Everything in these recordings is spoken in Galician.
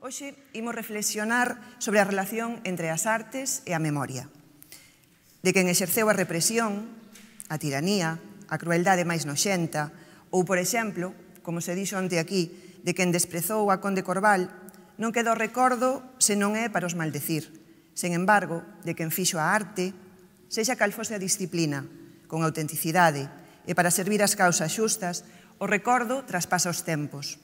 Hoxe imos reflexionar sobre a relación entre as artes e a memoria. De quen exerceu a represión, a tiranía, a crueldade máis noxenta, ou, por exemplo, como se dixo ante aquí, de quen desprezou a Conde Corval, non quedou recordo se non é para os maldecir. Sen embargo, de quen fixo a arte, sexa cal fose a disciplina, con autenticidade, e para servir as causas xustas, o recordo traspasa os tempos.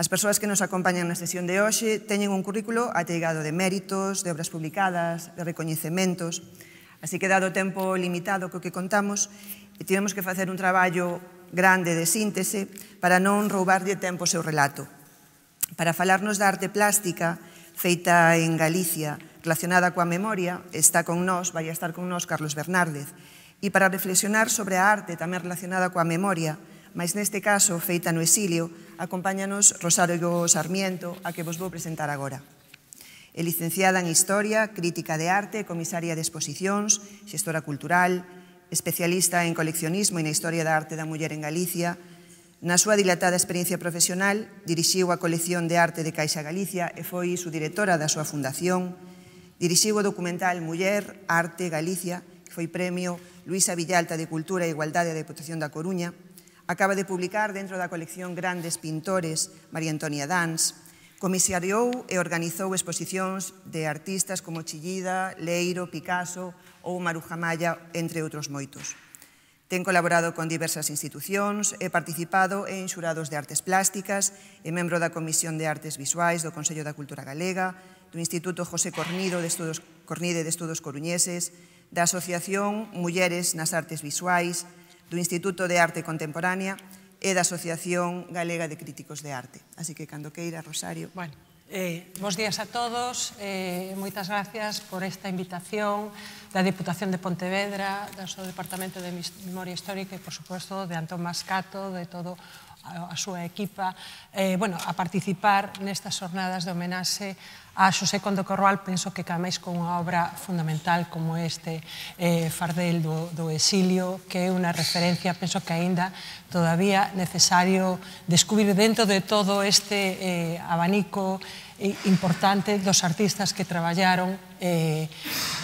As persoas que nos acompañan na sesión de hoxe teñen un currículo ateigado de méritos, de obras publicadas, de recoñecementos. Así que, dado o tempo limitado co que contamos, tivemos que facer un traballo grande de síntese para non roubarlle tempo ao seu relato. Para falarnos da arte plástica feita en Galicia relacionada coa memoria, está con nós, vai estar con nós Carlos Bernárdez, e para reflexionar sobre a arte tamén relacionada coa memoria, mas neste caso feita no exilio, acompáñanos Rosario Sarmiento, a que vos vou presentar agora. É licenciada en Historia, Crítica de Arte, Comisaria de Exposicións, Xestora Cultural, especialista en coleccionismo e na Historia da Arte da Muller en Galicia, Na súa dilatada experiencia profesional, dirixiu a colección de arte de Caixa Galicia e foi directora da súa fundación. Dirixiu o documental Muller, Arte, Galicia, que foi premio Luisa Villalta de Cultura e Igualdade da Deputación da Coruña. Acaba de publicar dentro da colección Grandes Pintores, María Antonia Dans, comisariou e organizou exposicións de artistas como Chillida, Leiro, Picasso ou Maruja Maya, entre outros moitos. Ten colaborado con diversas institucións e participado en xurados de artes plásticas e membro da Comisión de Artes Visuais do Consello da Cultura Galega, do Instituto José Cornido de Estudos, Cornide de Estudos Coruñeses, da Asociación Mulleres nas Artes Visuais, do Instituto de Arte Contemporánea e da Asociación Galega de Críticos de Arte. Así que, cando queira, Rosario... Bueno, eh, bons días a todos. Eh, moitas gracias por esta invitación da Diputación de Pontevedra, do seu Departamento de Memoria Histórica e, por suposto, de Antón Mascato, de todo o a súa equipa, eh, bueno, a participar nestas jornadas de homenaxe a Xosé Condo Corroal, penso que camais con unha obra fundamental como este eh, Fardel do, do exilio, que é unha referencia, penso que aínda todavía necesario descubrir dentro de todo este eh, abanico importante dos artistas que traballaron eh,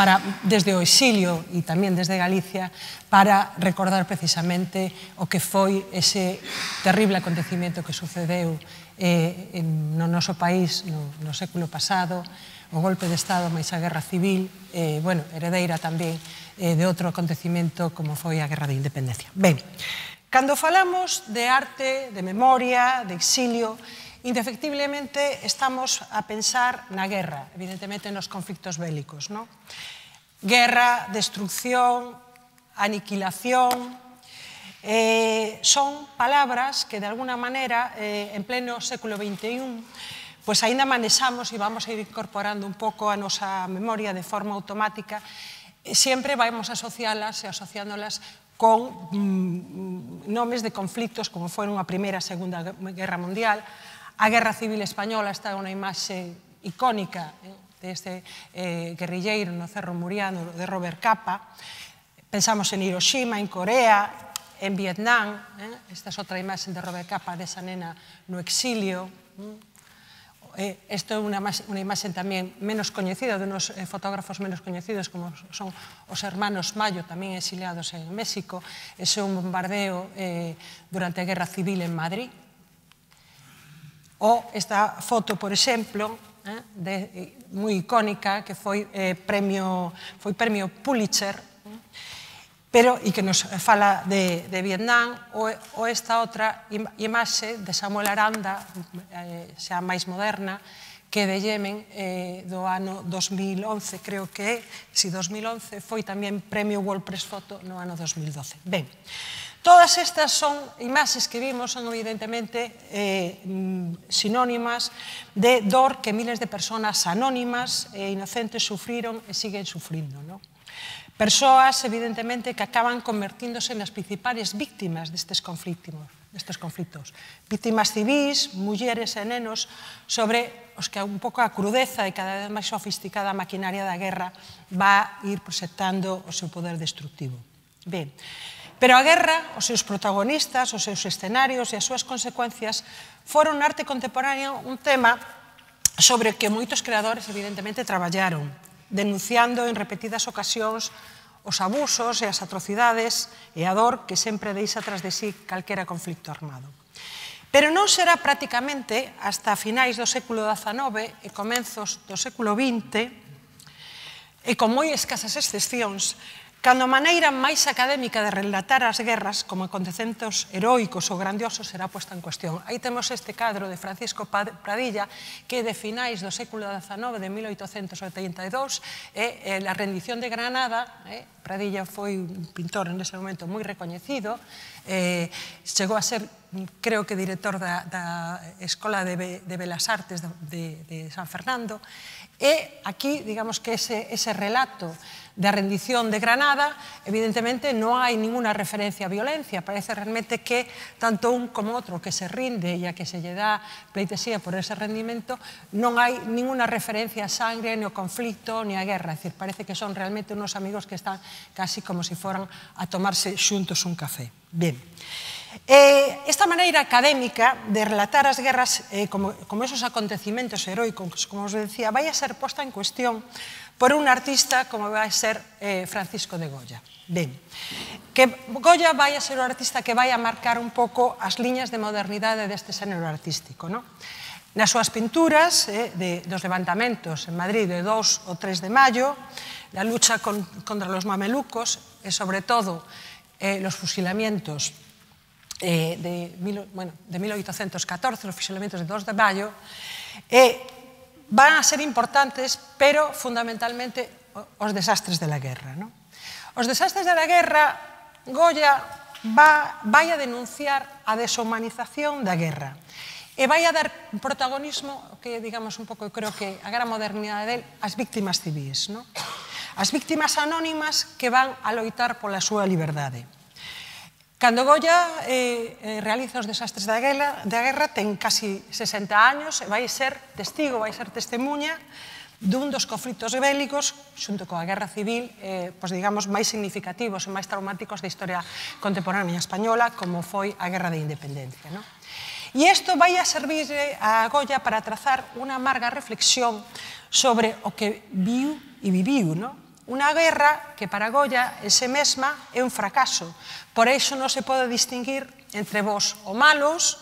para, desde o exilio e tamén desde Galicia para recordar precisamente o que foi ese terrible acontecimento que sucedeu eh, en, no noso país no, no século pasado, o golpe de Estado máis a guerra civil, eh, bueno, heredeira tamén eh, de outro acontecimento como foi a guerra de independencia. Ben, cando falamos de arte, de memoria, de exilio, indefectiblemente estamos a pensar na guerra, evidentemente nos conflictos bélicos, ¿no? Guerra, destrucción, aniquilación, eh, son palabras que de alguna maneira eh, en pleno século XXI pois pues aínda manexamos e vamos a ir incorporando un pouco a nosa memoria de forma automática e sempre vamos asocialas e asociándolas con mm, mm nomes de conflictos como foi unha Primeira Segunda Guerra Mundial, A Guerra Civil Española está unha imaxe icónica eh, deste eh, guerrilleiro no Cerro Muriano de Robert Capa. Pensamos en Hiroshima, en Corea, en Vietnam. Eh? Esta é es outra imaxe de Robert Capa desa nena no exilio. Eh, eh esto é unha, unha imaxe tamén menos coñecida, de unos eh, fotógrafos menos coñecidos como son os hermanos Mayo, tamén exiliados en México. Ese é un bombardeo eh, durante a Guerra Civil en Madrid, Ou esta foto, por exemplo, eh, de, eh, moi icónica, que foi eh, premio, foi premio Pulitzer, pero e que nos fala de, de Vietnam ou, ou esta outra imaxe de Samuel Aranda eh, xa máis moderna que de Yemen eh, do ano 2011 creo que é si 2011 foi tamén premio World Press Photo no ano 2012 ben, Todas estas son imaxes que vimos son evidentemente eh, mm, sinónimas de dor que miles de personas anónimas e inocentes sufriron e siguen sufrindo. ¿no? Persoas, evidentemente, que acaban convertíndose nas principales víctimas destes conflictos, destes conflictos. Víctimas civis, mulleres e nenos, sobre os que un pouco a crudeza e cada vez máis sofisticada maquinaria da guerra va ir proxectando o seu poder destructivo. Ben, Pero a guerra, os seus protagonistas, os seus escenarios e as súas consecuencias foron un arte contemporáneo un tema sobre o que moitos creadores evidentemente traballaron, denunciando en repetidas ocasións os abusos e as atrocidades e a dor que sempre deixa tras de sí calquera conflicto armado. Pero non será prácticamente hasta finais do século XIX e comenzos do século XX e con moi escasas excepcións Cando a maneira máis académica de relatar as guerras como acontecementos heroicos ou grandiosos será posta en cuestión. Aí temos este cadro de Francisco Pradilla que de finais do século XIX de 1882 é a rendición de Granada eh, Pradilla foi un pintor en ese momento moi recoñecido eh, chegou a ser creo que director da, da Escola de, de Belas Artes de, de, de San Fernando E aquí, digamos que ese, ese relato da rendición de Granada, evidentemente non hai ninguna referencia a violencia, parece realmente que tanto un como outro que se rinde e a que se lle dá pleitesía por ese rendimento, non hai ninguna referencia a sangre, ni ao conflicto, ni a guerra, é dicir, parece que son realmente unos amigos que están casi como se si foran a tomarse xuntos un café. Bien. Eh, esta maneira académica de relatar as guerras eh, como, como esos acontecimentos heroicos, como os decía, vai a ser posta en cuestión por un artista como vai a ser eh, Francisco de Goya. Ben, que Goya vai a ser o artista que vai a marcar un pouco as liñas de modernidade deste xénero artístico. No? Nas súas pinturas eh, de, dos levantamentos en Madrid de 2 ou 3 de maio, a lucha con, contra los mamelucos e, sobre todo, eh, los fusilamientos eh, de, mil, bueno, de 1814, os fixamentos de 2 de maio, e eh, van a ser importantes, pero fundamentalmente os desastres de la guerra. ¿no? Os desastres de la guerra, Goya va, vai a denunciar a deshumanización da guerra e vai a dar protagonismo que, digamos, un pouco, creo que a gran modernidade del, as víctimas civis. ¿no? As víctimas anónimas que van a loitar pola súa liberdade. Cando Goya eh, eh, realiza os desastres da guerra, da guerra ten casi 60 años e vai ser testigo, vai ser testemunha dun dos conflitos bélicos xunto coa guerra civil eh, pois digamos máis significativos e máis traumáticos da historia contemporánea española como foi a guerra de independencia non? e isto vai a servir eh, a Goya para trazar unha amarga reflexión sobre o que viu e viviu non? Unha guerra que para Goya ese mesma é un fracaso. Por iso non se pode distinguir entre vos o malos,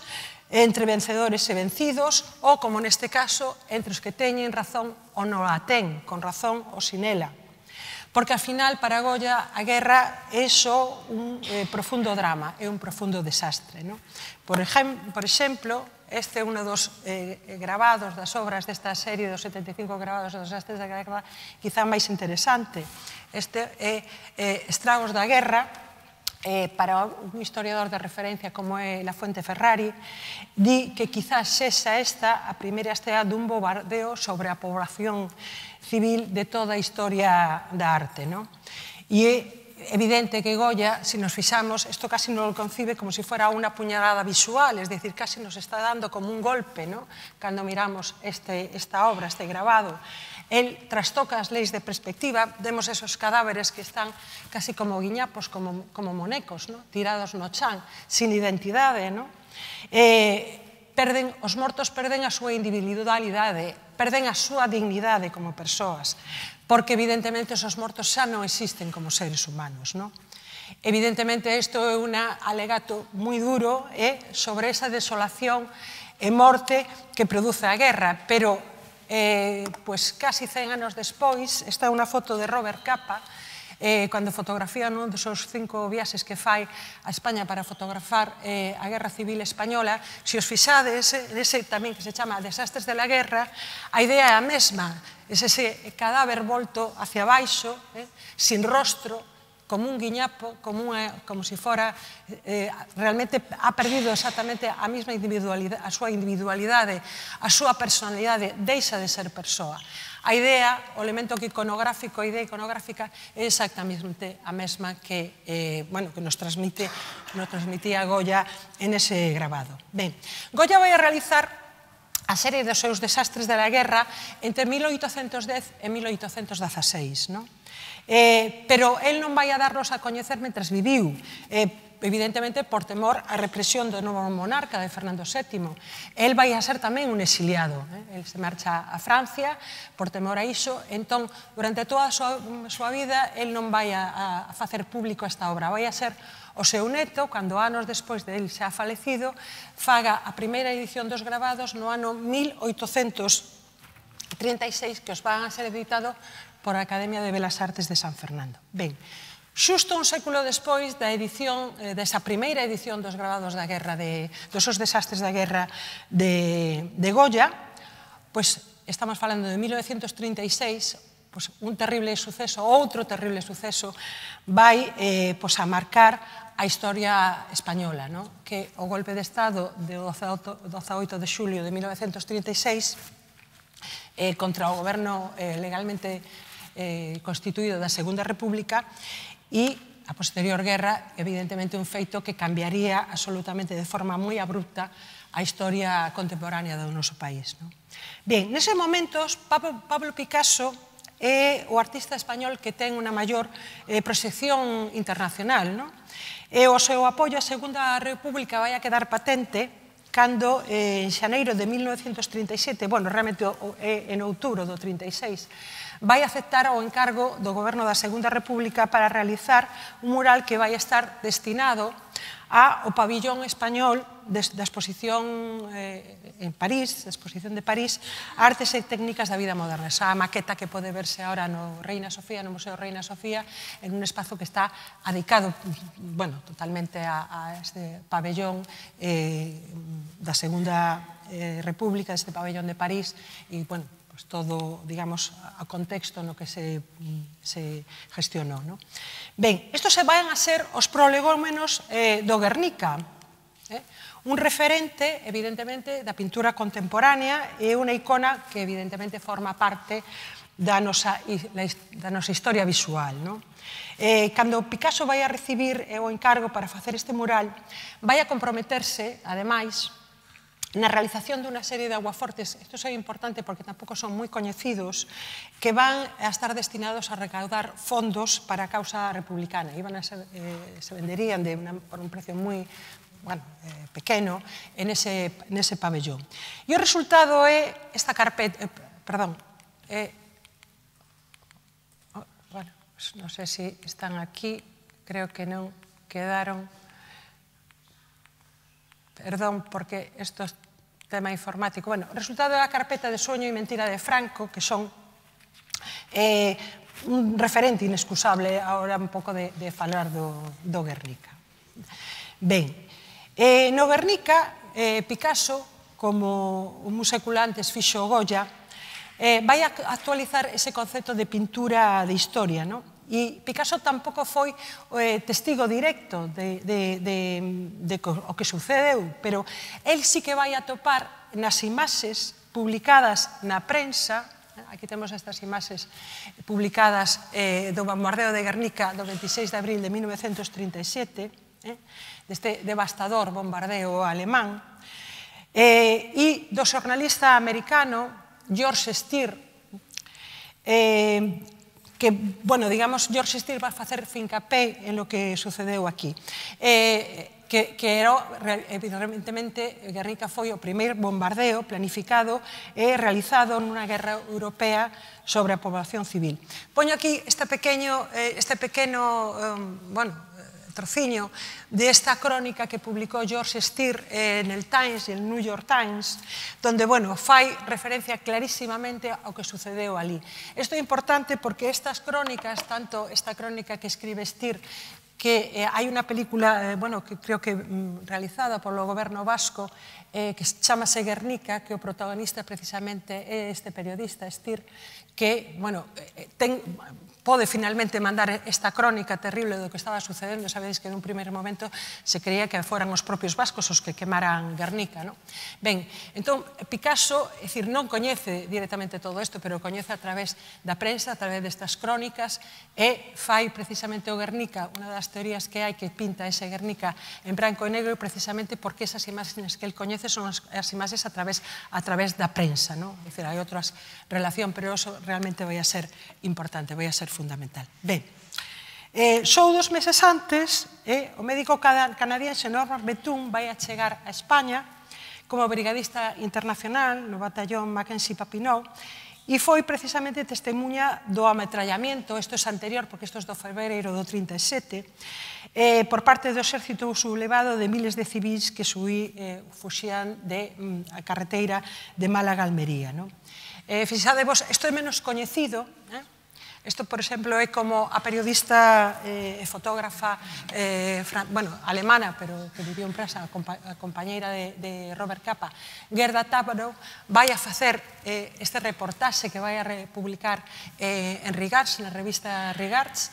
entre vencedores e vencidos, ou, como neste caso, entre os que teñen razón ou non a ten, con razón ou sinela. Porque, ao final, para Goya, a guerra é só un eh, profundo drama, é un profundo desastre. No? Por, por exemplo, Este é un dos eh, gravados das obras desta serie dos 75 gravados dos desastres da guerra quizá máis interesante. Este é eh, Estragos da Guerra, eh, para un historiador de referencia como é La Fuente Ferrari, di que quizás sexa esta a primeira estea dun bombardeo sobre a población civil de toda a historia da arte. No? E evidente que Goya, si nos fixamos, esto casi non lo concibe como si fuera una puñalada visual, es decir, casi nos está dando como un golpe, ¿no? Cando miramos este, esta obra, este grabado. Él trastoca as leis de perspectiva, vemos esos cadáveres que están casi como guiñapos, como, como monecos, ¿no? tirados no chan, sin identidade, ¿no? Eh, perden, os mortos perden a súa individualidade, perden a súa dignidade como persoas porque evidentemente esos mortos xa non existen como seres humanos, non? Evidentemente, isto é un alegato moi duro eh, sobre esa desolación e morte que produce a guerra, pero eh, pues pois casi 100 anos despois, está unha foto de Robert Capa, eh, cando fotografía non dos seus cinco viaxes que fai a España para fotografar eh, a Guerra Civil Española, se os fixades, nese tamén que se chama Desastres de la Guerra, a idea é a mesma, é ese cadáver volto hacia baixo, eh, sin rostro, como un guiñapo, como, unha, como se si fora, eh, realmente ha perdido exactamente a mesma individualidade, a súa individualidade, a súa personalidade, deixa de ser persoa. A idea, o elemento que iconográfico, a idea iconográfica, é exactamente a mesma que, eh, bueno, que nos transmite, nos transmitía Goya en ese grabado. Ben, Goya vai a realizar a serie dos seus desastres de guerra entre 1810 e 1816, non? Eh, pero él non vai a darlos a coñecer mentres viviu. Eh, evidentemente por temor á represión do novo monarca de Fernando VII. El vai a ser tamén un exiliado, eh? el se marcha a Francia por temor a iso, entón durante toda a súa, a súa vida el non vai a, a facer público esta obra, vai a ser O seu neto, cando anos despois de se xa falecido, faga a primeira edición dos gravados no ano 1836, que os van a ser editado por a Academia de Belas Artes de San Fernando. Ben, Xusto un século despois da edición eh, desa primeira edición dos grabados da guerra de dos os desastres da guerra de de Goya, pois estamos falando de 1936, pois un terrible suceso, outro terrible suceso vai eh pois a marcar a historia española, no? que o golpe de Estado de 18, 12 de xulio de 1936 eh, contra o goberno eh, legalmente eh, constituído da Segunda República e a posterior guerra, evidentemente un feito que cambiaría absolutamente de forma moi abrupta a historia contemporánea do noso país. Non? Ben, nese momentos, Pablo, Pablo Picasso é o artista español que ten unha maior eh, proxección internacional. Non? E o seu apoio á Segunda República vai a quedar patente cando eh, en xaneiro de 1937, bueno, realmente o, o, en outubro do 36, vai aceptar ao encargo do Goberno da Segunda República para realizar un mural que vai estar destinado ao pabillón español da exposición eh, en París, da exposición de París, Artes e Técnicas da Vida Moderna. Esa maqueta que pode verse ahora no Reina Sofía, no Museo Reina Sofía, en un espazo que está adicado, bueno, totalmente a, a este pabellón eh, da Segunda eh, República, este pabellón de París, e, bueno, pues todo, digamos, o contexto no que se, se gestionou. No? Ben, estos se van a ser os prolegómenos eh, do Guernica, eh? un referente, evidentemente, da pintura contemporánea e unha icona que, evidentemente, forma parte da nosa, da nosa historia visual. No? Eh, cando Picasso vai a recibir eh, o encargo para facer este mural, vai a comprometerse, ademais, na realización dunha serie de aguafortes, isto é importante porque tampouco son moi coñecidos, que van a estar destinados a recaudar fondos para a causa republicana. Iban a ser, eh, se venderían de una, por un precio moi bueno, eh, pequeno en ese, en ese pabellón. E o resultado é esta carpeta, eh, perdón, eh, oh, bueno, non sei se están aquí, creo que non quedaron perdón, porque isto é tema informático. Bueno, resultado da carpeta de soño e mentira de Franco, que son eh, un referente inexcusable ahora un pouco de, de falar do, do Guernica. Ben, eh, no Guernica, eh, Picasso, como un século antes fixo Goya, eh, vai a actualizar ese concepto de pintura de historia, non? E Picasso tampouco foi eh, testigo directo de, de, de, de o que sucedeu, pero el sí que vai a topar nas imaxes publicadas na prensa, aquí temos estas imaxes publicadas eh, do bombardeo de Guernica do 26 de abril de 1937, eh, deste devastador bombardeo alemán, eh, e do xornalista americano George Steer, eh, que, bueno, digamos, George Steele va a facer fincapé en lo que sucedeu aquí. Eh, que, que era, evidentemente, Guernica foi o primeiro bombardeo planificado e realizado nunha guerra europea sobre a poboación civil. Poño aquí este pequeño, eh, este pequeno, eh, bueno, Trociño, de esta crónica que publicou George Steer en el Times en el New York Times, donde, bueno, fai referencia clarísimamente ao que sucedeu ali. Isto é importante porque estas crónicas, tanto esta crónica que escribe Steer que eh, hai unha película, eh, bueno, que creo que mm, realizada polo goberno vasco, eh, que chamase Guernica, que o protagonista precisamente é este periodista, Estir, que, bueno, eh, ten, pode finalmente mandar esta crónica terrible do que estaba sucedendo. Sabedes que en un primer momento se creía que foran os propios vascos os que quemaran Guernica, non? Ben, entón, Picasso, é dicir, non coñece directamente todo isto, pero coñece a través da prensa, a través destas crónicas, e fai precisamente o Guernica unha das das teorías que hai que pinta ese Guernica en branco e negro e precisamente porque esas imaxes que el coñece son as imaxes a través a través da prensa, non? É dicir, hai outras relación, pero eso realmente vai a ser importante, vai a ser fundamental. Ben, Eh, só dos meses antes, eh, o médico canadiense Norman Betún vai a chegar a España como brigadista internacional no batallón Mackenzie Papineau E foi precisamente testemunha do ametrallamiento, isto é anterior, porque isto é do febreiro do 37, eh, por parte do exército sublevado de miles de civis que subí, eh, fuxían de mm, a carreteira de Málaga Almería. No? Eh, fixadevos, isto é menos coñecido, eh? Isto, por exemplo, é como a periodista e eh, fotógrafa eh, fran bueno, alemana, pero que vivió en Prasa, a, compa a compañeira de, de Robert Capa, Gerda Tabro, vai a facer eh, este reportaxe que vai a republicar eh, en Rigards, na revista Rigards,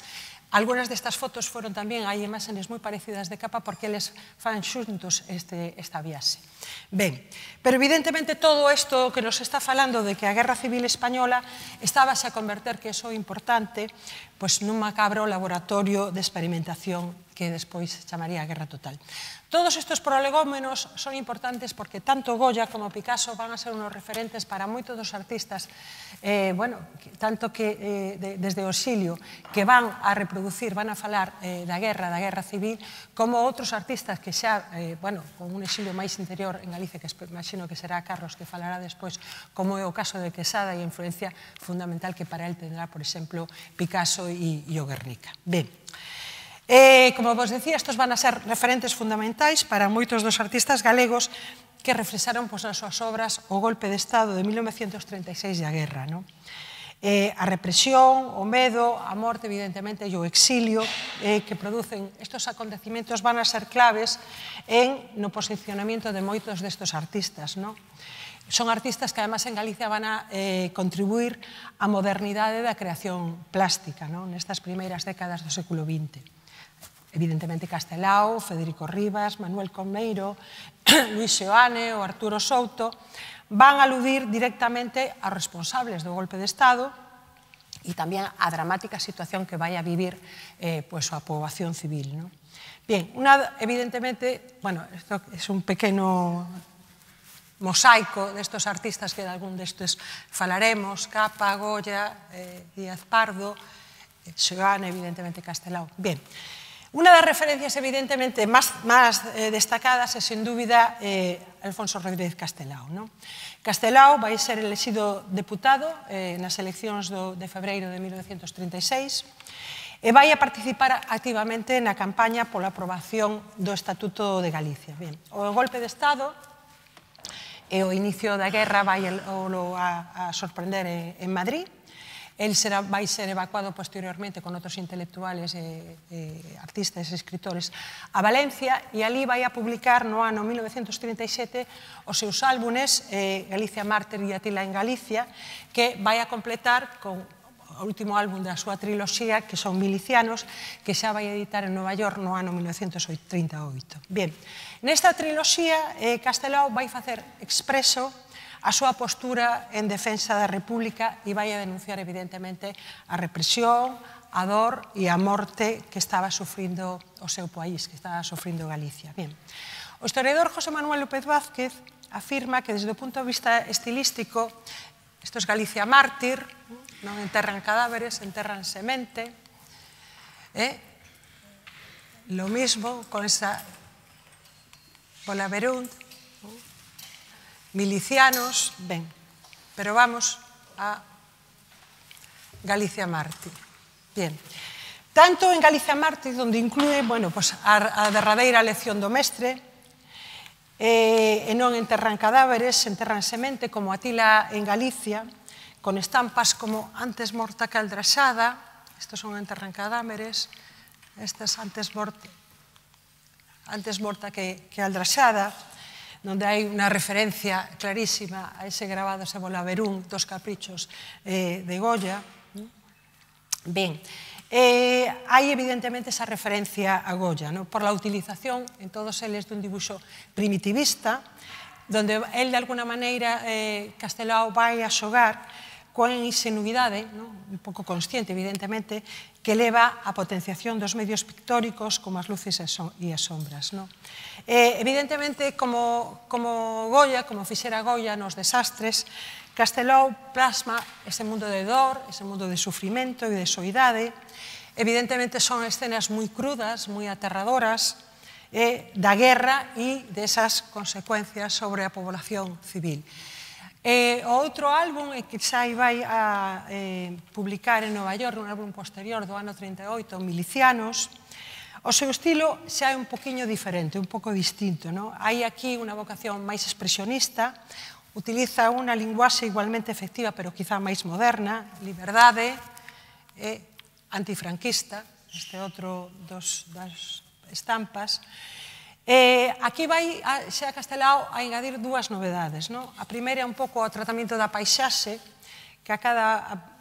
Algunas de estas fotos fueron también, hai imágenes moi parecidas de capa porque eles fan xuntos este, esta viaxe. Ben, pero evidentemente todo isto que nos está falando de que a Guerra Civil Española estaba a converter que eso importante pois nun macabro laboratorio de experimentación que despois chamaría a Guerra Total. Todos estos prolegómenos son importantes porque tanto Goya como Picasso van a ser unos referentes para moitos dos artistas, eh, bueno, tanto que eh, de, desde o exilio, que van a reproducir, van a falar eh, da guerra, da guerra civil, como outros artistas que xa, eh, bueno, con un exilio máis interior en Galicia, que imagino que será Carlos que falará despois, como é o caso de Quesada e a influencia fundamental que para él tendrá, por exemplo, Picasso e, e o Guernica. Ben, Eh, como vos decía, estos van a ser referentes fundamentais para moitos dos artistas galegos que reflexaron pois, nas súas obras o golpe de Estado de 1936 e a guerra. Non? eh, a represión, o medo, a morte, evidentemente, e o exilio eh, que producen estos acontecimentos van a ser claves en no posicionamiento de moitos destes artistas. No? Son artistas que, además, en Galicia van a eh, contribuir á modernidade da creación plástica no? nestas primeiras décadas do século XX evidentemente Castelao, Federico Rivas, Manuel Colmeiro, Luis Seoane ou Arturo Souto, van aludir directamente aos responsables do golpe de Estado e tamén a dramática situación que vai a vivir eh, pues, pois, a poboación civil. ¿no? Bien, una, evidentemente, bueno, esto es un pequeno mosaico destos artistas que de algún destes falaremos, Capa, Goya, eh, Díaz Pardo, Xeoane, eh, evidentemente Castelao. Bien, Unha das referencias evidentemente máis, máis eh, destacadas é sen dúbida eh, Alfonso Rodríguez Castelao. ¿no? Castelao vai ser elexido deputado eh, nas eleccións do, de febreiro de 1936 e vai a participar activamente na campaña pola aprobación do Estatuto de Galicia. Bien, o golpe de Estado e o inicio da guerra vai a, a sorprender en, en Madrid, el será, vai ser evacuado posteriormente con outros intelectuales e, eh, eh, artistas e escritores a Valencia e ali vai a publicar no ano 1937 os seus álbumes eh, Galicia Mártir e Atila en Galicia que vai a completar con o último álbum da súa triloxía, que son Milicianos, que xa vai editar en Nova York no ano 1938. Bien, nesta triloxía, eh, Castelao vai facer expreso a súa postura en defensa da República e vai a denunciar evidentemente a represión, a dor e a morte que estaba sufrindo o seu país, que estaba sufrindo Galicia. Bien. O historiador José Manuel López Vázquez afirma que desde o punto de vista estilístico, isto é Galicia mártir, non enterran cadáveres, enterran semente, eh? lo mismo con esa Bola Berunt, milicianos, ben, pero vamos a Galicia Marti. Bien. Tanto en Galicia Marti, donde inclúe bueno, pues, a, a derradeira lección do mestre, eh, e non enterran cadáveres, enterran semente, como Atila en Galicia, con estampas como antes morta que aldraxada, estos son enterran cadáveres, estas antes morta, antes morta que, que aldraxada, donde hai unha referencia clarísima a ese grabado, ese volaverún dos caprichos eh, de Goya. Ben, eh, hai evidentemente esa referencia a Goya, ¿no? por la utilización en todos eles dun dibuixo primitivista, donde el de alguna maneira eh, Castelao vai a xogar coa ingenuidade, un pouco consciente, evidentemente, que leva a potenciación dos medios pictóricos como as luces e as sombras. Non? Eh, evidentemente, como, como Goya, como fixera Goya nos desastres, Castelou plasma ese mundo de dor, ese mundo de sufrimento e de soidade. Evidentemente, son escenas moi crudas, moi aterradoras, eh, da guerra e desas consecuencias sobre a población civil. E o outro álbum é que xa vai a eh, publicar en Nova York, un álbum posterior do ano 38, Milicianos, o seu estilo xa é un poquinho diferente, un pouco distinto. No? Hai aquí unha vocación máis expresionista, utiliza unha linguaxe igualmente efectiva, pero quizá máis moderna, liberdade, e antifranquista, este outro dos, das estampas, Eh, aquí vai a Xea Castelao a engadir dúas novedades. No? A primeira é un pouco o tratamento da paisaxe, que a a,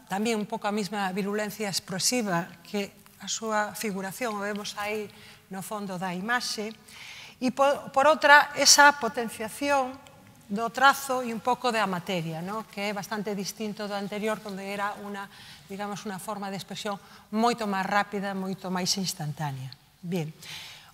tamén un pouco a mesma virulencia expresiva que a súa figuración o vemos aí no fondo da imaxe. E por, por outra, esa potenciación do trazo e un pouco da materia, no? que é bastante distinto do anterior, onde era unha, digamos, unha forma de expresión moito máis rápida, moito máis instantánea. Bien.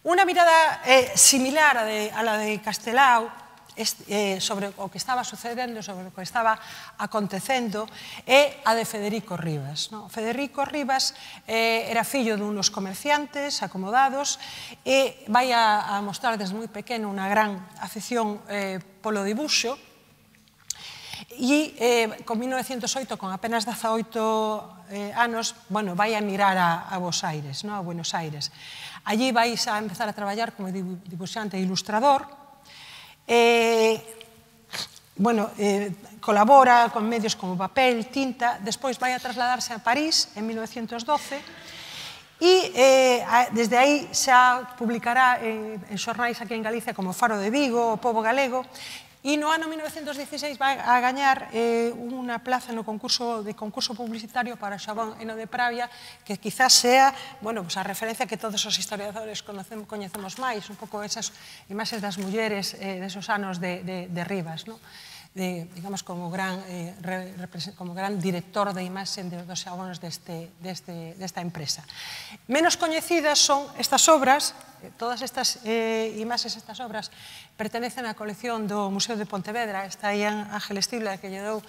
Una mirada eh, similar a, de, a la de Castelao, es, eh, sobre o que estaba sucedendo, sobre o que estaba acontecendo, é a de Federico Rivas. No? Federico Rivas eh, era fillo dun dos comerciantes acomodados e vai a, a mostrar desde moi pequeno unha gran afición eh, polo dibuxo, E eh, con 1908, con apenas 18 eh, anos, bueno, vai a emigrar a, a Buenos Aires, no? a Buenos Aires. Allí vais a empezar a traballar como dibuixante e ilustrador. Eh, bueno, eh, colabora con medios como papel, tinta, despois vai a trasladarse a París en 1912 E eh, desde aí xa publicará eh, en xornais aquí en Galicia como Faro de Vigo, o Pobo Galego, E no ano 1916 vai a gañar eh, unha plaza no concurso de concurso publicitario para Xabón e no de Pravia, que quizás sea bueno, pues a referencia que todos os historiadores conocemos, coñecemos máis, un pouco esas imaxes das mulleres eh, desos anos de, de, de Rivas. Non? de, digamos, como gran, eh, re, como gran director de imaxen de, dos abonos deste, deste, desta empresa. Menos coñecidas son estas obras, eh, todas estas eh, imaxes, estas obras, pertenecen á colección do Museo de Pontevedra, está aí Ángel Estibla, que lle dou,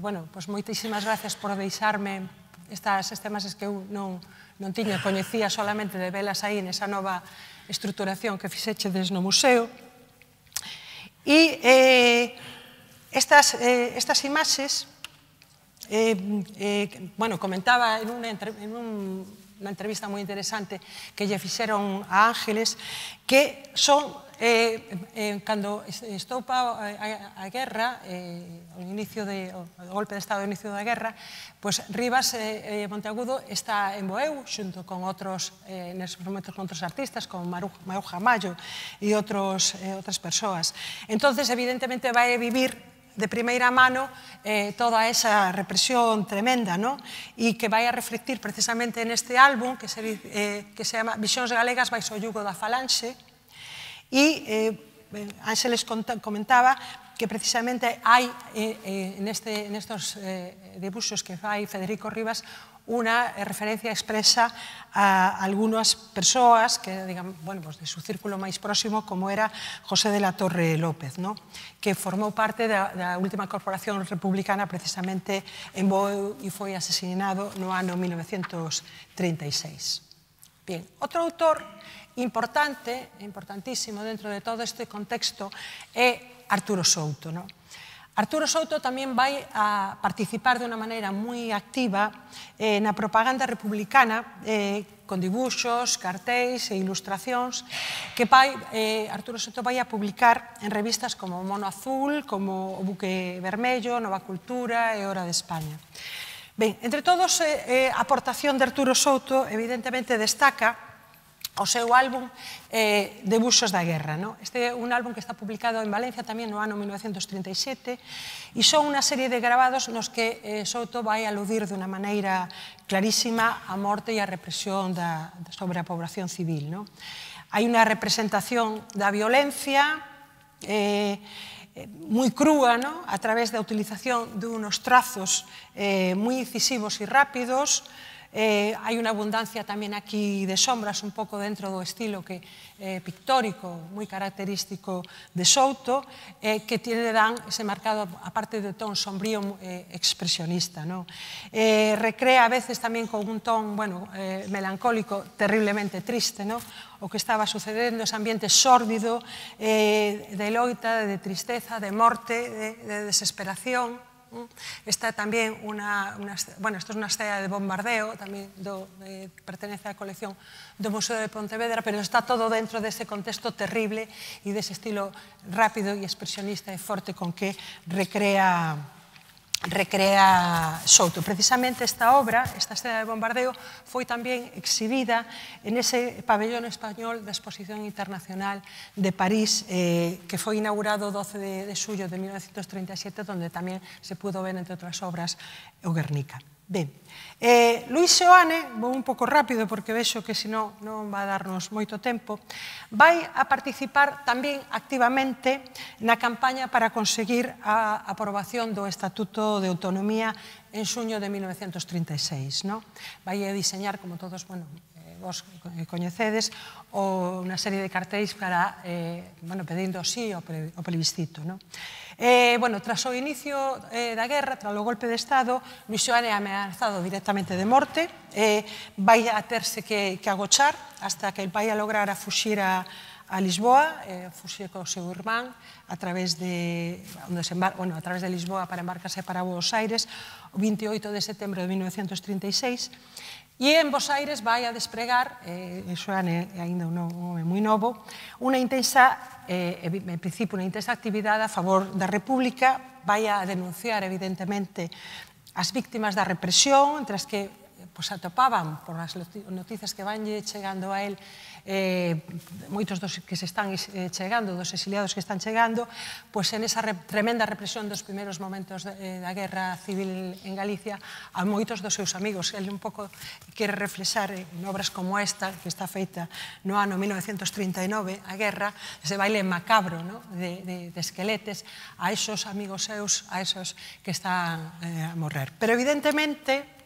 bueno, pois moitísimas gracias por deixarme estas, estas imaxes que eu non, non tiña, coñecía solamente de velas aí nesa nova estructuración que fixeche desde no museo. E eh, Estas, eh, estas imaxes, eh, eh, bueno, comentaba en unha, en un, unha entrevista moi interesante que lle fixeron a Ángeles, que son, eh, eh, cando estoupa a, a, a guerra, eh, o inicio de, o, golpe de Estado, o inicio da guerra, pois pues Rivas eh, eh, Monteagudo está en Boeu, xunto con outros, eh, nesos momentos con outros artistas, con Maruja Mayo e outros, eh, outras persoas. entonces evidentemente, vai vivir de primeira mano eh, toda esa represión tremenda ¿no? e que vai a reflectir precisamente neste álbum que se, eh, que se chama Visións Galegas baixo o yugo da falanxe e eh, Ángeles comentaba que precisamente hai eh, eh, neste, nestos eh, debuxos que fai Federico Rivas una referencia expresa a algunhas persoas que, digamos, bueno, pues de su círculo máis próximo, como era José de la Torre López, ¿no? que formou parte da, da última corporación republicana precisamente en Boeu e foi asesinado no ano 1936. Bien, outro autor importante, importantísimo dentro de todo este contexto, é Arturo Souto. ¿no? Arturo Souto tamén vai a participar de unha maneira moi activa eh, na propaganda republicana eh, con dibuxos, cartéis e ilustracións que vai, eh, Arturo Souto vai a publicar en revistas como Mono Azul, como O Buque Vermello, Nova Cultura e Hora de España. Ben, entre todos, eh, eh a aportación de Arturo Souto evidentemente destaca o seu álbum eh, Debuxos da Guerra. No? Este é un álbum que está publicado en Valencia tamén no ano 1937 e son unha serie de grabados nos que eh, Souto vai aludir de unha maneira clarísima a morte e a represión da, sobre a población civil. No? Hai unha representación da violencia eh, moi crúa no? a través da utilización de trazos eh, moi incisivos e rápidos Eh, hai unha abundancia tamén aquí de sombras un pouco dentro do estilo que eh, pictórico, moi característico de Souto, eh, que tiene dan ese marcado aparte de ton sombrío eh, expresionista. No? Eh, recrea a veces tamén con un ton bueno, eh, melancólico terriblemente triste, no? o que estaba sucedendo, ese ambiente sórdido eh, de loita, de tristeza, de morte, de, de desesperación, Esta é tamén unha, unha, bueno, esta é unha estrella de bombardeo, tamén do, eh, pertenece á colección do Museo de Pontevedra, pero está todo dentro dese contexto terrible e dese estilo rápido e expresionista e forte con que recrea recrea Souto. Precisamente esta obra, esta escena de bombardeo, foi tamén exhibida en ese pabellón español da Exposición Internacional de París, eh, que foi inaugurado o 12 de, de xullo de 1937, donde tamén se pudo ver, entre outras obras, o Guernica. Ben, eh, Luis Seoane, vou un pouco rápido porque vexo que senón non va a darnos moito tempo, vai a participar tamén activamente na campaña para conseguir a aprobación do Estatuto de Autonomía en xuño de 1936. No? Vai a diseñar, como todos, bueno, vos coñecedes, ou unha serie de cartéis para, eh, bueno, pedindo sí o, pre, o plebiscito. No? Eh, bueno, tras o inicio eh, da guerra, tras o golpe de Estado, Luis Joane é amenazado directamente de morte, eh, vai a terse que, que agochar hasta que el vai a lograr a fuxir a, a Lisboa, eh, fuxir co seu irmán, a través de, onde se embar, bueno, a través de Lisboa para embarcarse para Buenos Aires, o 28 de setembro de 1936, E en Bos Aires vai a despregar, eh, iso é ainda un nome moi novo, unha intensa, eh, en principio, unha intensa actividade a favor da República, vai a denunciar, evidentemente, as víctimas da represión, entre as que pues, atopaban por as noticias que vanlle chegando a él eh, moitos dos que se están chegando, eh, dos exiliados que están chegando, pois en esa re tremenda represión dos primeiros momentos de, eh, da guerra civil en Galicia a moitos dos seus amigos. Ele un pouco quere reflexar en obras como esta, que está feita no ano 1939, a guerra, ese baile macabro no? de, de, de esqueletes a esos amigos seus, a esos que están eh, a morrer. Pero evidentemente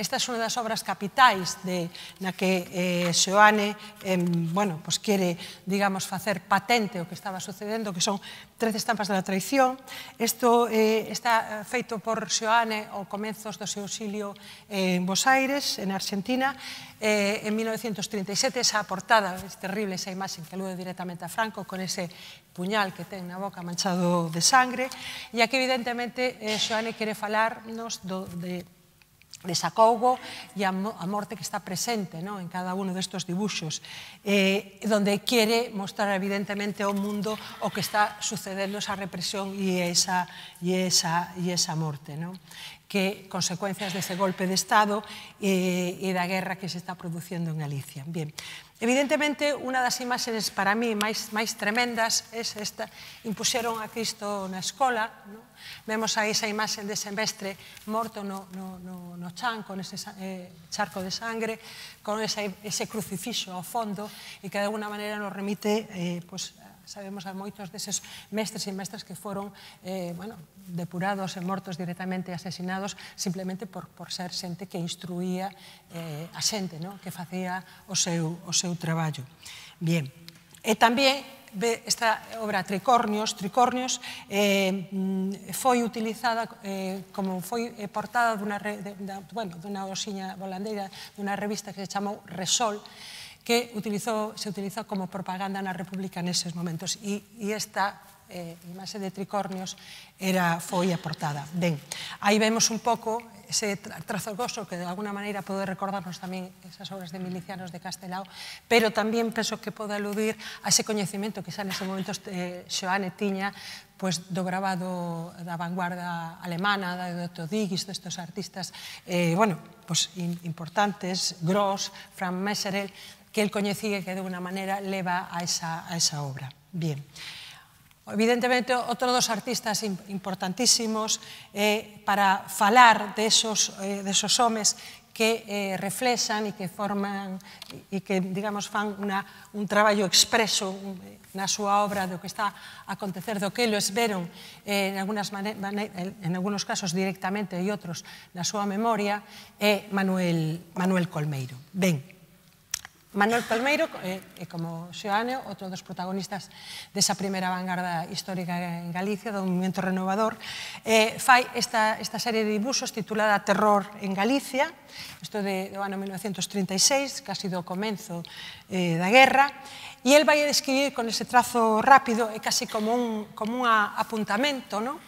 Esta é unha das obras capitais de, na que eh, Xoane eh, bueno, pues quere, digamos, facer patente o que estaba sucedendo, que son 13 estampas da traición. Isto eh, está feito por Xoane ao comenzos do seu exilio eh, en Buenos Aires, en Argentina, eh, en 1937, esa portada, é terrible esa imaxe que alude directamente a Franco con ese puñal que ten na boca manchado de sangre, e aquí evidentemente eh, Xoane quere falarnos do, de de Sacougo e a, morte que está presente no? en cada uno destos dibuxos, eh, donde quere mostrar evidentemente ao mundo o que está sucedendo esa represión e esa, e esa, esa morte. No? que consecuencias dese golpe de Estado e, eh, e da guerra que se está produciendo en Galicia. Bien, Evidentemente, unha das imaxenes para mí máis, máis tremendas é esta, impuxeron a Cristo na escola, no? Vemos aí esa imaxe de semestre morto no, no, no, no chan, con ese eh, charco de sangre, con ese, ese crucifixo ao fondo, e que de alguna maneira nos remite eh, pues, sabemos a moitos deses mestres e mestras que foron eh, bueno, depurados e mortos directamente asesinados simplemente por, por ser xente que instruía eh, a xente, no? que facía o seu, o seu traballo. Bien, e tamén ve esta obra Tricornios, Tricornios eh, mm, foi utilizada eh, como foi eh, portada dunha, de, de, bueno, dunha osiña volandeira dunha revista que se chamou Resol que utilizou, se utilizou como propaganda na República neses momentos e, e esta eh, imaxe de Tricornios era foi a portada. Ben, aí vemos un pouco ese trazo goso que de alguna maneira pode recordarnos tamén esas obras de milicianos de Castelao, pero tamén penso que pode aludir a ese coñecemento que xa nese momento eh, Xoane tiña pois, do grabado da vanguarda alemana, da Otto Todigis, destes artistas, eh, bueno, pois, importantes, Gross, Fran Messerel, que el coñecía que de alguna maneira leva a esa, a esa obra. Bien. Evidentemente, outro dos artistas importantísimos eh, para falar desos, eh, desos homes que eh, reflexan e que forman e que, digamos, fan una, un traballo expreso na súa obra do que está a acontecer, do que eles veron eh, en, algunas en algunos casos directamente e outros na súa memoria, é Manuel, Manuel Colmeiro. Ben, Manuel Palmeiro é, eh, eh, como Xoane, outro dos protagonistas desa primeira vanguarda histórica en Galicia, do movimento renovador, eh, fai esta, esta serie de dibuxos titulada Terror en Galicia, isto de, do ano 1936, casi do comenzo eh, da guerra, e el vai a describir con ese trazo rápido, é casi como un, como un apuntamento, non?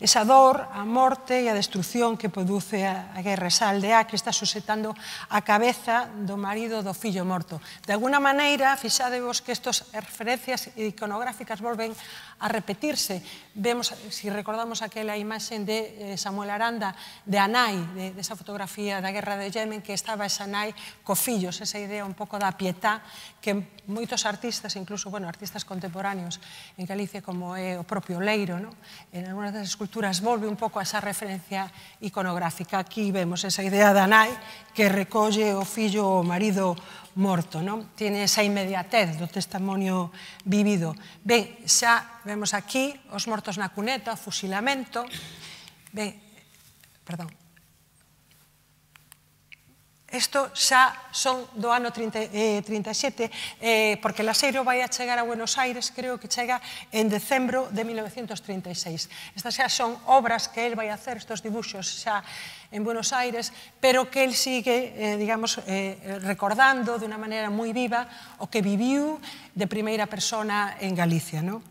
Esa dor, a morte e a destrucción que produce a, guerra, esa aldea que está susetando a cabeza do marido do fillo morto. De alguna maneira, fixadevos que estas referencias iconográficas volven a repetirse. Vemos, se si recordamos aquela imaxe de eh, Samuel Aranda, de Anai, de, desa fotografía da guerra de Yemen, que estaba esa Anai co fillos, esa idea un pouco da pietá que moitos artistas, incluso bueno, artistas contemporáneos en Galicia como é o propio Leiro, no? en algunas das esculturas volve un pouco a esa referencia iconográfica. Aquí vemos esa idea da nai que recolle o fillo o marido morto, no? Tiene esa inmediatez do testimonio vivido. Ben, xa vemos aquí os mortos na cuneta, o fusilamento. Ben, perdón, Isto xa son do ano 30, eh, 37, eh, porque Laseiro vai a chegar a Buenos Aires, creo que chega en decembro de 1936. Estas xa son obras que él vai a hacer, estos dibuxos xa en Buenos Aires, pero que él sigue, eh, digamos, eh, recordando de unha maneira moi viva o que viviu de primeira persona en Galicia. non?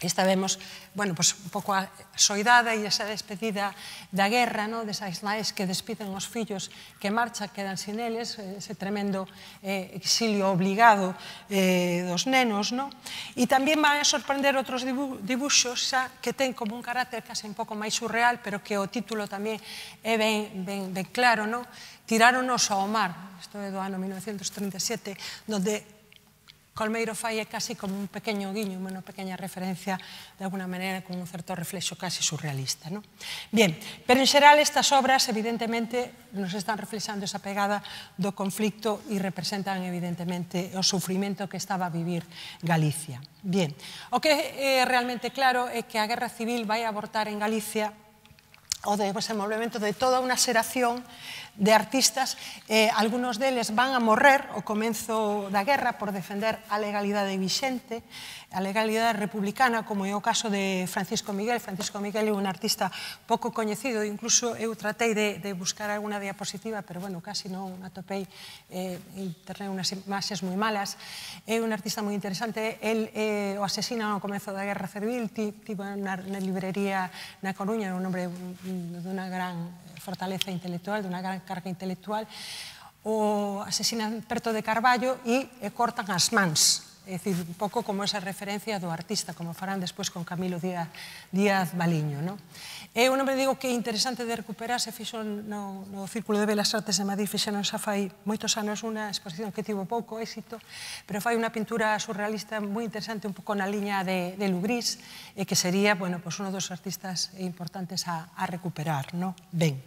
Esta vemos, bueno, pues un pouco a soidade e esa despedida da guerra, no? desas nais que despiden os fillos que marcha, quedan sin eles, ese tremendo eh, exilio obligado eh, dos nenos, no? E tamén van a sorprender outros dibuxos xa que ten como un carácter case un pouco máis surreal, pero que o título tamén é ben, ben, ben claro, no? Tiráronos ao mar, isto é do ano 1937, donde Colmeiro fai é casi como un pequeno guiño, unha pequena referencia de alguna maneira con un certo reflexo casi surrealista. ¿no? Bien, pero en xeral estas obras evidentemente nos están reflexando esa pegada do conflicto e representan evidentemente o sufrimento que estaba a vivir Galicia. Bien, o que é realmente claro é que a guerra civil vai abortar en Galicia o de desenvolvemento de toda unha xeración de artistas, eh, algunos deles van a morrer o comenzo da guerra por defender a legalidade vixente, a legalidade republicana, como é o caso de Francisco Miguel. Francisco Miguel é un artista pouco coñecido, incluso eu tratei de, de buscar alguna diapositiva, pero bueno, casi non atopei, eh, internei unhas imaxes moi malas. É un artista moi interesante, el eh, o asesina no comezo da guerra civil, tivo na, na librería na Coruña, o nombre un de una gran fortaleza intelectual, de una gran carga intelectual, o asesinan perto de Carballo e, e eh, cortan as mans É dicir, un pouco como esa referencia do artista, como farán despois con Camilo Díaz, Díaz Baliño. No? É un nome digo que é interesante de recuperar, se fixo no, no Círculo de Belas Artes de Madrid, fixeron xa fai moitos anos unha exposición que tivo pouco éxito, pero fai unha pintura surrealista moi interesante, un pouco na liña de, de Lugris, e que sería, bueno, pois pues, dos artistas importantes a, a recuperar. No? Ben.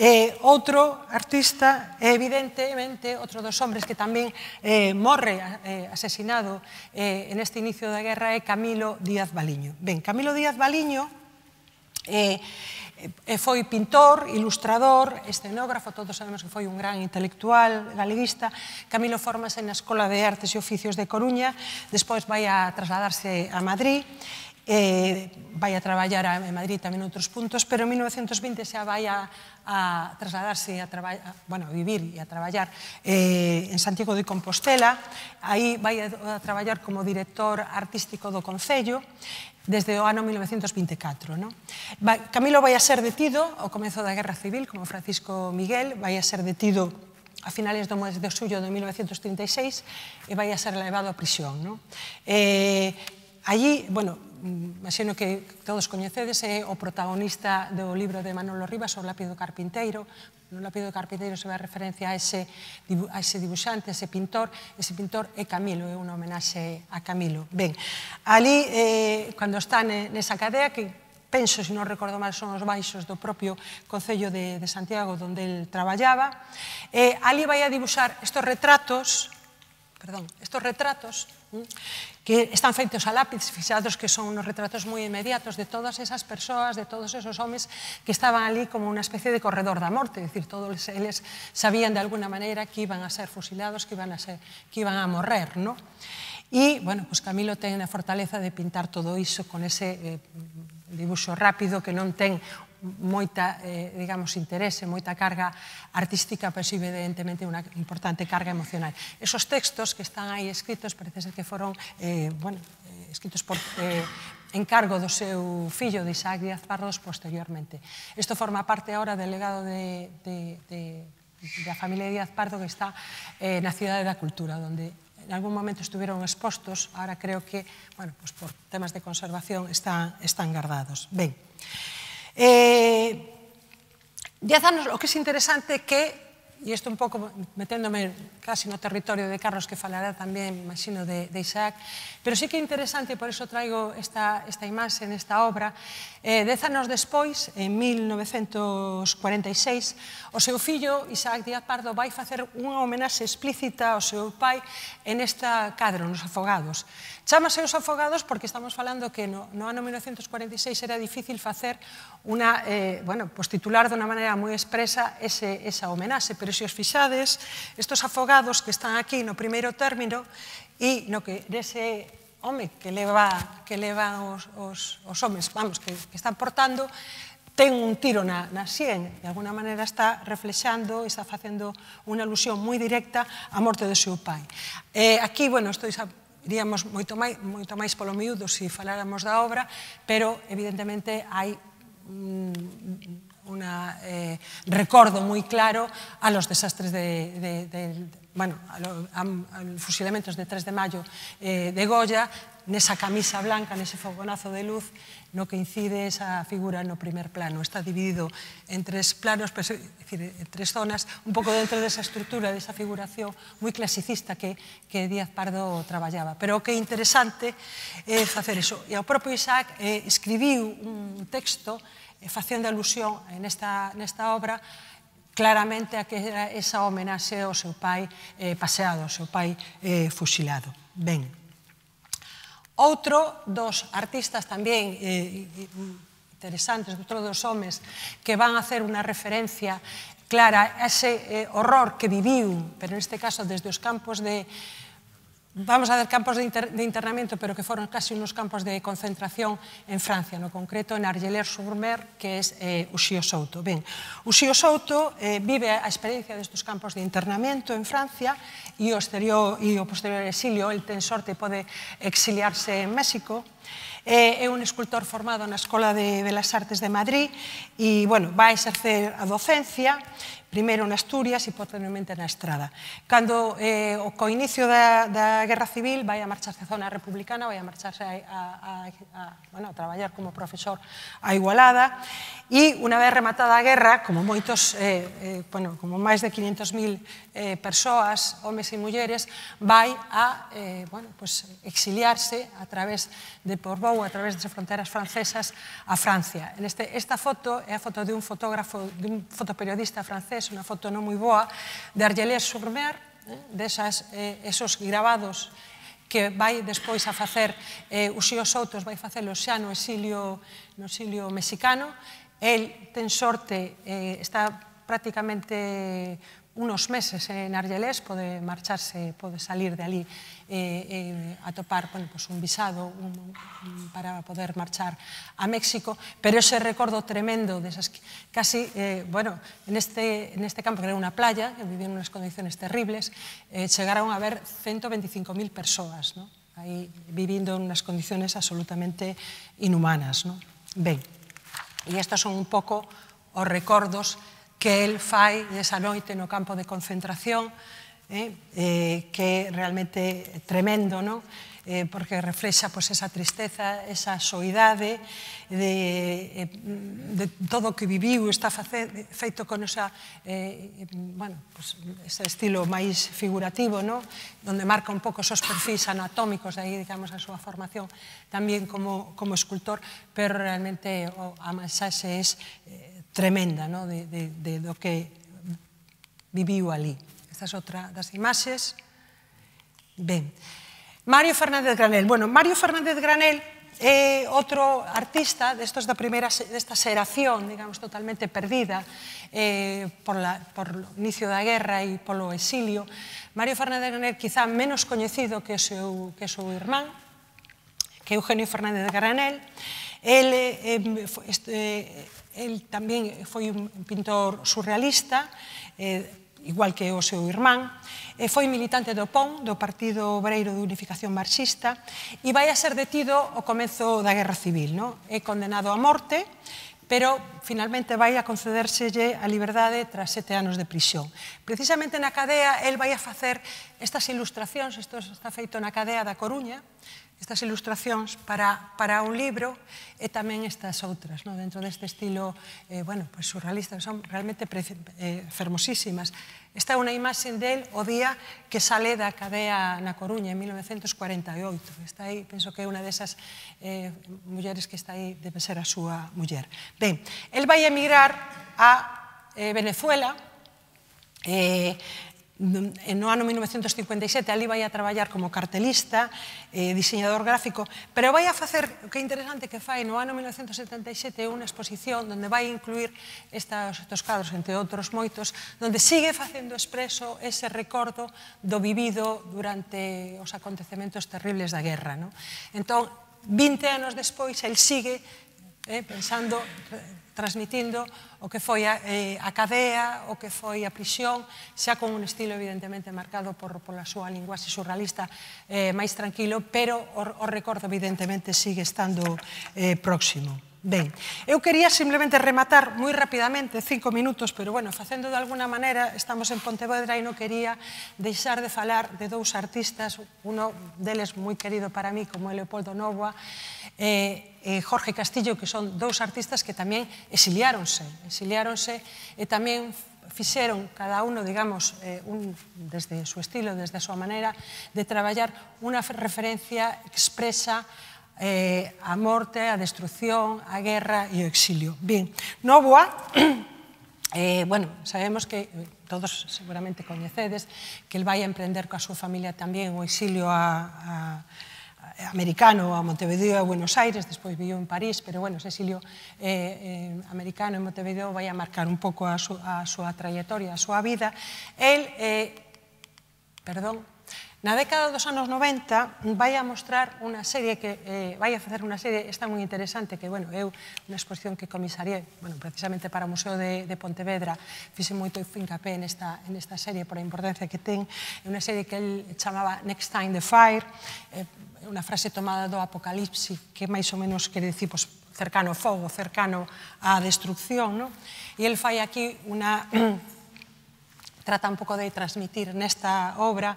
Eh, outro artista, evidentemente, outro dos hombres que tamén eh, morre eh, asesinado eh, en este inicio da guerra é Camilo Díaz Baliño. Ben, Camilo Díaz Baliño eh, eh, foi pintor, ilustrador, escenógrafo, todos sabemos que foi un gran intelectual galeguista. Camilo fórmase na Escola de Artes e Oficios de Coruña, despois vai a trasladarse a Madrid eh, vai a traballar a, en Madrid tamén outros puntos, pero en 1920 xa vai a, a trasladarse a, a, bueno, a vivir e a traballar eh, en Santiago de Compostela. Aí vai a, a traballar como director artístico do Concello desde o ano 1924. No? Vai, Camilo vai a ser detido ao comezo da Guerra Civil, como Francisco Miguel, vai a ser detido a finales do mes de xullo de 1936 e vai a ser levado a prisión. No? Eh, allí, bueno, imagino mm, que todos coñecedes, é o protagonista do libro de Manolo Rivas, o lápido carpinteiro. No lápido carpinteiro se vai a referencia a ese, a ese dibuixante, a ese pintor. Ese pintor é Camilo, é unha homenaxe a Camilo. Ben, ali, eh, cando está nesa cadea, que penso, se non recordo mal, son os baixos do propio Concello de, de Santiago, onde el traballaba, eh, ali vai a dibuixar estos retratos, perdón, estos retratos mm, que están feitos a lápiz, fixados que son unos retratos moi inmediatos de todas esas persoas, de todos esos homes que estaban ali como unha especie de corredor da morte, é dicir, todos eles sabían de alguna maneira que iban a ser fusilados, que iban a, ser, que iban a morrer, non? E, bueno, pues Camilo ten a fortaleza de pintar todo iso con ese eh, dibuixo rápido que non ten moita, eh, digamos, interese, moita carga artística, pero sí, evidentemente, unha importante carga emocional. Esos textos que están aí escritos parece ser que foron, eh, bueno, eh, escritos por, eh, encargo do seu fillo de Isaac Díaz Pardos posteriormente. Isto forma parte ahora do legado de, de, de, da familia Díaz Pardo que está eh, na Cidade da Cultura, onde en algún momento estuvieron expostos, ahora creo que, bueno, pues por temas de conservación están, están guardados. Ben, Eh, Diez anos, o que é interesante que, e isto un pouco meténdome casi no territorio de Carlos que falará tamén, imagino, de, de Isaac, pero sí que é interesante, por iso traigo esta, esta imaxe nesta obra, Eh, dez anos despois, en 1946, o seu fillo, Isaac Díaz Pardo, vai facer unha homenaxe explícita ao seu pai en esta cadro, nos afogados. Chámase os afogados porque estamos falando que no, no ano 1946 era difícil facer una, eh, bueno, pues titular de unha maneira moi expresa ese, esa homenaxe, pero se os fixades, estos afogados que están aquí no primeiro término e no que dese home que leva, que leva os, os, os homes, vamos, que, que está portando, ten un tiro na, na sien, de alguna maneira está reflexando, e está facendo unha alusión moi directa á morte do seu pai. Eh, aquí, bueno, estou xa, iríamos moito máis, moito máis polo miúdo se si faláramos da obra, pero evidentemente hai mm, un eh, recordo moi claro a los desastres de, de, de, bueno, al fusilamentos de 3 de maio eh, de Goya, nesa camisa blanca, nese fogonazo de luz, no que incide esa figura no primer plano. Está dividido en tres planos, pero, es decir, en tres zonas, un pouco dentro desa de estructura, desa de figuración moi clasicista que, que Díaz Pardo traballaba. Pero o que é interesante é eh, facer eso. E o propio Isaac eh, escribiu un texto eh, facendo alusión nesta, nesta obra claramente a que era esa homenaxe ao seu pai eh, paseado, ao seu pai eh, fusilado. Ben, outro dos artistas tamén eh, interesantes, outro dos homes que van a hacer unha referencia clara a ese eh, horror que viviu, pero neste caso desde os campos de vamos a ver campos de, inter, de internamento, pero que foron casi unos campos de concentración en Francia, no concreto en Argelers-sur-Mer, que é eh, Uxío Souto. Ben, Uxío Souto eh, vive a experiencia destes campos de internamento en Francia e o, exterior, e o posterior exilio, el ten sorte, pode exiliarse en México, É un escultor formado na Escola de Belas Artes de Madrid e, bueno, vai exercer a docencia primeiro en Asturias e posteriormente na Estrada. Cando eh, o co inicio da, da Guerra Civil vai a marcharse a zona republicana, vai a marcharse a, a, a, a, bueno, a traballar como profesor a Igualada e unha vez rematada a guerra, como moitos, eh, eh, bueno, como máis de 500.000 eh, persoas, homes e mulleres, vai a eh, bueno, pues, exiliarse a través de Porbou, a través das fronteras francesas, a Francia. En este, esta foto é a foto de un fotógrafo, de un fotoperiodista francés, unha foto non moi boa, de argelès Surmer, eh, eh, esas, eh, esos gravados que vai despois a facer eh, os xíos outros vai facelo xa no exilio, no exilio mexicano. El ten sorte, eh, está prácticamente unos meses en Argelés pode marcharse, pode salir de ali eh, eh, a topar bueno, pues un visado un, un, para poder marchar a México, pero ese recordo tremendo de esas casi, eh, bueno, en este, en este campo que era una playa, que vivían unas condiciones terribles, eh, chegaron a ver 125.000 persoas, ¿no? aí vivindo en unas condiciones absolutamente inhumanas. ¿no? Ben, e estos son un pouco os recordos que el fai desa noite no campo de concentración, eh, eh, que é realmente tremendo, ¿no? eh, porque reflexa pois, esa tristeza, esa soidade de, eh, de todo o que viviu está face, feito con esa, eh, bueno, pois, ese estilo máis figurativo, no? donde marca un pouco esos perfis anatómicos, de aí, digamos, a súa formación tamén como, como escultor, pero realmente o, a masaxe é tremenda no? de, de, de, do que viviu ali. Esta é outra das imaxes. Ben. Mario Fernández Granel. Bueno, Mario Fernández Granel é outro artista destos da primeira desta xeración, digamos, totalmente perdida eh, por, la, por o inicio da guerra e polo exilio. Mario Fernández Granel, quizá menos coñecido que o seu, que o seu irmán, que Eugenio Fernández Granel, ele eh, este, eh, El tamén foi un pintor surrealista, eh, igual que o seu irmán, e foi militante do PON, do Partido Obreiro de Unificación Marxista, e vai a ser detido ao comezo da Guerra Civil. No? É condenado a morte, pero finalmente vai a concedérselle a liberdade tras sete anos de prisión. Precisamente na cadea, el vai a facer estas ilustracións, isto está feito na cadea da Coruña, estas ilustracións para, para un libro e tamén estas outras, no? dentro deste estilo eh, bueno, pues surrealista, son realmente pre, eh, fermosísimas. Esta é unha imaxe del o día que sale da cadea na Coruña en 1948. Está aí, penso que é unha desas eh, mulleres que está aí, debe ser a súa muller. Ben, el vai emigrar a eh, Venezuela, eh, no ano 1957 ali vai a traballar como cartelista, eh, diseñador gráfico, pero vai a facer, o que é interesante que fai no ano 1977 unha exposición onde vai incluir estas, estos cadros, entre outros moitos, onde sigue facendo expreso ese recordo do vivido durante os acontecementos terribles da guerra. No? Entón, 20 anos despois, el sigue eh, pensando, transmitindo o que foi a, eh, a cadea, o que foi a prisión, xa con un estilo evidentemente marcado por, pola súa linguaxe surrealista eh, máis tranquilo, pero o, o recordo evidentemente sigue estando eh, próximo. Ben, eu quería simplemente rematar moi rapidamente, cinco minutos, pero bueno, facendo de alguna maneira, estamos en Pontevedra e non quería deixar de falar de dous artistas, uno deles moi querido para mí, como Leopoldo Novoa, e, eh, Jorge Castillo, que son dous artistas que tamén exiliáronse, exiliáronse e tamén fixeron cada uno, digamos, eh, un, desde o seu estilo, desde a súa maneira de traballar, unha referencia expresa eh, a morte, a destrucción, a guerra e o exilio. Bien, Novoa, eh, bueno, sabemos que eh, todos seguramente coñecedes que el vai a emprender coa súa familia tamén o exilio a, a, americano a Montevideo e a Buenos Aires, despois viviu en París, pero bueno, ese exilio eh, eh, americano en Montevideo vai a marcar un pouco a, a súa trayectoria, a súa vida. El, eh, perdón, Na década dos anos 90 vai a mostrar unha serie que eh, vai a facer unha serie esta moi interesante que, bueno, eu unha exposición que comisarié, bueno, precisamente para o Museo de, de Pontevedra, fixe moito fincapé nesta, nesta serie por a importancia que ten, é unha serie que el chamaba Next Time the Fire, eh, unha frase tomada do Apocalipsi que máis ou menos quere dicir, pois, cercano ao fogo, cercano á destrucción, no? E el fai aquí unha trata un pouco de transmitir nesta obra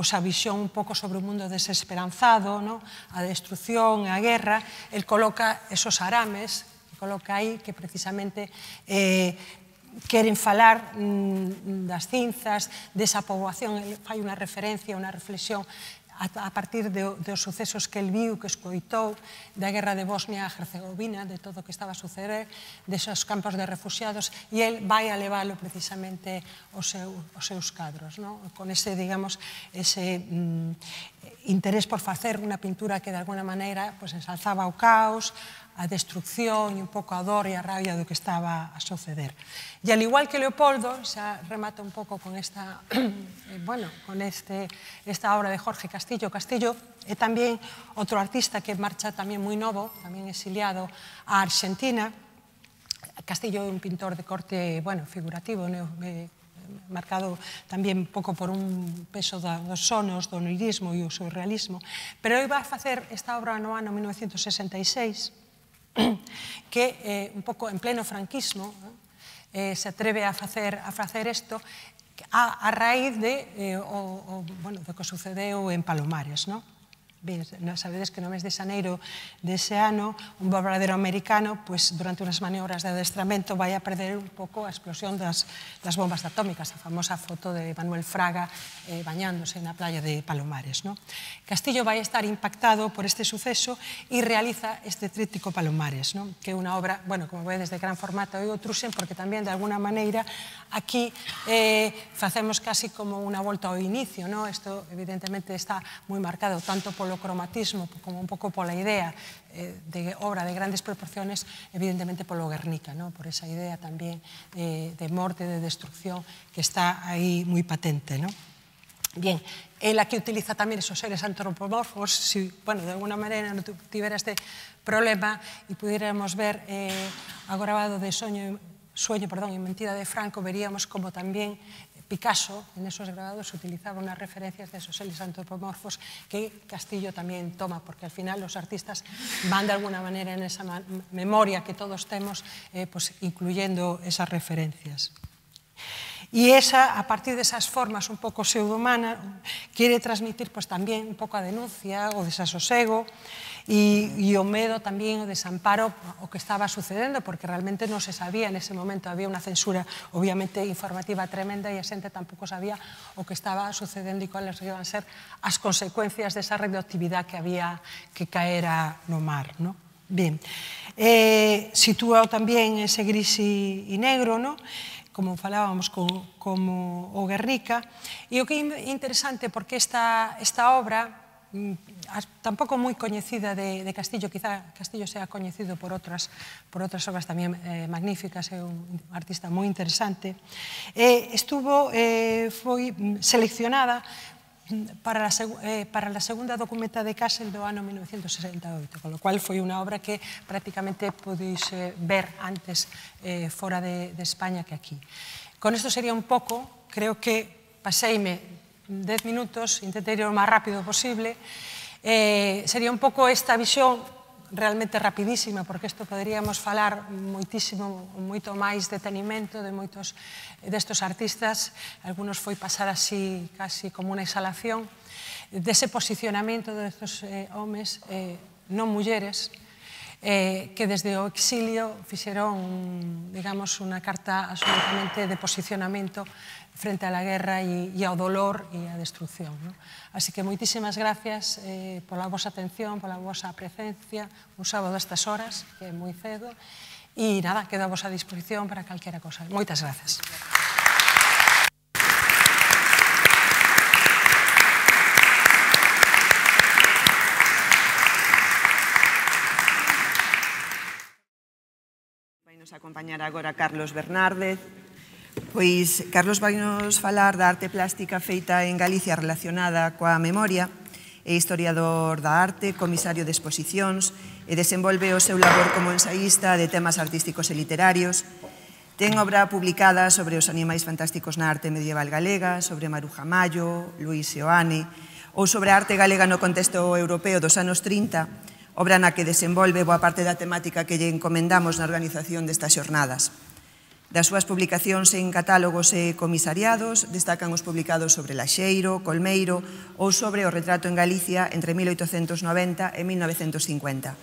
pois a visión un pouco sobre o mundo desesperanzado, no? a destrucción, a guerra, el coloca esos arames que coloca aí que precisamente eh, queren falar mm, das cinzas, desa poboación, fai unha referencia, unha reflexión a partir de, dos sucesos que el viu, que escoitou, da guerra de Bosnia a Herzegovina, de todo o que estaba a suceder, desos campos de refugiados, e el vai a leválo precisamente os, os seus cadros, con ese, digamos, ese mm, interés por facer unha pintura que de alguna maneira pois, ensalzaba o caos, a destrucción e un pouco a dor e a rabia do que estaba a suceder. E al igual que Leopoldo, xa remata un pouco con esta, eh, bueno, con este, esta obra de Jorge Castillo. Castillo é tamén outro artista que marcha tamén moi novo, tamén exiliado a Argentina. Castillo é un pintor de corte, bueno, figurativo, neo, eh, marcado tamén pouco por un peso da, dos sonos, do onirismo e o surrealismo, pero iba a facer esta obra no ano 1966, que eh, un pouco en pleno franquismo eh, se atreve a facer a facer isto a, a raíz de eh, o, o, bueno, do que sucedeu en Palomares, non? ver, sabedes que no mes de xaneiro dese ano, un bombardero americano, pues, durante unas maniobras de adestramento, vai a perder un pouco a explosión das, das bombas atómicas, a famosa foto de Manuel Fraga eh, bañándose na playa de Palomares. ¿no? Castillo vai estar impactado por este suceso e realiza este tríptico Palomares, ¿no? que é unha obra, bueno, como vedes, de gran formato, e o Trusen, porque tamén, de alguna maneira, aquí eh, facemos casi como unha volta ao inicio, ¿no? Esto, evidentemente, está moi marcado tanto polo cromatismo, como un poco por la idea eh, de obra de grandes proporciones, evidentemente por lo Guernica, ¿no? por esa idea también eh, de muerte, de destrucción, que está ahí muy patente. ¿no? Bien, él aquí utiliza también esos seres antropomorfos, si, bueno, de alguna manera no tuviera este problema y pudiéramos ver eh, grabado de sueño sueño perdón, y mentira de Franco, veríamos como también Picasso, en esos grabados, utilizaba unas referencias de esos seres antropomorfos que Castillo también toma, porque al final los artistas van de alguna manera en esa memoria que todos tenemos, eh, pues incluyendo esas referencias. Y esa, a partir de esas formas un poco pseudo-humanas, quiere transmitir pues, también un poco a denuncia o De E, e o medo tamén, o desamparo, o que estaba sucedendo, porque realmente non se sabía en ese momento, había unha censura obviamente informativa tremenda e a xente tampouco sabía o que estaba sucedendo e cuáles iban ser as consecuencias desa radioactividade que había que caera no mar. No? Bien, eh, situado tamén ese gris e negro, no? como falábamos co, como o Guernica, e o que é interesante porque esta, esta obra Mm, tampouco moi coñecida de, de Castillo, quizá Castillo sea coñecido por outras, por outras obras tamén eh, magníficas, é un artista moi interesante, eh, estuvo, eh, foi seleccionada para a, eh, para a segunda documenta de Kassel do ano 1968, con lo cual foi unha obra que prácticamente podéis eh, ver antes eh, fora de, de España que aquí. Con isto sería un pouco, creo que paseime 10 minutos, intentei ir o máis rápido posible. Eh, sería un pouco esta visión realmente rapidísima, porque isto poderíamos falar moitísimo, moito máis detenimento de moitos destos artistas, algunos foi pasar así casi como unha exhalación, dese posicionamento destos eh, homes, eh, non mulleres, eh, que desde o exilio fixeron, digamos, unha carta absolutamente de posicionamento frente á guerra e, e ao dolor e á destrucción. ¿no? Así que moitísimas gracias eh, pola vosa atención, pola vosa presencia, un sábado a estas horas, que é moi cedo, e nada, quedo a vosa disposición para calquera cosa. Moitas gracias. Vainos nos acompañar agora Carlos Bernárdez, Pois Carlos vai nos falar da arte plástica feita en Galicia relacionada coa memoria, é historiador da arte, comisario de exposicións e desenvolve o seu labor como ensaísta de temas artísticos e literarios. Ten obra publicada sobre os animais fantásticos na arte medieval galega, sobre Maruja Mayo, Luis Seoane, ou sobre a arte galega no contexto europeo dos anos 30, obra na que desenvolve boa parte da temática que lle encomendamos na organización destas xornadas. Das súas publicacións en catálogos e comisariados destacan os publicados sobre Laxeiro, Colmeiro ou sobre o retrato en Galicia entre 1890 e 1950.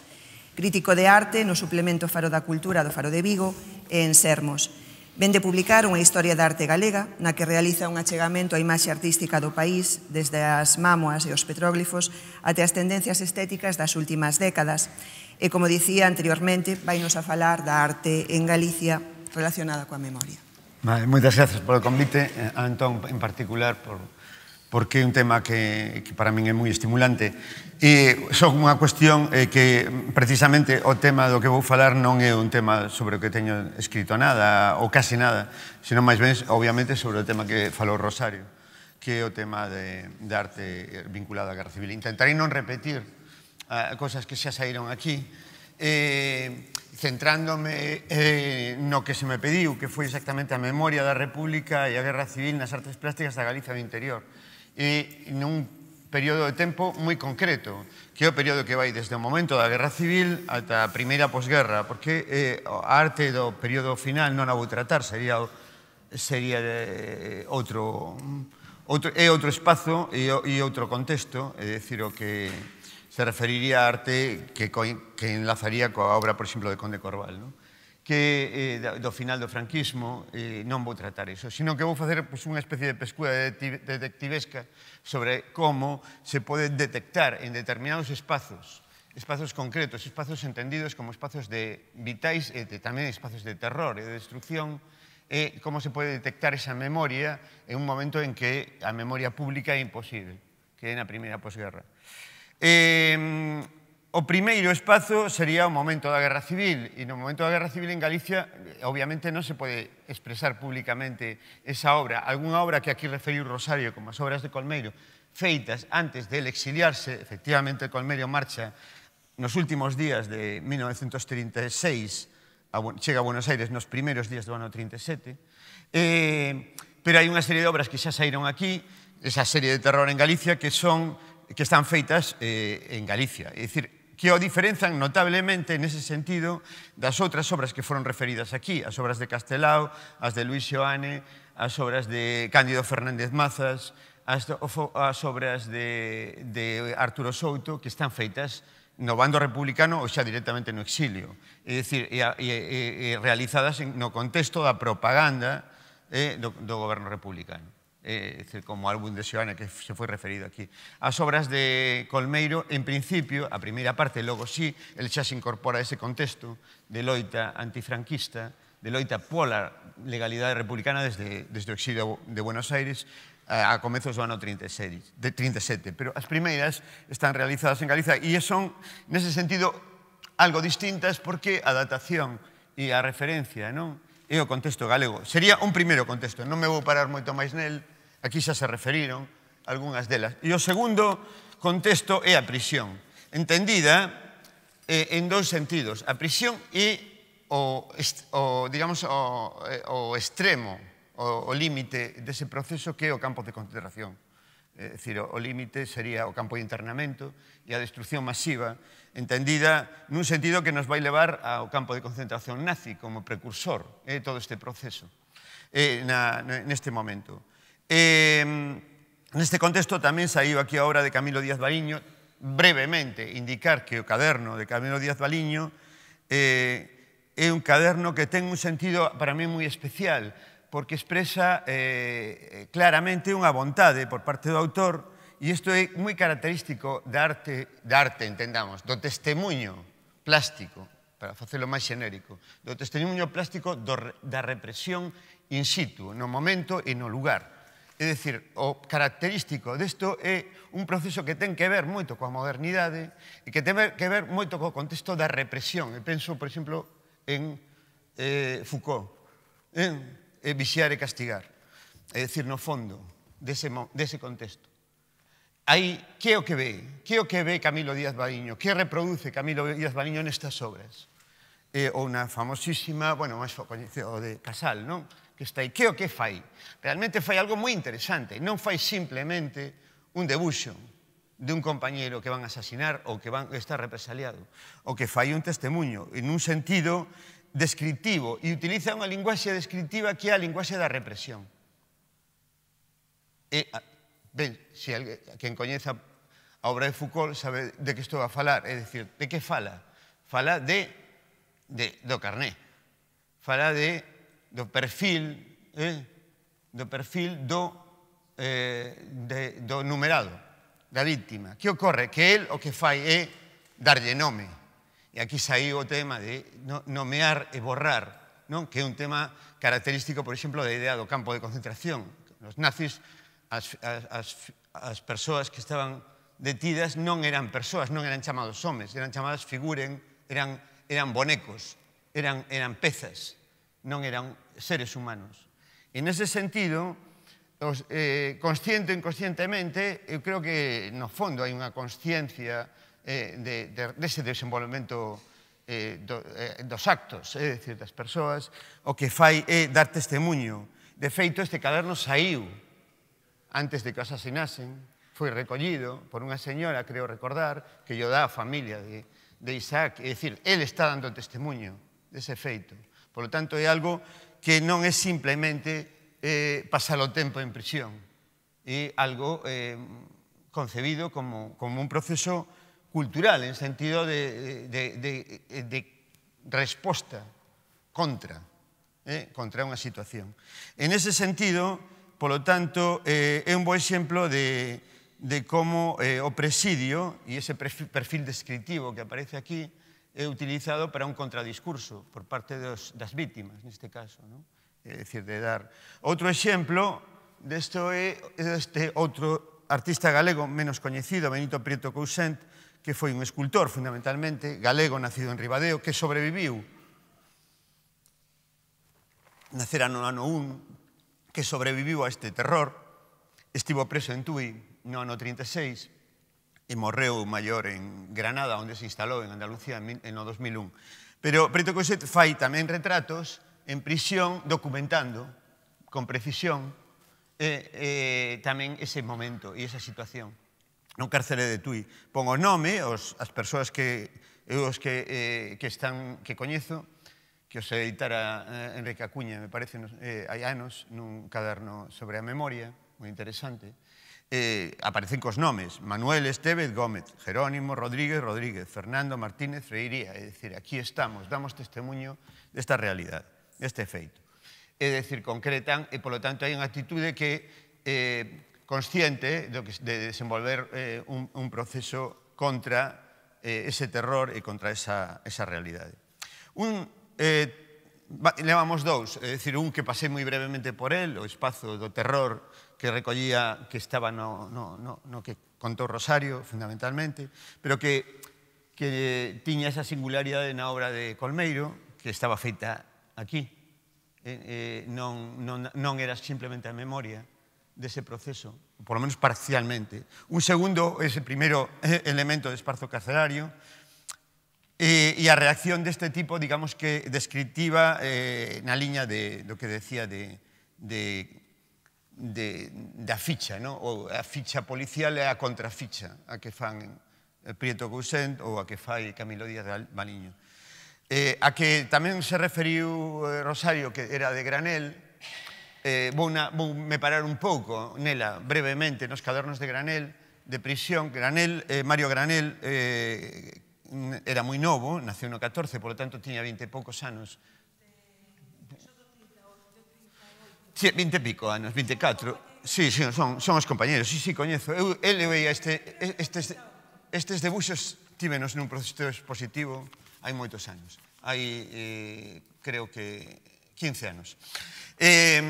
Crítico de arte no suplemento Faro da Cultura do Faro de Vigo e en Sermos. Ven de publicar unha historia da arte galega na que realiza un achegamento á imaxe artística do país desde as mámoas e os petróglifos até as tendencias estéticas das últimas décadas. E, como dicía anteriormente, vainos a falar da arte en Galicia relacionada coa memoria. Vale, moitas gracias polo convite, a eh, Antón en particular, por, porque é un tema que, que para min é moi estimulante. E só unha cuestión eh, que precisamente o tema do que vou falar non é un tema sobre o que teño escrito nada, ou casi nada, senón máis ben, obviamente, sobre o tema que falou Rosario, que é o tema de, de arte vinculado á Guerra Civil. Intentarei non repetir uh, cosas que xa saíron aquí, eh, centrándome eh, no que se me pediu, que foi exactamente a memoria da República e a Guerra Civil nas artes plásticas da Galicia do interior. E nun período de tempo moi concreto, que é o período que vai desde o momento da Guerra Civil ata a primeira posguerra, porque eh, a arte do período final non a vou tratar, sería, sería eh, outro, outro, é outro espazo e, e outro contexto, é dicir, o que se referiría a arte que, que enlazaría coa obra, por exemplo, de Conde Corval, ¿no? que eh, do final do franquismo eh, non vou tratar iso, sino que vou facer pues, unha especie de pescuda detectivesca sobre como se pode detectar en determinados espazos espazos concretos, espazos entendidos como espazos de vitais e de, tamén espazos de terror e de destrucción, e como se pode detectar esa memoria en un momento en que a memoria pública é imposible, que é na primeira posguerra. Eh, o primeiro espazo sería o momento da Guerra Civil, e no momento da Guerra Civil en Galicia obviamente non se pode expresar públicamente esa obra. Algúnha obra que aquí referiu Rosario, como as obras de Colmeiro, feitas antes de exiliarse, efectivamente Colmeiro marcha nos últimos días de 1936, a, chega a Buenos Aires nos primeiros días do ano 37, eh, pero hai unha serie de obras que xa saíron aquí, esa serie de terror en Galicia, que son que están feitas eh, en Galicia. É dicir, que o diferenzan notablemente ese sentido das outras obras que foron referidas aquí, as obras de Castelao, as de Luis Xoane, as obras de Cándido Fernández Mazas, as, as obras de, de Arturo Souto, que están feitas no bando republicano ou xa directamente no exilio. É dicir, e, e, e, realizadas no contexto da propaganda eh, do, do goberno republicano eh, como álbum de Xoana que se foi referido aquí. As obras de Colmeiro, en principio, a primeira parte, logo sí, el xa se incorpora ese contexto de loita antifranquista, de loita pola legalidade republicana desde, desde o exilio de Buenos Aires, eh, a comezos do ano 36, de 37, pero as primeiras están realizadas en Galiza e son, nese sentido, algo distintas porque a datación e a referencia non? é o contexto galego. Sería un primeiro contexto, non me vou parar moito máis nel, Aquí xa se referiron algunhas delas. E o segundo contexto é a prisión, entendida eh, en dous sentidos. A prisión e o, o digamos, o, eh, o extremo, o, o límite dese proceso que é o campo de concentración. É dicir, o límite sería o campo de internamento e a destrucción masiva, entendida nun sentido que nos vai levar ao campo de concentración nazi como precursor de eh, todo este proceso eh, na, neste momento. Eh, neste contexto tamén saiu aquí a obra de Camilo Díaz Baliño, brevemente indicar que o caderno de Camilo Díaz Baliño eh, é un caderno que ten un sentido para mí moi especial, porque expresa eh, claramente unha vontade por parte do autor e isto é moi característico da arte, da arte, entendamos, do testemunho plástico, para facelo máis xenérico, do testemunho plástico do, da represión in situ, no momento e no lugar. É dicir, o característico disto é un proceso que ten que ver moito coa modernidade e que ten que ver moito co contexto da represión. E penso, por exemplo, en eh, Foucault, en eh, vixiar e castigar. É dicir, no fondo dese, dese contexto. Aí, que é o que ve? Que é o que ve Camilo Díaz Bariño? Que reproduce Camilo Díaz Bariño nestas obras? Eh, ou na famosísima, bueno, máis coñecido de Casal, non? que está aí. Que o que fai? Realmente fai algo moi interesante. Non fai simplemente un debuxo de un compañero que van a asasinar ou que van está represaliado. O que fai un testemunho en un sentido descriptivo e utiliza unha linguaxe descriptiva que é a linguaxe da represión. E, eh, ben, ah, se alguén, quen coñeza a obra de Foucault sabe de que estou a falar, é dicir, de que fala? Fala de, de do carné, fala de do perfil, eh, do perfil do, eh, de, do numerado, da víctima. Que ocorre? Que el o que fai é darlle nome. E aquí saí o tema de nomear e borrar, non? que é un tema característico, por exemplo, da idea do campo de concentración. Os nazis, as, as, as persoas que estaban detidas non eran persoas, non eran chamados homes, eran chamadas figuren, eran, eran bonecos, eran, eran pezas non eran seres humanos. E nese sentido, os, eh, consciente e inconscientemente, eu creo que no fondo hai unha consciencia eh, de, de, dese desenvolvemento eh, do, eh, dos actos, é eh, dicir, das persoas, o que fai é dar testemunho. De feito, este caderno saiu antes de que o asasinasen, foi recollido por unha señora, creo recordar, que yo dá a familia de, de Isaac, é dicir, ele está dando testemunho dese feito. Por lo tanto, é algo que non é simplemente eh, pasar o tempo en prisión. É algo eh, concebido como, como un proceso cultural, en sentido de, de, de, de resposta contra, eh, contra unha situación. En ese sentido, por lo tanto, eh, é un bo exemplo de, de como eh, o presidio e ese perfil descriptivo que aparece aquí é utilizado para un contradiscurso por parte dos, das vítimas, neste caso. Non? É dicir, de dar... Outro exemplo desto é este outro artista galego menos coñecido, Benito Prieto Cousent, que foi un escultor, fundamentalmente, galego, nacido en Ribadeo, que sobreviviu. Nacera no ano 1, que sobreviviu a este terror. Estivo preso en Tui no ano 36, e morreu maior en Granada, onde se instalou en Andalucía en o 2001. Pero Preto Coixet fai tamén retratos en prisión documentando con precisión eh, eh, tamén ese momento e esa situación no cárcere de Tui. Pon o nome, os, as persoas que, eu os que, eh, que, están, que coñezo, que os editara eh, Enrique Acuña, me parece, nos, eh, hai anos, nun caderno sobre a memoria, moi interesante, eh, aparecen cos nomes, Manuel Estevez Gómez, Jerónimo Rodríguez Rodríguez, Fernando Martínez Freiría, é dicir, aquí estamos, damos testemunho desta realidade, deste efeito. É dicir, concretan, e polo tanto hai unha actitude que eh, consciente eh, do que, de desenvolver eh, un, un proceso contra eh, ese terror e contra esa, esa realidade. Un, eh, levamos dous, é dicir, un que pasei moi brevemente por el, o espazo do terror que recollía, que estaba no, no, no, no que contou Rosario, fundamentalmente, pero que, que tiña esa singularidade na obra de Colmeiro, que estaba feita aquí. Eh, eh, non, non, non era simplemente a memoria dese proceso, por lo menos parcialmente. Un segundo, ese primeiro elemento de esparzo carcelario, e, eh, e a reacción deste tipo, digamos que descriptiva, eh, na liña de, do que decía de, de de, da ficha, no? ou a ficha policial é a contraficha a que fan Prieto Cousent ou a que fai Camilo Díaz de Maliño. Eh, a que tamén se referiu eh, Rosario, que era de Granel, eh, vou, na, vou me parar un pouco nela brevemente nos cadernos de Granel, de prisión. Granel, eh, Mario Granel eh, era moi novo, naceu no 14, polo tanto tiña 20 e poucos anos, Sí, 20 e pico anos, 24. Sí, sí, son, son os compañeros, sí, sí, coñezo. Eu, ele veía este, estes, estes debuxos tímenos nun proceso expositivo hai moitos anos. Hai, eh, creo que, 15 anos. Eh,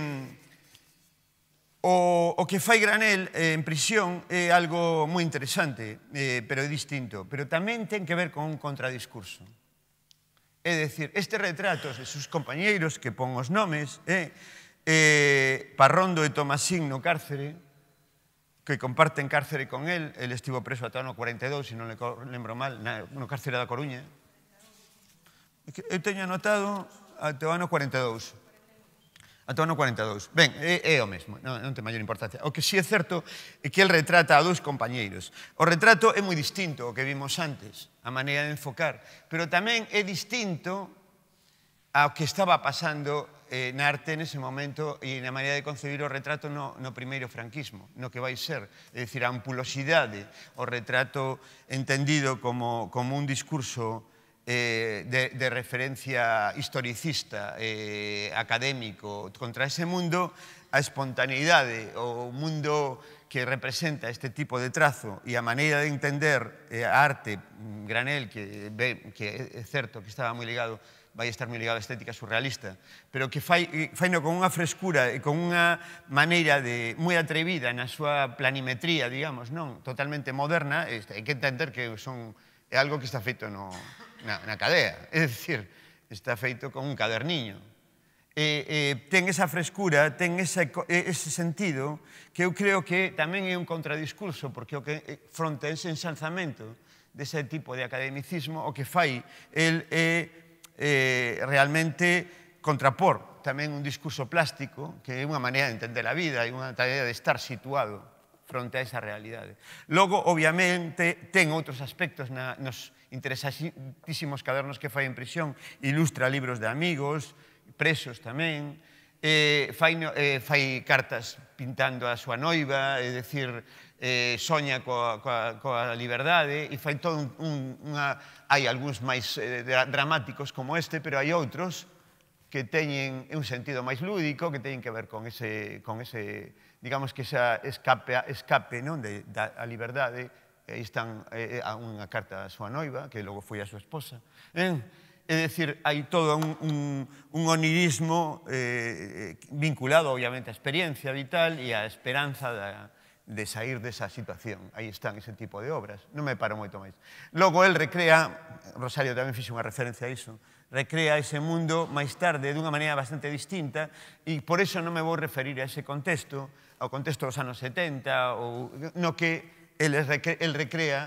o, o que fai Granel eh, en prisión é algo moi interesante, eh, pero é distinto. Pero tamén ten que ver con un contradiscurso. É dicir, estes retratos de sus compañeiros que pon os nomes... Eh, eh, Parrondo e Tomasín no cárcere, que comparten cárcere con él, el estivo preso ata no 42, se non lembro mal, na, ah, eh, eh, no cárcere da Coruña. Eu teño anotado ata o ano 42. A ano 42. Ben, é, é o mesmo, non, non ten maior importancia. O que sí é certo é que el retrata a dous compañeiros. O retrato é moi distinto ao que vimos antes, a maneira de enfocar, pero tamén é distinto ao que estaba pasando eh, na arte ese momento e na maneira de concebir o retrato no, no primeiro franquismo, no que vai ser, é dicir, a ampulosidade, o retrato entendido como, como un discurso eh, de, de referencia historicista, eh, académico, contra ese mundo, a espontaneidade, o mundo que representa este tipo de trazo e a maneira de entender eh, a arte, mm, Granel, que, que é certo que estaba moi ligado vai estar moi ligado á estética surrealista, pero que fai, eh, faino con unha frescura e con unha maneira de, moi atrevida na súa planimetría, digamos, non? Totalmente moderna, este, hai que entender que son, é algo que está feito no, na, na cadea, é dicir, está feito con un caderniño, eh, eh, ten esa frescura, ten ese, ese sentido que eu creo que tamén é un contradiscurso, porque o que eh, fronte ese ensalzamento dese tipo de academicismo, o que fai el é eh, eh, realmente contrapor tamén un discurso plástico, que é unha maneira de entender a vida, e unha maneira de estar situado fronte a esa realidade. Logo, obviamente, ten outros aspectos na, nos interesantísimos cadernos que fai en prisión, ilustra libros de amigos, presos tamén, eh, fai, eh, fai cartas pintando a súa noiva, é dicir, eh, soña coa, coa, coa liberdade e fai todo un, un, unha... Hai algúns máis eh, dramáticos como este, pero hai outros que teñen un sentido máis lúdico, que teñen que ver con ese, con ese digamos que esa escape, escape non? De, da, a liberdade, aí están eh, eh, a unha carta a súa noiva, que logo foi a súa esposa. Eh? É dicir, hai todo un, un, un onirismo eh, vinculado, obviamente, á experiencia vital e á esperanza da, de sair desa situación. Aí están ese tipo de obras. Non me paro moito máis. Logo, el recrea, Rosario tamén fixe unha referencia a iso, recrea ese mundo máis tarde dunha maneira bastante distinta e por eso non me vou referir a ese contexto, ao contexto dos anos 70, ou, no que el, recrea, el recrea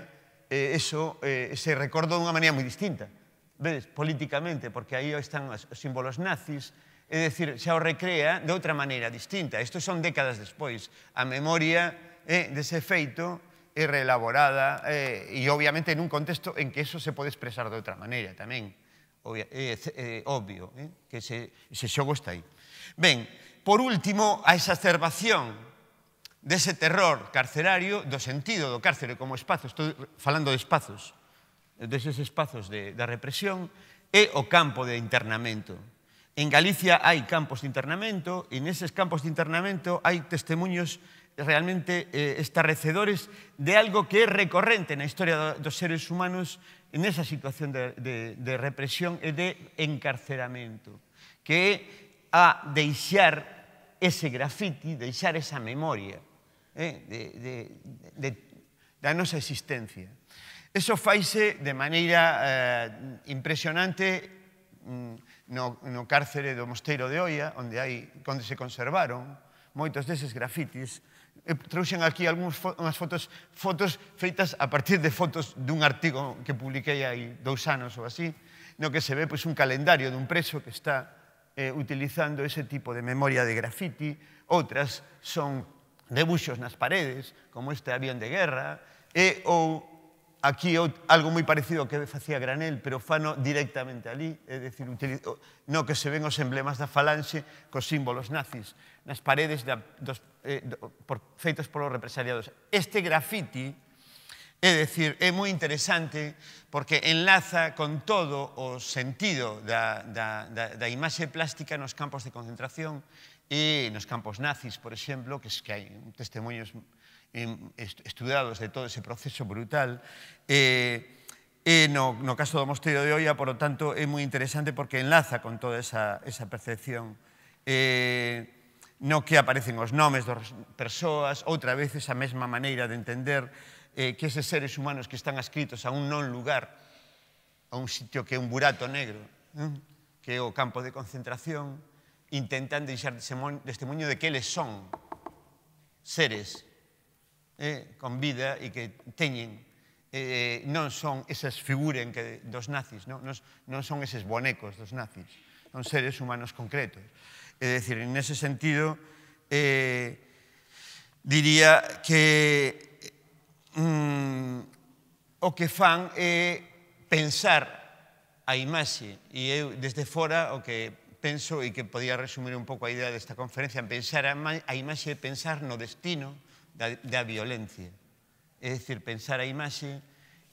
eh, eso, eh, ese recordo dunha maneira moi distinta. Vedes, políticamente, porque aí están os símbolos nazis, é dicir, xa o recrea de outra maneira distinta. Isto son décadas despois. A memoria eh, desefeito e reelaborada eh, e obviamente nun contexto en que eso se pode expresar de outra maneira tamén obvia, eh, eh, obvio eh, que se, ese xogo está aí ben, por último a exacerbación dese terror carcerario do sentido do cárcere como espazo estou falando de espazos deses espazos de, da represión e o campo de internamento en Galicia hai campos de internamento e neses campos de internamento hai testemunhos realmente eh, estarrecedores de algo que é recorrente na historia dos seres humanos nesa situación de, de, de represión e de encarceramento, que é a deixar ese grafiti, deixar esa memoria eh, de, de, de, da nosa existencia. Eso faise de maneira eh, impresionante mm, no, no cárcere do Mosteiro de Oia, onde, hai, onde se conservaron moitos deses grafitis Eh, trouxen aquí algúns fo unhas fotos, fotos feitas a partir de fotos dun artigo que publiquei hai dous anos ou así, no que se ve pois, un calendario dun preso que está eh, utilizando ese tipo de memoria de grafiti, outras son debuxos nas paredes, como este avión de guerra, e eh, ou Aquí algo moi parecido ao que facía Granel, pero fano directamente ali, é dicir, utilizo, no que se ven os emblemas da falanxe cos símbolos nazis nas paredes da, dos, eh, do, por, feitos polos represariados. Este grafiti, é dicir, é moi interesante porque enlaza con todo o sentido da, da, da, da imaxe plástica nos campos de concentración e nos campos nazis, por exemplo, que, es que hai testemunhos estudados de todo ese proceso brutal. Eh, E eh, no, no caso do Mosteiro de Oia, por lo tanto, é moi interesante porque enlaza con toda esa, esa percepción eh, no que aparecen os nomes das persoas, outra vez esa mesma maneira de entender eh, que eses seres humanos que están ascritos a un non lugar, a un sitio que é un burato negro, eh? que é o campo de concentración, intentan deixar testemunho de que eles son seres eh, con vida e que teñen eh, eh non son esas figuras que, dos nazis, non, non, non son eses bonecos dos nazis, son seres humanos concretos. É dicir, en ese sentido, eh, diría que mm, o que fan é pensar a imaxe e eu desde fora o que penso e que podía resumir un pouco a idea desta conferencia, en pensar a, a imaxe, pensar no destino, da, da violencia. É dicir, pensar a imaxe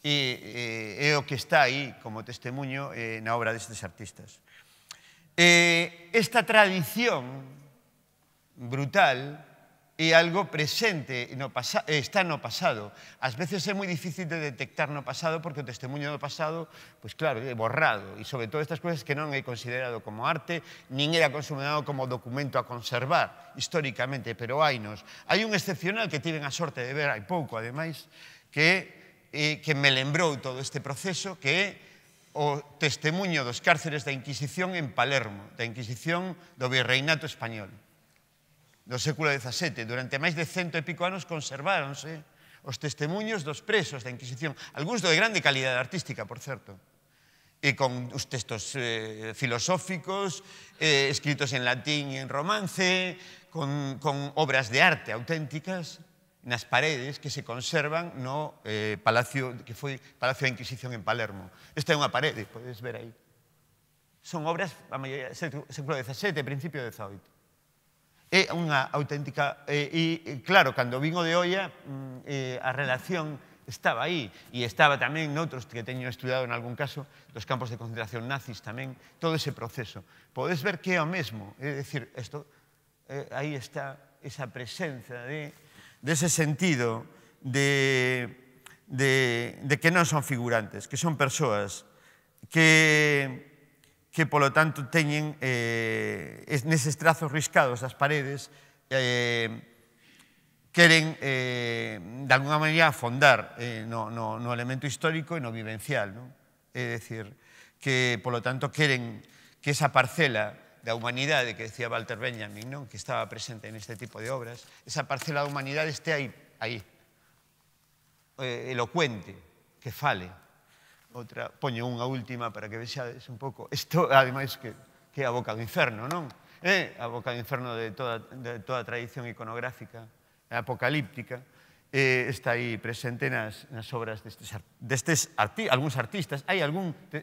e, e, é o que está aí como testemunho eh, na obra destes artistas. Eh, esta tradición brutal é algo presente, no pasa, está no pasado. Ás veces é moi difícil de detectar no pasado porque o testemunho do pasado, pois claro, é borrado. E sobre todo estas cousas que non é considerado como arte, nin era considerado como documento a conservar históricamente, pero hai nos. Hai un excepcional que tiven a sorte de ver hai pouco, ademais, que, eh, que me lembrou todo este proceso, que é o testemunho dos cárceres da Inquisición en Palermo, da Inquisición do Virreinato Español do século XVII. Durante máis de cento e pico anos conserváronse os testemunhos dos presos da Inquisición, algúns de grande calidade artística, por certo, e con os textos eh, filosóficos, eh, escritos en latín e en romance, con, con obras de arte auténticas nas paredes que se conservan no eh, palacio que foi Palacio da Inquisición en Palermo. Esta é unha parede, podes ver aí. Son obras, a século XVII, principio XVIII. É unha auténtica... E, e claro, cando vin o de olla, mm, eh, a relación estaba aí e estaba tamén noutros que teño estudiado en algún caso dos campos de concentración nazis tamén, todo ese proceso. Podes ver que é o mesmo, é dicir, esto, eh, aí está esa presenza de, de ese sentido de, de, de que non son figurantes, que son persoas que que polo tanto teñen eh, neses trazos riscados das paredes eh, queren eh, de alguna maneira afondar eh, no, no, no elemento histórico e no vivencial non? é dicir que polo tanto queren que esa parcela da humanidade que decía Walter Benjamin, non? que estaba presente neste tipo de obras, esa parcela da humanidade este aí, aí eh, elocuente, que fale, outra, poño unha última para que vexades un pouco. Isto, ademais, que, que é a boca do inferno, non? Eh, a boca do inferno de toda, de toda a tradición iconográfica apocalíptica, eh, está aí presente nas, nas obras destes, destes arti, algúns artistas. Hai algún... Te,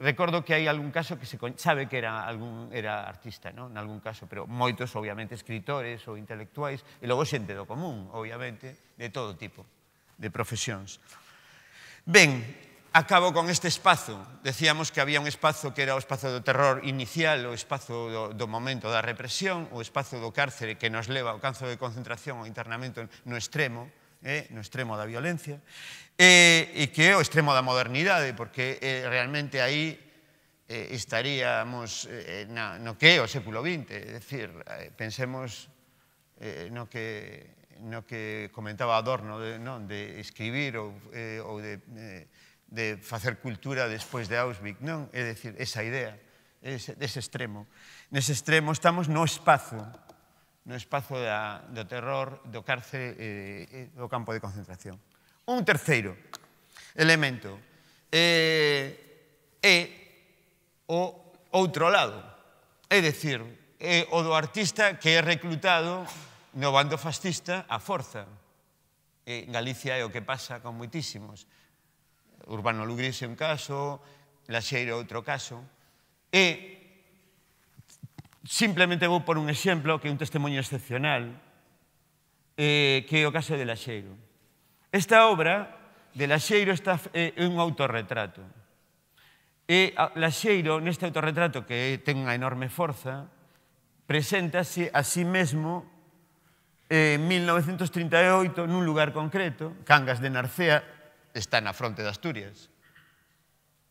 recordo que hai algún caso que se sabe que era algún era artista, non? En algún caso, pero moitos obviamente escritores ou intelectuais e logo xente do común, obviamente, de todo tipo de profesións. Ben, acabo con este espazo. Decíamos que había un espazo que era o espazo do terror inicial, o espazo do, do momento da represión, o espazo do cárcere que nos leva ao canzo de concentración, ao internamento no extremo, eh, no extremo da violencia, eh, e que é o extremo da modernidade, porque eh, realmente aí eh, estaríamos eh, na, no que é o século XX, é dicir, eh, pensemos eh, no que no que comentaba Adorno de, non, de escribir ou, eh, ou de eh, de facer cultura despois de Auschwitz, non? É dicir, esa idea, ese, ese extremo. Nese extremo estamos no espazo, no espazo da, do terror, do cárcel, eh, do campo de concentración. Un terceiro elemento eh, é o outro lado, é dicir, é o do artista que é reclutado no bando fascista a forza. En Galicia é o que pasa con moitísimos. Urbano Lugris é un caso, Laxeiro outro caso, e simplemente vou por un exemplo que é un testemunho excepcional, eh, que é o caso de Laxeiro. Esta obra de Laxeiro está, é eh, un autorretrato. E Laxeiro, neste autorretrato que ten unha enorme forza, preséntase a sí mesmo en eh, 1938 nun lugar concreto, Cangas de Narcea, está na fronte de Asturias.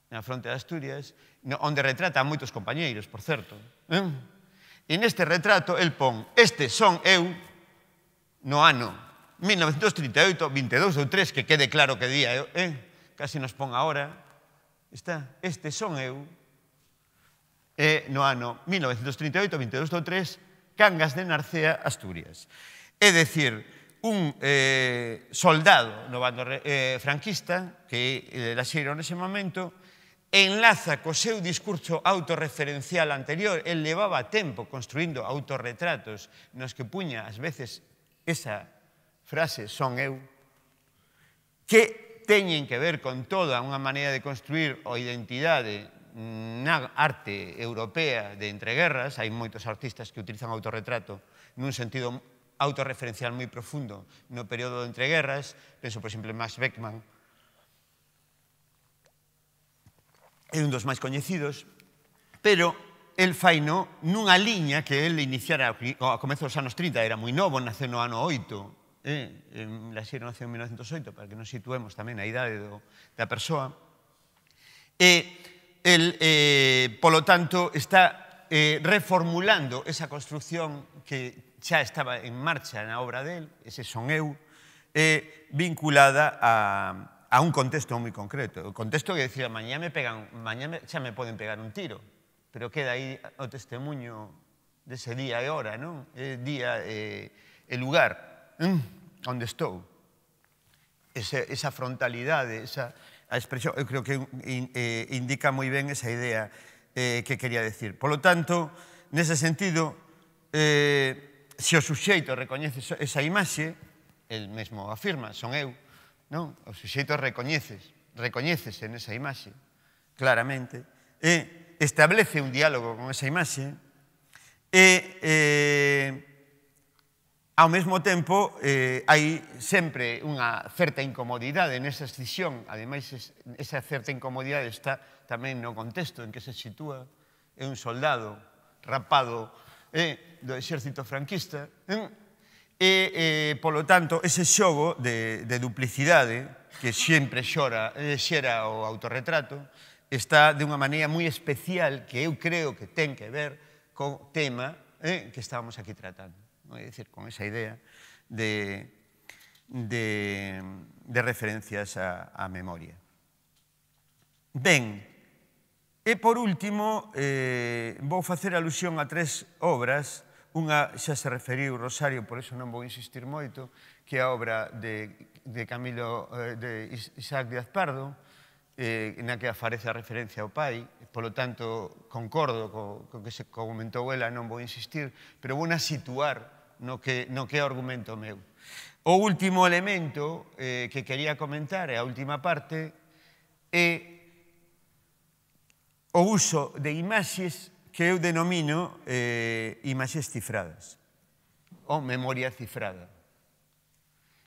Na fronte de Asturias, onde retrata a moitos compañeiros, por certo. Eh? E neste retrato el pon este son eu no ano 1938, 22 ou 3, que quede claro que día eh? casi nos pon agora, está, este son eu, e no ano 1938, 22 ou 3, Cangas de Narcea, Asturias. É dicir, un eh, soldado no bando eh, franquista que eh, xeiro nese momento enlaza co seu discurso autorreferencial anterior el levaba tempo construindo autorretratos nos que puña as veces esa frase son eu que teñen que ver con toda unha maneira de construir o identidade na arte europea de entreguerras, hai moitos artistas que utilizan autorretrato nun sentido autorreferencial moi profundo no período de entreguerras, penso, por exemplo, en Max Beckman, é un dos máis coñecidos, pero el faino nunha liña que el iniciara a comezo dos anos 30, era moi novo, nace no ano 8, eh? en la xera nace en 1908, para que nos situemos tamén a idade do, da persoa, e el, eh, polo tanto, está eh, reformulando esa construcción que xa estaba en marcha na obra del, ese son eu, eh, vinculada a, a un contexto moi concreto. O contexto que decía, mañá me pegan, mañá me, xa me poden pegar un tiro, pero queda aí o testemunho dese día e hora, non? E día e, e lugar mm, onde estou. Ese, esa frontalidade, esa a expresión, eu creo que in, eh, indica moi ben esa idea eh, que quería decir. Por lo tanto, nese sentido, eh, se o suxeito recoñece esa imaxe, el mesmo afirma, son eu, non? O suxeito recoñeces, en esa imaxe, claramente, e establece un diálogo con esa imaxe, e eh, ao mesmo tempo eh, hai sempre unha certa incomodidade nesa escisión, ademais esa certa incomodidade está tamén no contexto en que se sitúa, é un soldado rapado eh, do exército franquista, eh, e, eh, eh polo tanto, ese xogo de, de duplicidade que sempre xora, eh, xera o autorretrato, está de unha maneira moi especial que eu creo que ten que ver co tema eh, que estábamos aquí tratando. É dicir, con esa idea de, de, de referencias á memoria. Ben, E, por último, eh, vou facer alusión a tres obras. Unha xa se referiu Rosario, por eso non vou insistir moito, que é a obra de, de Camilo eh, de Isaac Díaz Pardo, eh, na que aparece a referencia ao pai, polo tanto, concordo co, co que se comentou ela, non vou insistir, pero vou na situar no que, no que é argumento meu. O último elemento eh, que quería comentar, é a última parte, é o uso de imaxes que eu denomino eh, imaxes cifradas ou memoria cifrada.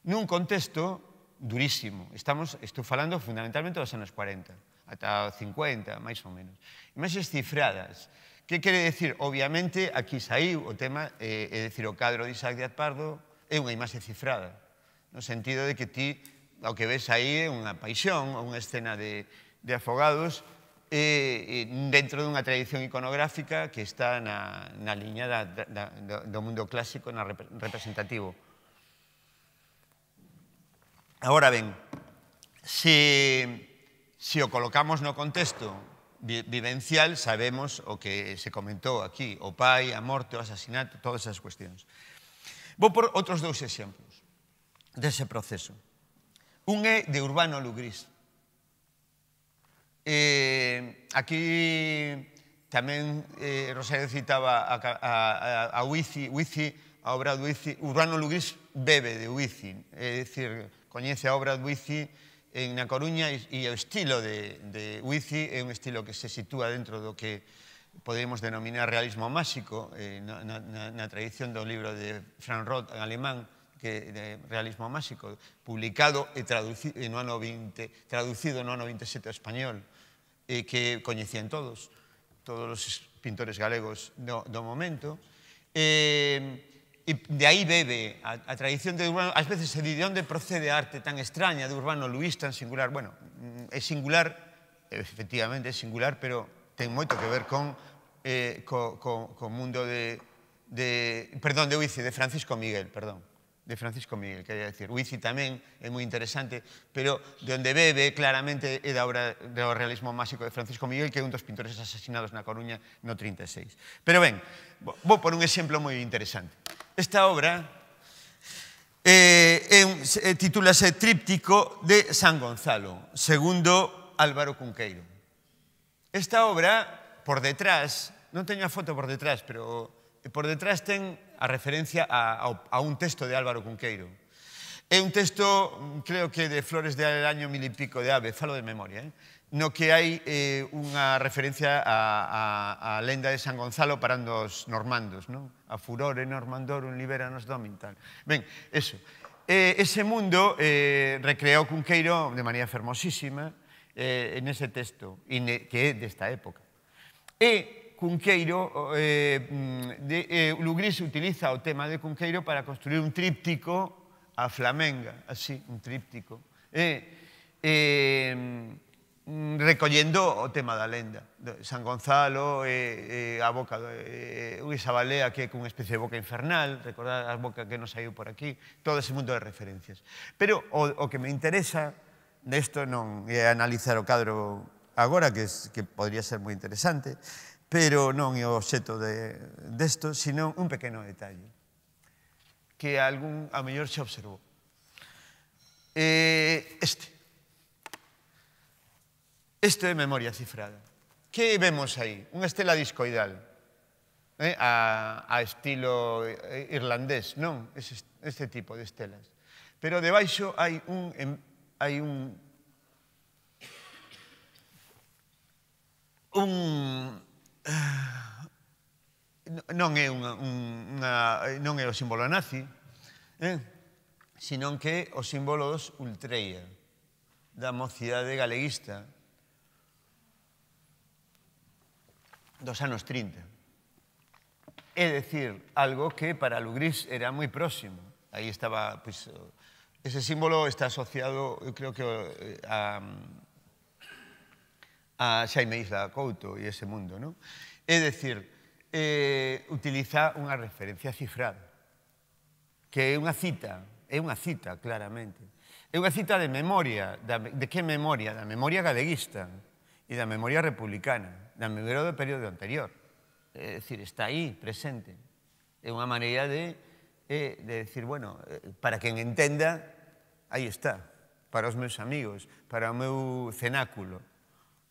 Nun contexto durísimo. Estamos, estou falando fundamentalmente dos anos 40, ata 50, máis ou menos. Imaxes cifradas. Que quere decir? Obviamente, aquí saiu o tema, eh, é decir, o cadro de Isaac Díaz Pardo é unha imaxe cifrada, no sentido de que ti, o que ves aí é unha paixón, unha escena de, de afogados, Eh, eh, dentro dunha tradición iconográfica que está na, na liña da, da, do mundo clásico na representativo. Ahora ben, se, se o colocamos no contexto vivencial, sabemos o que se comentou aquí, o pai, a morte, o asasinato, todas esas cuestións. Vou por outros dous exemplos dese proceso. Un é de Urbano Lugris. Eh, aquí tamén eh, Rosario citaba a, a, a, a Uici, Uici, a obra de Uici, Urbano Luguís bebe de Uici, é dicir, coñece a obra de Uici en Na Coruña e, e o estilo de, de Uici é un estilo que se sitúa dentro do que podemos denominar realismo máxico eh, na, na, na tradición do libro de Fran Roth en alemán, que de realismo máxico, publicado e traducido no ano 20, traducido no ano 27 ao español, e que coñecían todos, todos os pintores galegos do, do momento. E, e de aí bebe a, a tradición de Urbano, ás veces se di de onde procede a arte tan extraña de Urbano Luís tan singular. Bueno, é mm, singular, efectivamente é singular, pero ten moito que ver con eh, co, co, co mundo de, de, perdón, de Uici, de Francisco Miguel, perdón de Francisco Miguel, quería decir. O tamén é moi interesante, pero de onde bebe claramente é da obra do realismo máxico de Francisco Miguel, que é un dos pintores asesinados na Coruña no 36. Pero ben, vou por un exemplo moi interesante. Esta obra eh, é eh, titúlase Tríptico de San Gonzalo, segundo Álvaro Cunqueiro. Esta obra, por detrás, non teño a foto por detrás, pero por detrás ten a referencia a, a, a un texto de Álvaro Cunqueiro. É un texto, creo que de Flores de Año Mil e Pico de Ave, falo de memoria, eh? no que hai eh, unha referencia a, a, a lenda de San Gonzalo parando os normandos, non? A furor e un libera nos domin, tal. Ben, eso. Eh, ese mundo eh, recreou Cunqueiro de maneira fermosísima eh, en ese texto, que é desta época. E Cunqueiro, eh, mm, de, eh, Lugris utiliza o tema de Cunqueiro para construir un tríptico a Flamenga, así, un tríptico, eh, eh, mm, recollendo o tema da lenda. San Gonzalo, eh, eh, a boca, eh, esa balea que é unha especie de boca infernal, recordar a boca que nos saiu por aquí, todo ese mundo de referencias. Pero o, o que me interesa isto non é analizar o cadro agora, que, es, que podría ser moi interesante, pero non é o obxeto desto, de, de sino un pequeno detalle que algún, a mellor se observou. Eh, este. Este é memoria cifrada. Que vemos aí? Unha estela discoidal, eh? a, a estilo irlandés, non? Ese, este tipo de estelas. Pero debaixo hai un, hai un, un non é unha, unha, non é o símbolo nazi, eh? senón que o símbolo dos ultreia, da mocidade galeguista dos anos 30. É decir, algo que para Lugris era moi próximo. Aí estaba, pois, pues, ese símbolo está asociado, eu creo que eh, a, a Xaime Isla Couto e ese mundo, non? É dicir, eh, utiliza unha referencia cifrada, que é unha cita, é unha cita, claramente. É unha cita de memoria, da, de que memoria? Da memoria galeguista e da memoria republicana, da memoria do período anterior. É dicir, está aí, presente. É unha maneira de, eh, de decir, bueno, eh, para quen entenda, aí está, para os meus amigos, para o meu cenáculo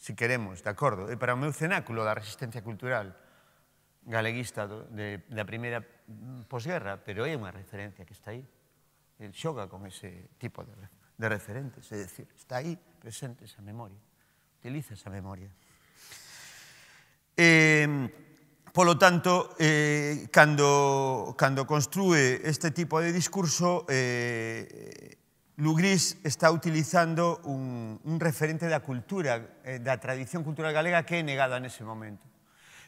se queremos, de acordo? E eh, para o meu cenáculo da resistencia cultural galeguista do, de, da primeira posguerra, pero é unha referencia que está aí. El xoga con ese tipo de, de referentes, é dicir, está aí presente esa memoria, utiliza esa memoria. Eh, Polo tanto, eh, cando, cando construe este tipo de discurso, eh, Lugris está utilizando un, un referente da cultura, eh, da tradición cultural galega que é negada nese momento.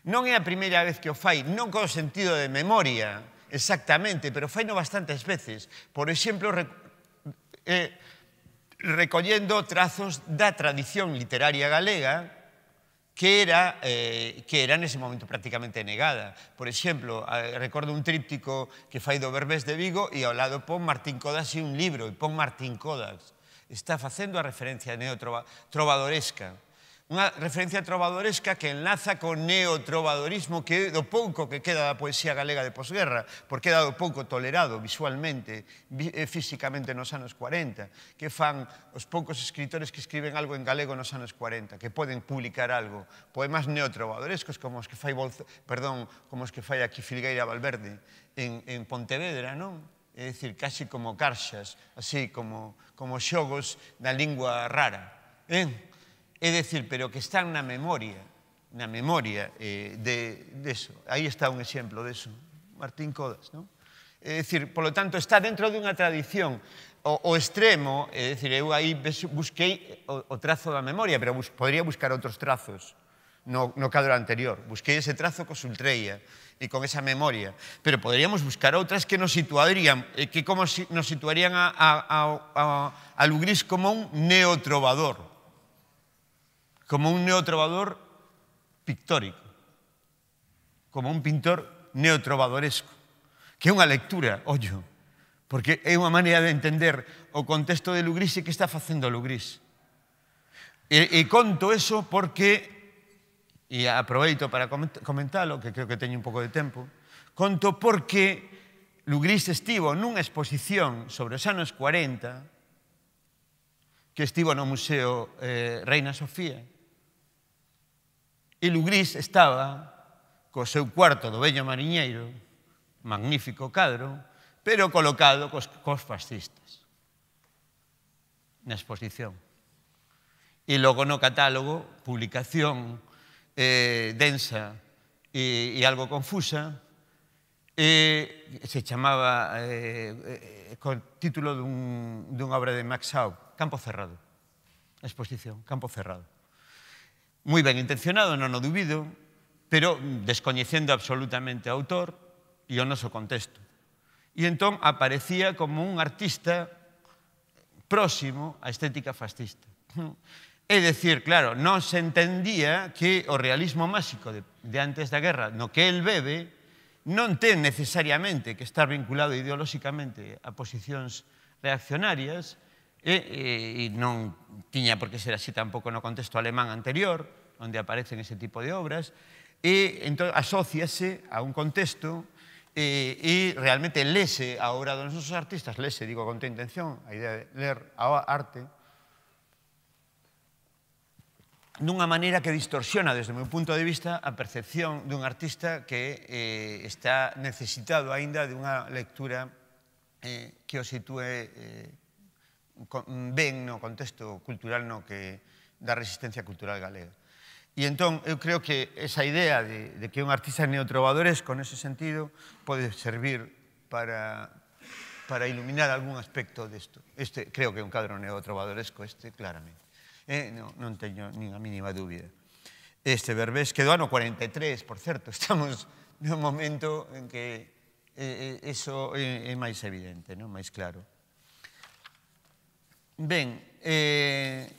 Non é a primeira vez que o fai, non co sentido de memoria, exactamente, pero fai no bastantes veces. Por exemplo, rec eh, recollendo trazos da tradición literaria galega, que era, eh, que era nese momento prácticamente negada. Por exemplo, eh, recordo un tríptico que fai do Berbés de Vigo e ao lado pon Martín Codas e un libro, e pon Martín Codas. Está facendo a referencia neotrova, trovadoresca unha referencia trovadoresca que enlaza con neotrovadorismo que do pouco que queda da poesía galega de posguerra, porque é dado pouco tolerado visualmente, eh, físicamente nos anos 40, que fan os poucos escritores que escriben algo en galego nos anos 40, que poden publicar algo, poemas neotrovadorescos como os que fai Bolza, perdón, como os que fai aquí Filgueira Valverde en, en Pontevedra, non? É dicir, casi como carxas, así como, como xogos da lingua rara. Eh? É dicir, pero que están na memoria, na memoria eh, de, de eso. Aí está un exemplo de eso. Martín Codas, non? É dicir, polo tanto, está dentro dunha tradición o, o extremo, é dicir, eu aí busquei o, o trazo da memoria, pero bus, podría buscar outros trazos no, no cadro anterior. Busquei ese trazo co Sultreia e con esa memoria, pero poderíamos buscar outras que nos situarían, eh, que como si, nos situarían a, a, a, a, a Lugris como un neotrovador, como un neotrovador pictórico, como un pintor neotrovadoresco, que é unha lectura, ollo, porque é unha maneira de entender o contexto de Lugrís e que está facendo Lugrís. E, e conto eso porque e aproveito para comentalo, que creo que teño un pouco de tempo, conto porque Lugris estivo nunha exposición sobre os anos 40 que estivo no Museo eh, Reina Sofía E Lugris estaba co seu cuarto do Bello Mariñeiro, magnífico cadro, pero colocado cos, cos fascistas na exposición. E logo no catálogo, publicación eh, densa e, e algo confusa, eh, se chamaba eh, eh con título dun, dunha obra de Max Hauck, Campo Cerrado, a exposición, Campo Cerrado moi ben intencionado, non o dubido, pero descoñecendo absolutamente o autor e o noso contexto. E entón aparecía como un artista próximo á estética fascista. É dicir, claro, non se entendía que o realismo máxico de, de antes da guerra, no que el bebe, non ten necesariamente que estar vinculado ideolóxicamente a posicións reaccionarias, e, e, e non tiña por que ser así tampouco no contexto alemán anterior, onde aparecen ese tipo de obras, e entón, asóciase a un contexto e, e realmente lese a obra dos nosos artistas, lese, digo, con intención, a idea de ler a arte, dunha maneira que distorsiona, desde o meu punto de vista, a percepción dun artista que eh, está necesitado aínda de unha lectura eh, que o sitúe eh, ben no contexto cultural no que da resistencia cultural galega. E entón, eu creo que esa idea de, de que un artista neotrovadores con ese sentido pode servir para, para iluminar algún aspecto desto. Este, creo que é un cadro neotrovadoresco este, claramente. Eh, no, non teño nin a mínima dúbida. Este verbés quedou ano 43, por certo, estamos nun momento en que eh, eh, eso é, é máis evidente, non? máis claro. Ben, eh,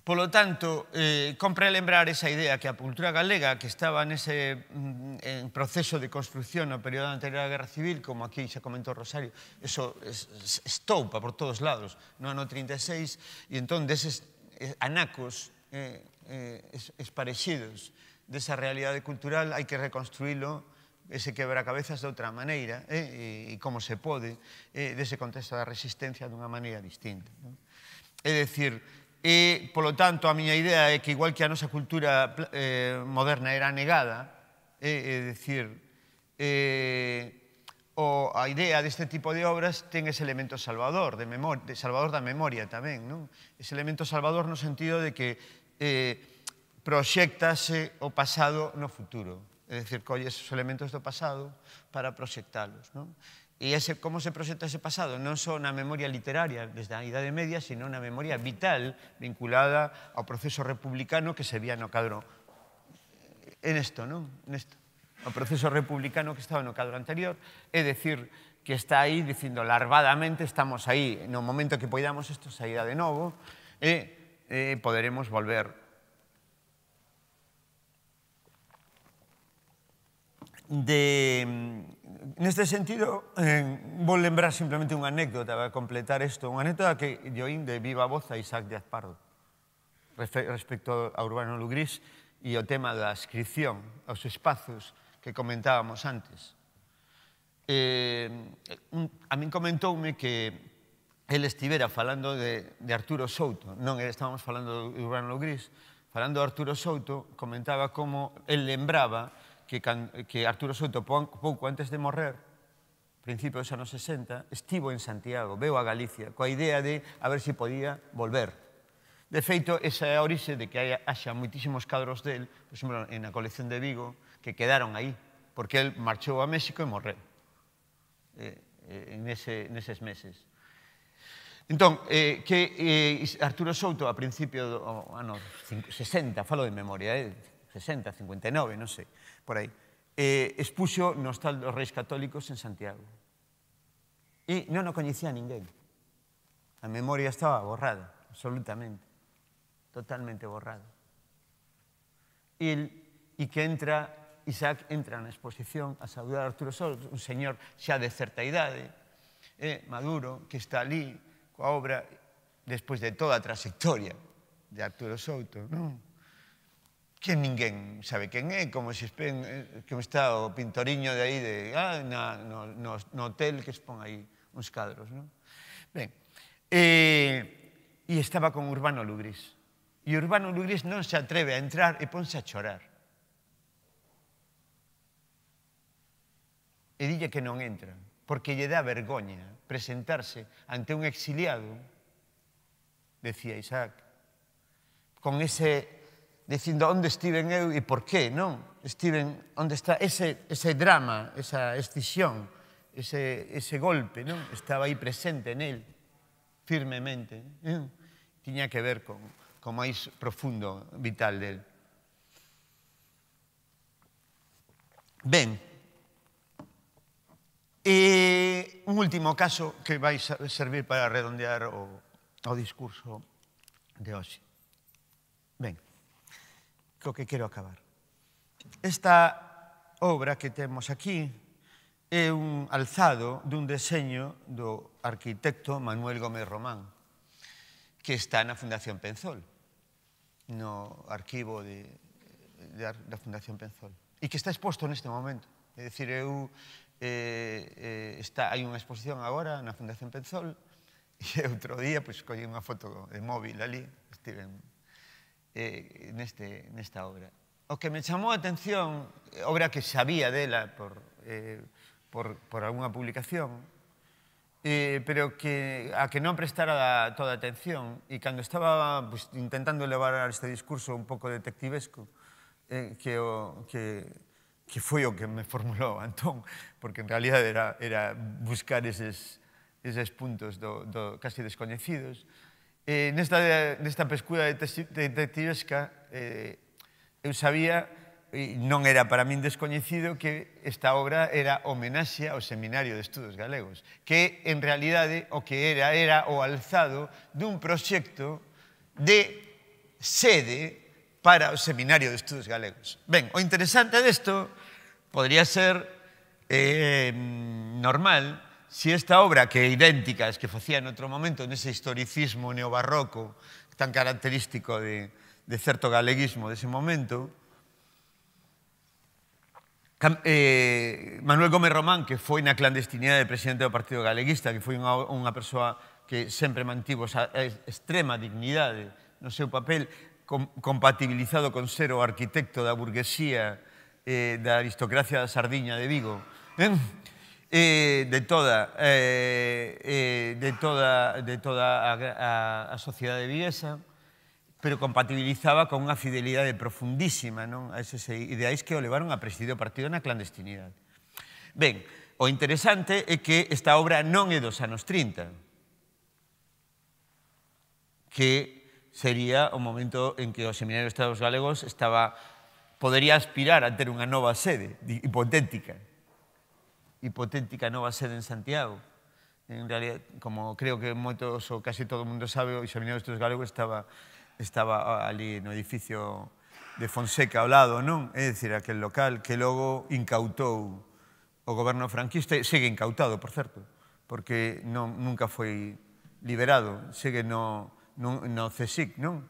Polo tanto, eh, compre lembrar esa idea que a cultura galega que estaba nese mm, en proceso de construcción no período anterior á Guerra Civil, como aquí xa comentou Rosario, eso es, es, estoupa por todos lados, no ano 36, e entón deses eh, anacos eh, eh, es, esparexidos desa realidade cultural hai que reconstruílo ese quebracabezas de outra maneira eh, e, e como se pode eh, dese contexto da resistencia dunha maneira distinta. Non? É dicir, e, polo tanto, a miña idea é que igual que a nosa cultura eh, moderna era negada, é, eh, é dicir, eh, o, a idea deste tipo de obras ten ese elemento salvador, de, memoria, de salvador da memoria tamén, non? Ese elemento salvador no sentido de que eh, proxectase o pasado no futuro. Es decir, coge esos elementos del pasado para proyectarlos. ¿Y cómo ese, se proyecta ese pasado? No só una memoria literaria desde la Edad Media, sino una memoria vital vinculada ao proceso republicano que se vía no en esto, En esto, proceso republicano que estaba no anterior, Es decir, que está ahí diciendo larvadamente estamos ahí, en un momento que poidamos esto saída de nuevo, y eh, eh, podremos volver de... Mm, neste sentido, eh, vou lembrar simplemente unha anécdota para completar isto, unha anécdota que yo in de viva voz a Isaac Díaz Pardo respecto a Urbano Lugrís e o tema da inscripción aos espazos que comentábamos antes. Eh, un, a min comentoume que ele estivera falando de, de Arturo Souto, non estábamos falando de Urbano Lugrís, falando de Arturo Souto, comentaba como el lembraba que, can, que Arturo Souto pouco antes de morrer, principio dos anos 60, estivo en Santiago, veu a Galicia, coa idea de a ver se si podía volver. De feito, esa é a orixe de que hai, haxa moitísimos cadros del, por exemplo, en a colección de Vigo, que quedaron aí, porque el marchou a México e morreu eh, eh en ese, neses meses. Entón, eh, que eh, Arturo Souto, a principio do ano 60, falo de memoria, eh, 60, 59, non sei, por aí, eh, expuxo no hostal dos reis católicos en Santiago. E non o coñecía ninguén. A memoria estaba borrada, absolutamente. Totalmente borrada. E, e que entra, Isaac entra na exposición a saudar a Arturo Sol, un señor xa de certa idade, eh, maduro, que está ali coa obra despois de toda a trayectoria de Arturo Souto, non? que ninguén sabe quen é, como se espen, que está o pintoriño de aí de, ah, na, no, no, no hotel que expón aí uns cadros. Non? Ben, eh, e estaba con Urbano Lugris. E Urbano Lugris non se atreve a entrar e ponse a chorar. E dille que non entra, porque lle dá vergoña presentarse ante un exiliado, decía Isaac, con ese dicindo onde estiven eu e por qué, non? Estiven onde está ese, ese drama, esa escisión, ese, ese golpe, non? Estaba aí presente en él, firmemente. Non? Tiña que ver con, con máis profundo, vital del. Ben, e un último caso que vai servir para redondear o, o discurso de hoxe co que quero acabar. Esta obra que temos aquí é un alzado dun deseño do arquitecto Manuel Gómez Román, que está na Fundación Penzol, no arquivo de, de, da Fundación Penzol, e que está exposto neste momento. É dicir, eu, eh, eh, está, hai unha exposición agora na Fundación Penzol, e outro día, pois, coñe unha foto de móvil ali, estiven eh, neste, nesta obra. O que me chamou a atención, obra que sabía dela por, eh, por, por algunha publicación, eh, pero que, a que non prestara toda a atención, e cando estaba pues, intentando levar este discurso un pouco detectivesco, eh, que, o, que, que foi o que me formulou Antón, porque en realidad era, era buscar eses, eses puntos do, do casi descoñecidos, eh, nesta, nesta de detectivesca eh, eu sabía e non era para min descoñecido que esta obra era homenaxe ao Seminario de Estudos Galegos, que en realidade o que era era o alzado dun proxecto de sede para o Seminario de Estudos Galegos. Ben, o interesante desto podría ser eh, normal, si esta obra, que é idéntica es que facía en outro momento, nese historicismo neobarroco tan característico de, de certo galeguismo ese momento, eh, Manuel Gómez Román, que foi na clandestinidade de presidente do Partido Galeguista, que foi unha, unha persoa que sempre mantivo esa extrema dignidade no seu papel, com, compatibilizado con ser o arquitecto da burguesía eh, da aristocracia da Sardiña de Vigo. eh? eh, de toda, eh, eh, de toda, de toda a, a, a sociedade viguesa, pero compatibilizaba con unha fidelidade profundísima non? a esos ideais que o levaron a presidir o partido na clandestinidade. Ben, o interesante é que esta obra non é dos anos 30, que sería o momento en que o Seminario de Estados Galegos estaba, podería aspirar a ter unha nova sede hipotética, hipotética nova sede en Santiago. En realidad, como creo que moitos ou casi todo o mundo sabe, o Xaminado dos Galegos estaba, estaba ali no edificio de Fonseca ao lado, non? É dicir, aquel local que logo incautou o goberno franquista, segue incautado, por certo, porque non, nunca foi liberado, segue no, no, no CSIC, non?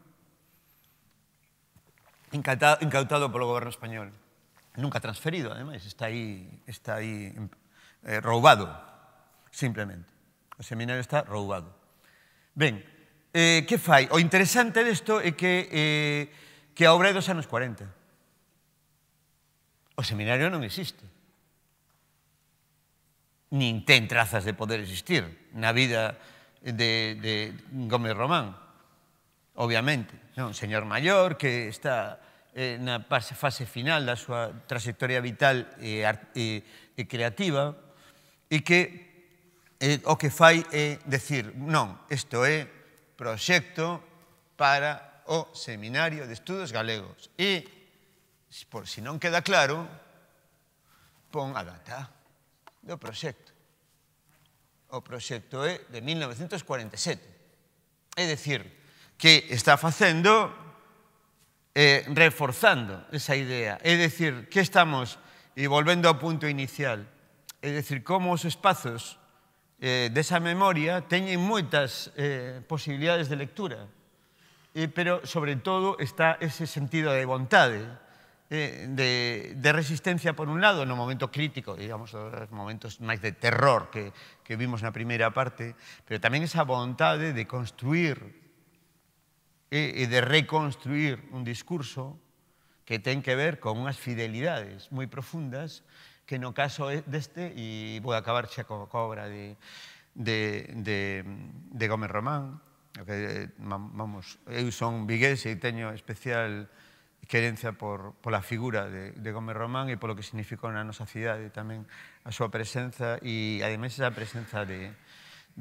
Incautado, incautado polo goberno español nunca transferido, ademais, está aí, está aí eh, roubado, simplemente. O seminario está roubado. Ben, eh, que fai? O interesante disto é que, eh, que a obra é dos anos 40. O seminario non existe. Nin ten trazas de poder existir na vida de, de Gómez Román. Obviamente, non? señor maior que está eh, na fase final da súa trayectoria vital e, e, e creativa e que eh, o que fai é decir non, isto é proxecto para o Seminario de Estudos Galegos e, por si non queda claro, pon a data do proxecto. O proxecto é de 1947. É dicir, que está facendo eh, reforzando esa idea. É dicir, que estamos, e volvendo ao punto inicial, é dicir, como os espazos eh, desa memoria teñen moitas eh, posibilidades de lectura, eh, pero, sobre todo, está ese sentido de vontade, eh, de, de resistencia, por un lado, no momento crítico, digamos, os momentos máis de terror que, que vimos na primeira parte, pero tamén esa vontade de construir e de reconstruir un discurso que ten que ver con unhas fidelidades moi profundas que no caso deste, e vou acabar xa co, co obra de, de, de, de Gómez Román, que, vamos, eu son vigués e teño especial querencia por, pola figura de, de Gómez Román e polo que significou na nosa cidade tamén a súa presenza e ademais esa presenza de,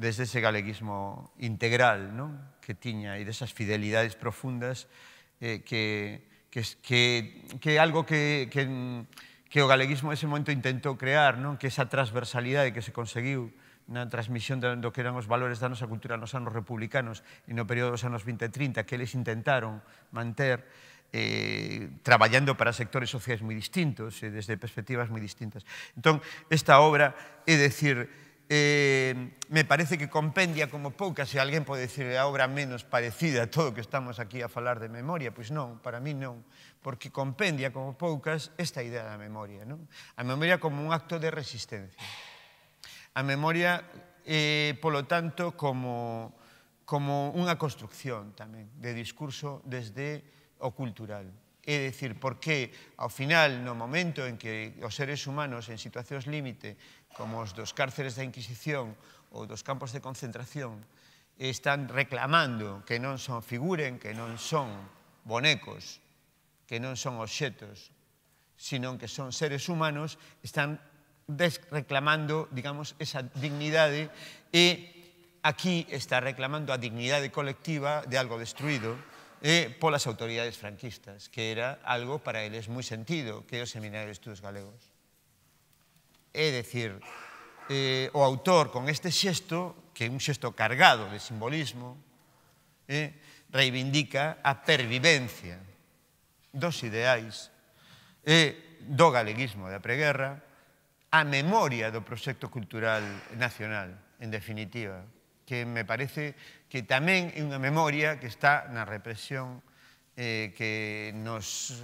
desde ese galeguismo integral ¿no? que tiña de esas fidelidades profundas eh, que, es que, algo que, que, que o galeguismo ese momento intentó crear, ¿no? que esa transversalidade que se consiguió, una transmisión de lo que eran los valores da nosa cultura los años republicanos e no de los anos 20 y 30 que eles intentaron mantener eh, trabajando para sectores sociales muy distintos e desde perspectivas muy distintas. Entonces, esta obra es decir, eh, me parece que compendia como pouca, se alguén pode dicir a obra menos parecida a todo o que estamos aquí a falar de memoria, pois non, para mí non, porque compendia como poucas esta idea da memoria, non? A memoria como un acto de resistencia. A memoria, eh, polo tanto, como, como unha construcción tamén de discurso desde o cultural. É dicir, porque ao final, no momento en que os seres humanos en situacións límite como os dos cárceres da Inquisición ou dos campos de concentración, están reclamando que non son figuren, que non son bonecos, que non son obxetos, sino que son seres humanos, están reclamando, digamos, esa dignidade e aquí está reclamando a dignidade colectiva de algo destruído eh, polas autoridades franquistas, que era algo para eles moi sentido, que é o Seminario de Estudos Galegos. É decir, eh, o autor con este xesto, que é un xesto cargado de simbolismo, eh, reivindica a pervivencia dos ideais e eh, do galeguismo da preguerra a memoria do proxecto cultural nacional, en definitiva, que me parece que tamén é unha memoria que está na represión eh, que nos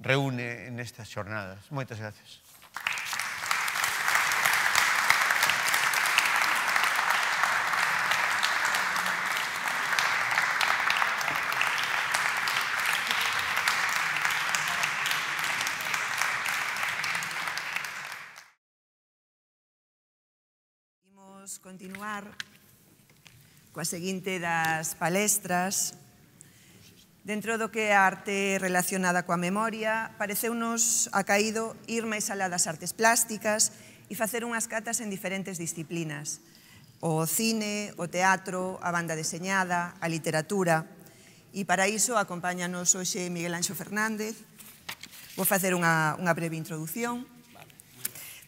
reúne nestas xornadas. Moitas gracias. continuar coa seguinte das palestras. Dentro do que a arte relacionada coa memoria, pareceunos acaído ir máis alá das artes plásticas e facer unhas catas en diferentes disciplinas. O cine, o teatro, a banda deseñada, a literatura. E para iso acompáñanos hoxe Miguel Anxo Fernández. Vou facer unha, unha breve introdución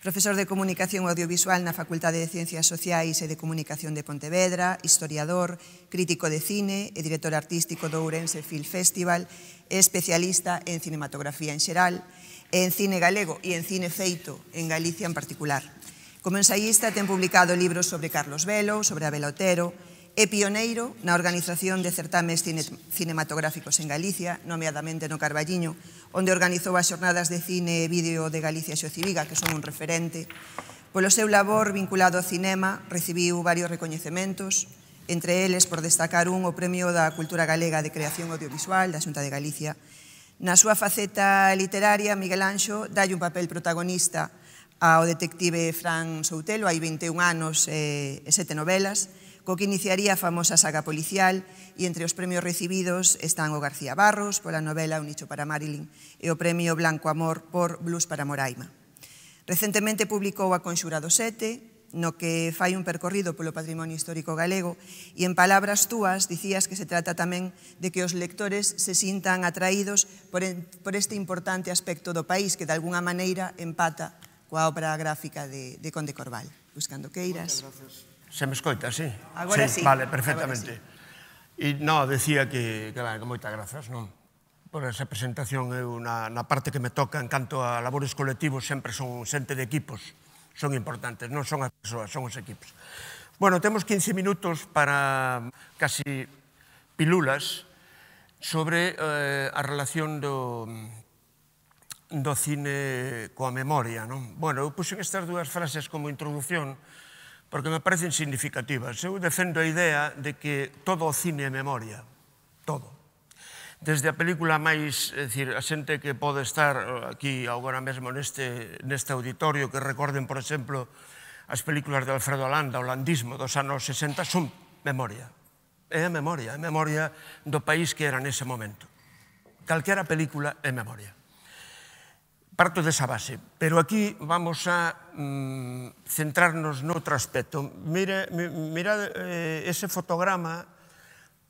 profesor de Comunicación Audiovisual na Facultade de Ciencias Sociais e de Comunicación de Pontevedra, historiador, crítico de cine e director artístico do Ourense Film Festival, e especialista en cinematografía en xeral, en cine galego e en cine feito en Galicia en particular. Como ensaísta ten publicado libros sobre Carlos Velo, sobre Abel Otero, É pioneiro na organización de certames cine, cinematográficos en Galicia, nomeadamente no Carballiño, onde organizou as xornadas de cine e vídeo de Galicia Xociviga, que son un referente. Polo seu labor vinculado ao cinema, recibiu varios recoñecementos, entre eles por destacar un o Premio da Cultura Galega de Creación Audiovisual da Xunta de Galicia. Na súa faceta literaria, Miguel Anxo dai un papel protagonista ao detective Fran Soutelo, hai 21 anos e sete novelas, co que iniciaría a famosa saga policial e entre os premios recibidos están o García Barros pola novela Un nicho para Marilyn e o premio Blanco Amor por Blues para Moraima. Recentemente publicou A Conxurado 7, no que fai un percorrido polo patrimonio histórico galego e en palabras túas dicías que se trata tamén de que os lectores se sintan atraídos por, este importante aspecto do país que de alguna maneira empata coa obra gráfica de, de Conde Corval. Buscando Queiras. Moitas gracias. Se me escoita, sí? Agora sí. sí. Vale, perfectamente. E no, decía que, que, que moitas grazas, non? Por esa presentación, eu na, na parte que me toca en canto a labores colectivos sempre son xente de equipos, son importantes, non son as persoas, son os equipos. Bueno, temos 15 minutos para casi pilulas sobre eh, a relación do, do cine coa memoria. Non? Bueno, eu puxen estas dúas frases como introducción, porque me parecen significativas. Eu defendo a idea de que todo o cine é memoria, todo. Desde a película máis, é dicir, a xente que pode estar aquí agora mesmo neste, neste auditorio, que recorden, por exemplo, as películas de Alfredo o holandismo dos anos 60, son memoria. É a memoria, é a memoria do país que era nese momento. Calquera película é memoria parto desa base, pero aquí vamos a mm, centrarnos noutro aspecto. Mira, mira eh, ese fotograma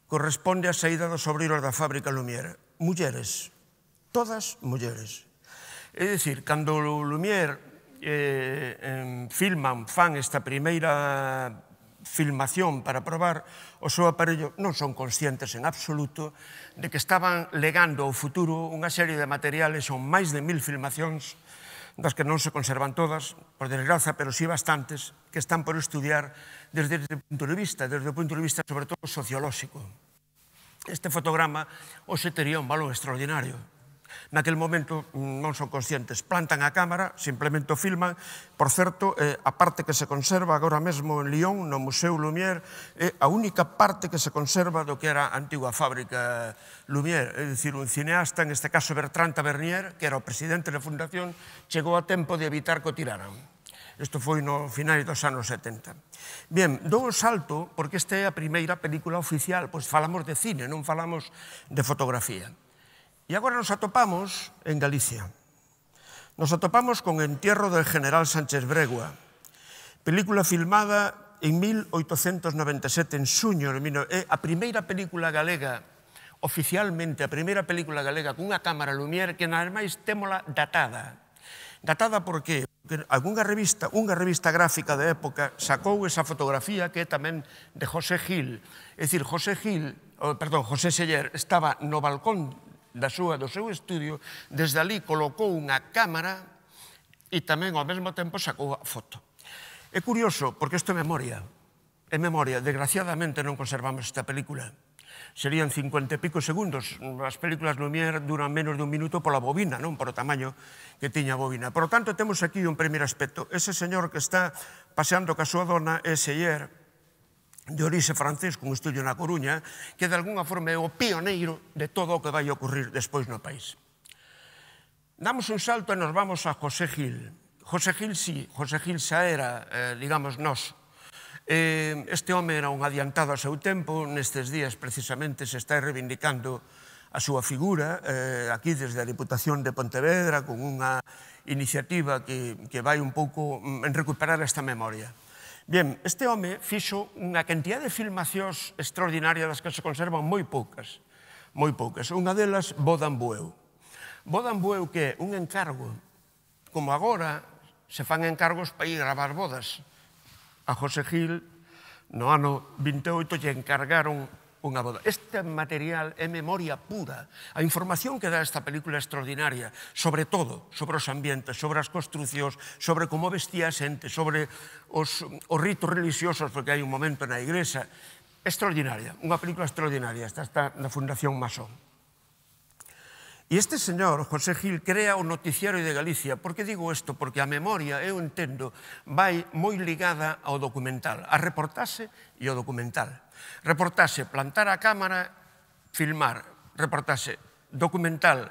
corresponde á saída dos obreiros da fábrica Lumière. Mulleres, todas mulleres. É dicir, cando Lumière eh, filman, fan esta primeira filmación para probar o seu aparello non son conscientes en absoluto de que estaban legando ao futuro unha serie de materiales ou máis de mil filmacións das que non se conservan todas, por desgraza, pero sí bastantes, que están por estudiar desde o punto de vista, desde o punto de vista sobre todo sociolóxico. Este fotograma se tería un valor extraordinario Naquel momento mm, non son conscientes, plantan a cámara, simplemente o filman. Por certo, eh, a parte que se conserva agora mesmo en Lyon, no Museo Lumière, é eh, a única parte que se conserva do que era a antiga fábrica Lumière. É dicir, un cineasta, en este caso Bertrand Tavernier, que era o presidente da fundación, chegou a tempo de evitar que o tiraran. Isto foi no final dos anos 70. Bien, dou un salto, porque esta é a primeira película oficial, pois falamos de cine, non falamos de fotografía. E agora nos atopamos en Galicia. Nos atopamos con Entierro del General Sánchez Bregua, película filmada en 1897 en Suño, é a primeira película galega oficialmente a primeira película galega cunha cámara Lumière que nada máis témola datada. Datada por qué? Porque algunha revista, unha revista gráfica de época sacou esa fotografía que é tamén de José Gil. É dicir, José Gil, perdón, José Seller estaba no balcón da súa, do seu estudio, desde ali colocou unha cámara e tamén ao mesmo tempo sacou a foto. É curioso, porque isto é memoria. É memoria. Desgraciadamente non conservamos esta película. Serían 50 e pico segundos. As películas Lumière duran menos de un minuto pola bobina, non por o tamaño que tiña a bobina. Por tanto, temos aquí un primeiro aspecto. Ese señor que está paseando ca súa dona é Seyer, de orixe francés con estudio na Coruña, que de alguna forma é o pioneiro de todo o que vai ocurrir despois no país. Damos un salto e nos vamos a José Gil. José Gil, sí, José Gil xa era, eh, digamos, nos. Eh, este home era un adiantado a seu tempo, nestes días precisamente se está reivindicando a súa figura eh, aquí desde a Diputación de Pontevedra con unha iniciativa que, que vai un pouco mm, en recuperar esta memoria. Ben, este home fixo unha cantidad de filmacións extraordinarias das que se conservan moi poucas. Moi poucas. Unha delas, Bodan Bueu. Bodan Bueu que é un encargo, como agora se fan encargos para ir gravar bodas. A José Gil, no ano 28, lle encargaron unha boda. Este material é memoria pura. A información que dá esta película é extraordinaria, sobre todo, sobre os ambientes, sobre as construcións, sobre como vestía a xente, sobre os, os ritos religiosos, porque hai un momento na igrexa. Extraordinaria, unha película extraordinaria. Esta está na Fundación Masón. E este señor, José Gil, crea o noticiario de Galicia. Por que digo isto? Porque a memoria, eu entendo, vai moi ligada ao documental, a reportase e ao documental. Reportaxe, plantar a cámara, filmar. Reportaxe, documental,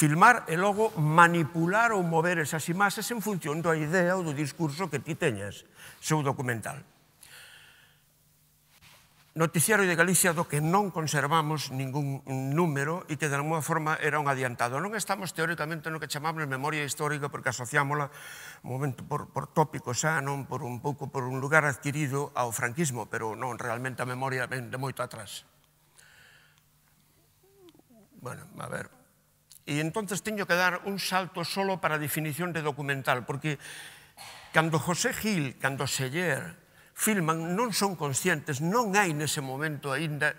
filmar e logo manipular ou mover esas imaxes en función da idea ou do discurso que ti teñas, seu documental noticiario de Galicia do que non conservamos ningún número e que de alguma forma era un adiantado. Non estamos teóricamente no que chamamos memoria histórica porque asociámola momento por, por tópico xa, non por un pouco por un lugar adquirido ao franquismo, pero non, realmente a memoria ven de moito atrás. Bueno, a ver. E entonces teño que dar un salto solo para a definición de documental, porque cando José Gil, cando Seller, filman non son conscientes, non hai nese momento aínda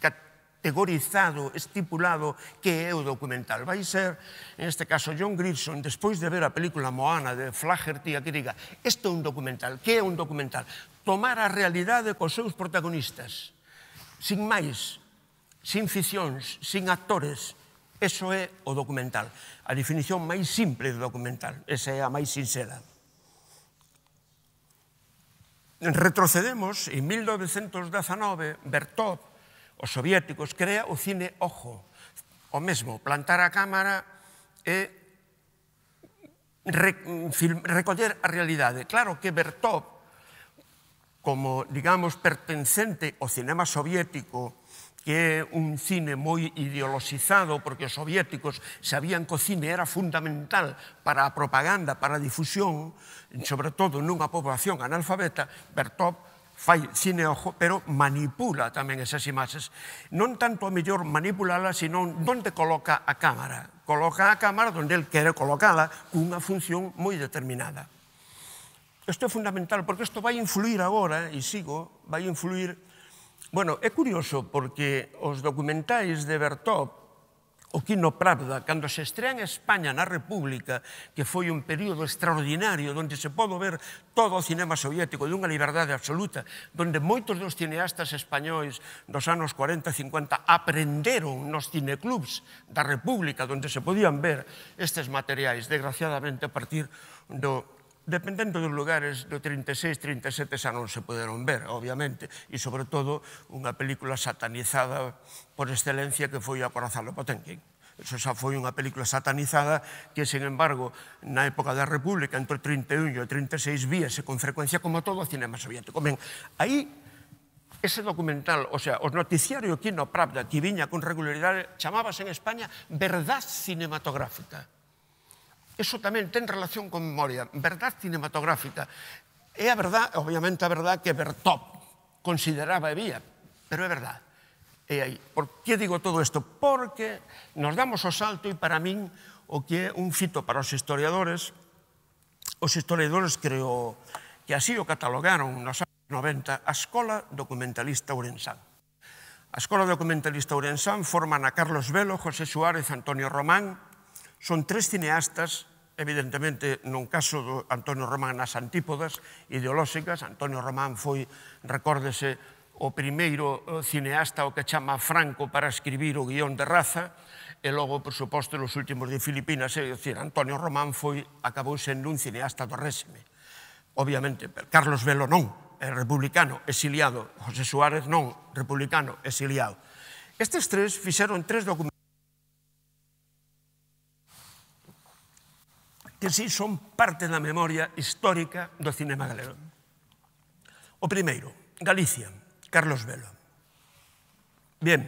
categorizado, estipulado que é o documental. Vai ser, en este caso, John Grierson, despois de ver a película Moana de Flaherty, a que diga, este é un documental, que é un documental? Tomar a realidade cos seus protagonistas, sin máis, sin ficcións, sin actores, eso é o documental. A definición máis simple do documental, esa é a máis sincera. Retrocedemos en 1919, Bertov, os soviéticos, crea o cine Ojo, o mesmo, plantar a cámara e re, film, recoller a realidade. Claro que Bertov, como, digamos, pertencente ao cinema soviético, que é un cine moi ideoloxizado porque os soviéticos sabían que o cine era fundamental para a propaganda, para a difusión, sobre todo nunha población analfabeta, Bertov fai cine ojo, pero manipula tamén esas imaxes. Non tanto a mellor manipulala, sino onde coloca a cámara. Coloca a cámara onde el quere colocala cunha función moi determinada. Isto é fundamental, porque isto vai influir agora, e sigo, vai influir Bueno, é curioso porque os documentais de Bertop o Quino Pravda, cando se estrea en España na República, que foi un período extraordinario onde se podo ver todo o cinema soviético de unha liberdade absoluta, onde moitos dos cineastas españóis dos anos 40 e 50 aprenderon nos cineclubs da República, onde se podían ver estes materiais, desgraciadamente a partir do dependendo dos lugares do 36, 37 xa non se poderon ver, obviamente, e sobre todo unha película satanizada por excelencia que foi a Corazalo Potenquín. Eso xa foi unha película satanizada que, sen embargo, na época da República, entre o 31 e o 36, víase con frecuencia como todo o cinema soviético. Ben, aí ese documental, o sea, o noticiario Kino Pravda que viña con regularidade chamábase en España verdad cinematográfica Eso tamén ten relación con memoria. Verdad cinematográfica. É a verdad, obviamente a verdad que Bertop consideraba e vía, pero é verdad. E aí, por que digo todo isto? Porque nos damos o salto e para min o que é un fito para os historiadores, os historiadores creo que así o catalogaron nos anos 90 a Escola Documentalista Ourensán. A Escola Documentalista Ourensán forman a Carlos Velo, José Suárez, Antonio Román, Son tres cineastas, evidentemente, nun caso do Antonio Román nas antípodas ideolóxicas. Antonio Román foi, recórdese, o primeiro eh, cineasta o que chama Franco para escribir o guión de raza, e logo, por suposto, nos últimos de Filipinas, é dicir, Antonio Román foi, acabou sendo un cineasta do réxime. Obviamente, Carlos Velo non, é republicano, exiliado. José Suárez non, republicano, exiliado. Estes tres fixeron tres documentos que sí son parte da memoria histórica do cinema galego. O primeiro, Galicia, Carlos Velo. Bien,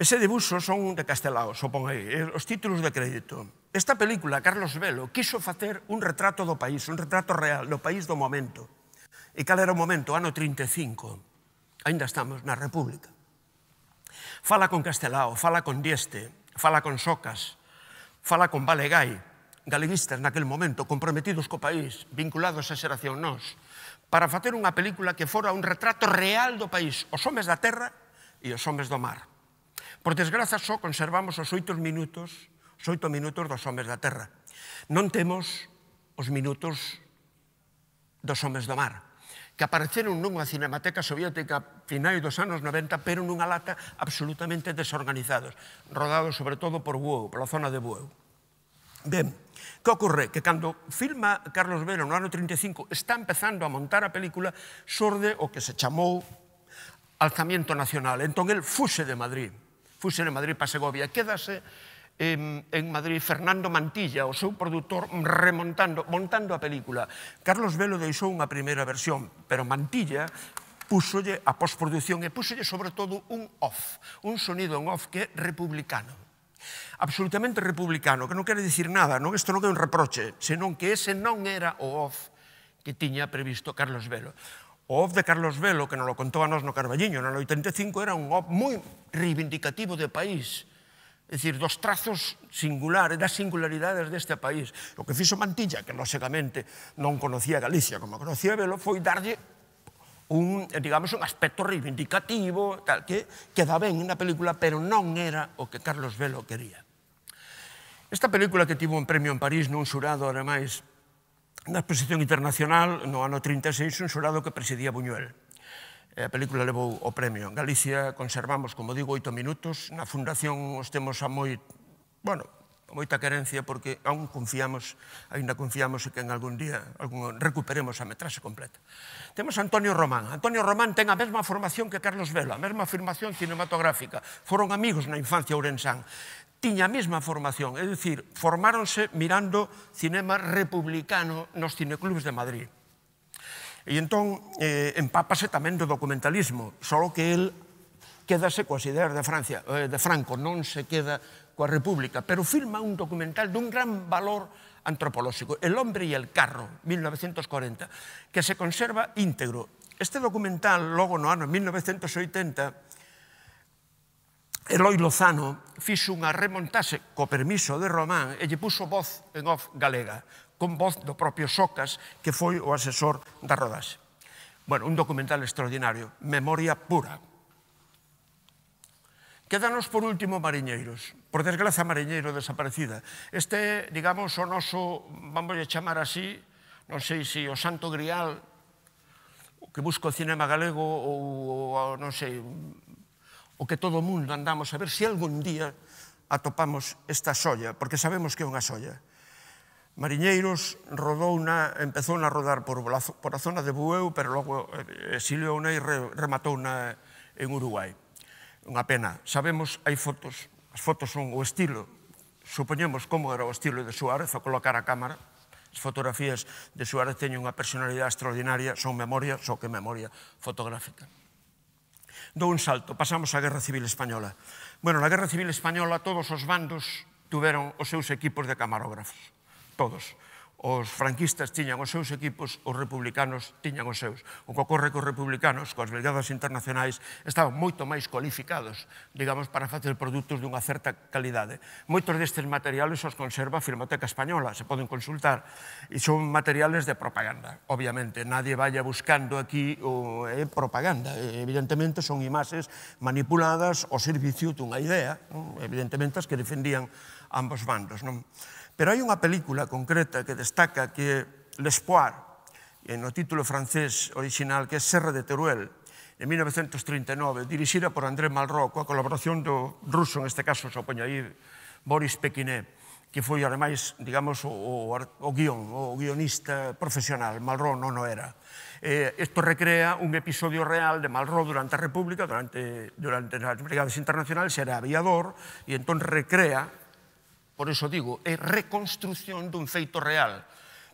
ese debuso son de Castelao, sopón aí, os títulos de crédito. Esta película, Carlos Velo, quiso facer un retrato do país, un retrato real do país do momento. E cal era o momento? Ano 35. Ainda estamos na República. Fala con Castelao, fala con Dieste, fala con Socas, fala con Balegai, galeguistas naquel momento, comprometidos co país, vinculados á xeración nós, para facer unha película que fora un retrato real do país, os homes da terra e os homes do mar. Por desgraza, só conservamos os oito minutos, os oito minutos dos homes da terra. Non temos os minutos dos homes do mar que apareceron nunha cinemateca soviética finais dos anos 90, pero nunha lata absolutamente desorganizados, rodados sobre todo por Bueu, pola zona de Bueu. Ben, Que ocorre? Que cando filma Carlos Vela no ano 35 está empezando a montar a película sorde o que se chamou alzamiento nacional. Entón, el fuse de Madrid, fuse de Madrid para Segovia, quédase en, en Madrid Fernando Mantilla, o seu produtor, remontando, montando a película. Carlos Velo deixou unha primeira versión, pero Mantilla púsolle a postproducción e púsolle sobre todo un off, un sonido en off que é republicano absolutamente republicano, que non quere dicir nada, non isto non é un reproche, senón que ese non era o OF que tiña previsto Carlos Velo. O OF de Carlos Velo, que non lo contou a nos no Carballiño, no 85, era un OF moi reivindicativo de país, é dicir, dos trazos singulares, das singularidades deste país. O que fixo Mantilla, que lóxicamente non conocía Galicia como conocía Velo, foi darlle un, digamos, un aspecto reivindicativo, tal, que queda ben na película, pero non era o que Carlos Velo quería. Esta película que tivo un premio en París nun xurado, ademais, na exposición internacional, no ano 36, un xurado que presidía Buñuel. A película levou o premio. En Galicia conservamos, como digo, oito minutos. Na Fundación os temos a moi, bueno, moita carencia porque aún confiamos, aínda confiamos que en algún día algún, recuperemos a metrase completa. Temos Antonio Román. Antonio Román ten a mesma formación que Carlos Vela, a mesma afirmación cinematográfica. Foron amigos na infancia ourensán. Tiña a mesma formación, é dicir, formáronse mirando cinema republicano nos cineclubs de Madrid. E entón eh, empápase tamén do documentalismo, só que el quédase coas ideas de Francia, eh, de Franco, non se queda coa República, pero filma un documental dun gran valor antropolóxico, El hombre y el carro, 1940, que se conserva íntegro. Este documental, logo no ano 1980, Eloy Lozano fixo unha remontase co permiso de Román e lle puso voz en off galega, con voz do propio Socas, que foi o asesor da rodaxe. Bueno, un documental extraordinario, memoria pura. Quedanos por último Mariñeiros. Por desgraza, Mariñeiro desaparecida. Este, digamos, o noso, vamos a chamar así, non sei se o Santo Grial, o que busco o cinema galego, ou, ou non sei, o que todo o mundo andamos a ver, se algún día atopamos esta xoia, porque sabemos que é unha xoia. Mariñeiros rodou na, empezou a rodar por, por a zona de Bueu, pero logo eh, exiliou unha e rematou na, en Uruguai. Unha pena. Sabemos, hai fotos, as fotos son o estilo, supoñemos como era o estilo de Suárez, a colocar a cámara, as fotografías de Suárez teñen unha personalidade extraordinaria, son memoria, só que memoria fotográfica. Dou un salto, pasamos á Guerra Civil Española. Bueno, na Guerra Civil Española todos os bandos tuveron os seus equipos de camarógrafos, todos os franquistas tiñan os seus equipos, os republicanos tiñan os seus. O que ocorre que os republicanos, coas brigadas internacionais, estaban moito máis cualificados, digamos, para facer produtos dunha certa calidade. Moitos destes materiales os conserva a Filmoteca Española, se poden consultar, e son materiales de propaganda. Obviamente, nadie vaya buscando aquí o, eh, propaganda. evidentemente, son imaxes manipuladas ao servicio dunha idea, non? evidentemente, as que defendían ambos bandos. Non? Pero hai unha película concreta que destaca que L'Espoir, en o título francés original que é Serra de Teruel, en 1939, dirixida por André Malraux, coa colaboración do ruso, en este caso, aí, Boris Pequiné, que foi, ademais, digamos, o, o, o guión, o guionista profesional. Malraux non o era. Eh, esto recrea un episodio real de Malraux durante a República, durante, durante as Brigadas Internacionales, era aviador, e entón recrea Por iso digo, é reconstrucción dun feito real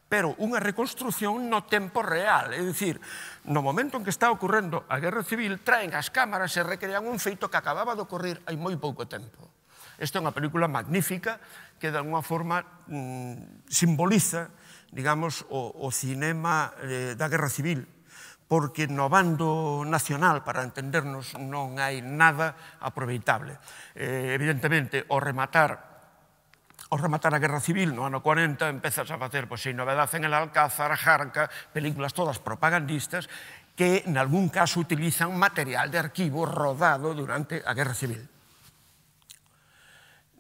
pero unha reconstrucción no tempo real. É dicir, no momento en que está ocorrendo a Guerra Civil, traen as cámaras e recrean un feito que acababa de ocorrer hai moi pouco tempo. Esta é unha película magnífica que, de alguna forma, mmm, simboliza, digamos, o, o cinema eh, da Guerra Civil, porque no bando nacional, para entendernos, non hai nada aproveitable. Eh, evidentemente, o rematar ao rematar a Guerra Civil no ano 40 empezas a facer pois, sin novedad en el Alcázar, Jarca, películas todas propagandistas que en algún caso utilizan material de arquivo rodado durante a Guerra Civil.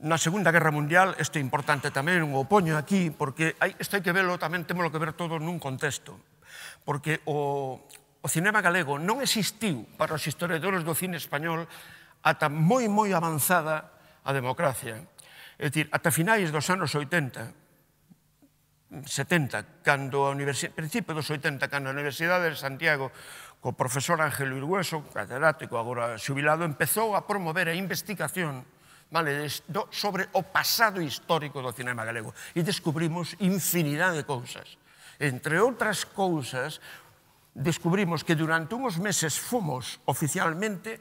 Na Segunda Guerra Mundial, este importante tamén o poño aquí, porque hai, este hai que verlo, tamén temos que ver todo nun contexto, porque o, o cinema galego non existiu para os historiadores do cine español ata moi, moi avanzada a democracia É dicir, ata finais dos anos 80, 70, cando a universidade, principio dos 80, cando a Universidade de Santiago, co profesor Ángel Irgueso, catedrático agora xubilado, empezou a promover a investigación vale, do, sobre o pasado histórico do cinema galego. E descubrimos infinidade de cousas. Entre outras cousas, descubrimos que durante unhos meses fomos oficialmente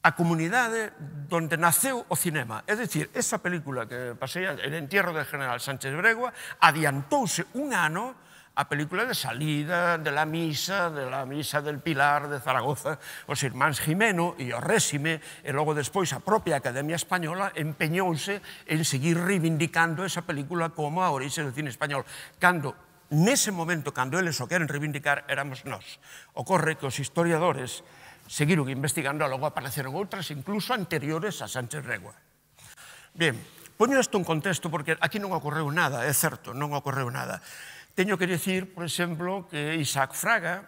a comunidade donde naceu o cinema. É dicir, esa película que pasei en entierro del general Sánchez Bregua adiantouse un ano a película de salida de la misa, de la misa del Pilar de Zaragoza, os irmáns Jimeno e o Résime, e logo despois a propia Academia Española empeñouse en seguir reivindicando esa película como a orixe do cine español. Cando nese momento, cando eles o queren reivindicar, éramos nós. Ocorre que os historiadores Seguiron investigando, logo apareceron outras, incluso anteriores a Sánchez Regua. Bien, poño isto en contexto porque aquí non ocorreu nada, é certo, non ocorreu nada. Teño que dicir, por exemplo, que Isaac Fraga,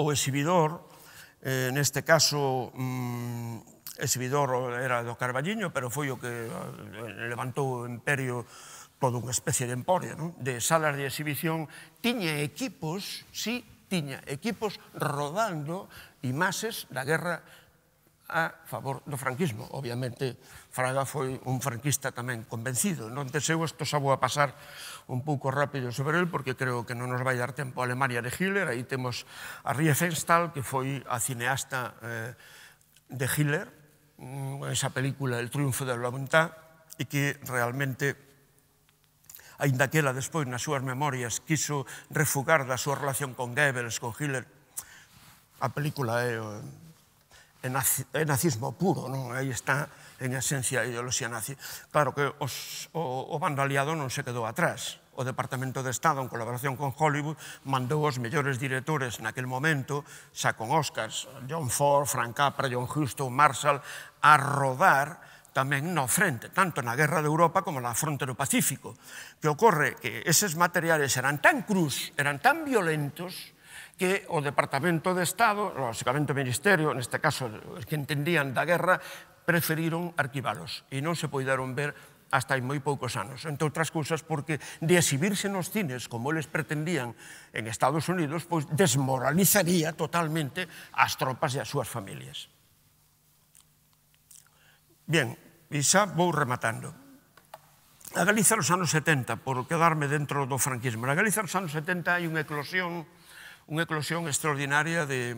o exhibidor, eh, neste caso, mm, exhibidor era do Carballiño, pero foi o que eh, levantou o imperio toda unha especie de emporio, non? de salas de exhibición, tiña equipos, sí, tiña equipos rodando imaxes da guerra a favor do franquismo. Obviamente, Fraga foi un franquista tamén convencido. Non deseo isto xa vou a pasar un pouco rápido sobre el, porque creo que non nos vai dar tempo a Alemania de Hitler. Aí temos a Riefenstahl, que foi a cineasta eh, de Hitler, mm, esa película El triunfo da voluntad, e que realmente aínda que ela despois nas súas memorias quiso refugar da súa relación con Goebbels, con Hitler. A película é, é, é nazismo puro, non? Aí está en esencia a ideoloxía nazi. Claro que os, o, o bando aliado non se quedou atrás. O Departamento de Estado, en colaboración con Hollywood, mandou os mellores directores naquel momento, xa con Oscars, John Ford, Frank Capra, John Huston, Marshall, a rodar tamén no frente, tanto na Guerra de Europa como na fronte do Pacífico. Que ocorre que eses materiales eran tan crus, eran tan violentos, que o Departamento de Estado, o Ministerio, neste caso, que entendían da guerra, preferiron arquivalos e non se poideron ver hasta hai moi poucos anos. Entre outras cousas porque de exhibirse nos cines como eles pretendían en Estados Unidos, pois desmoralizaría totalmente as tropas e as súas familias. Bien, e xa vou rematando. A Galiza nos anos 70, por quedarme dentro do franquismo, na Galiza nos anos 70 hai unha eclosión, unha eclosión extraordinaria de,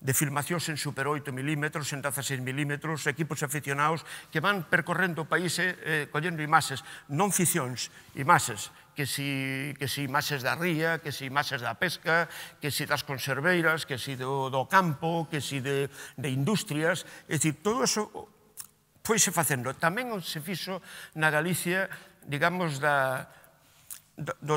de filmacións en super 8 mm, en 16 mm, equipos aficionados que van percorrendo o país eh, eh, collendo imaxes, non ficcións, imaxes, que si, que si imaxes da ría, que si imaxes da pesca, que si das conserveiras, que si do, do campo, que si de, de industrias, é dicir, todo eso foise facendo. Tamén se fixo na Galicia, digamos, da, do, do,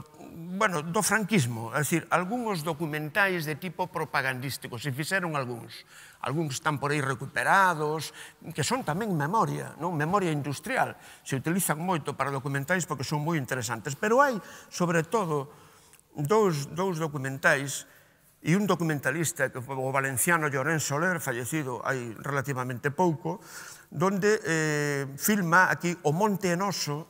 bueno, do franquismo. É dicir, algúns documentais de tipo propagandístico, se fixeron algúns. Algúns están por aí recuperados, que son tamén memoria, non? memoria industrial. Se utilizan moito para documentais porque son moi interesantes. Pero hai, sobre todo, dous, dous documentais e un documentalista, que foi o valenciano Llorén Soler, fallecido hai relativamente pouco, donde eh, filma aquí o Monte Enoso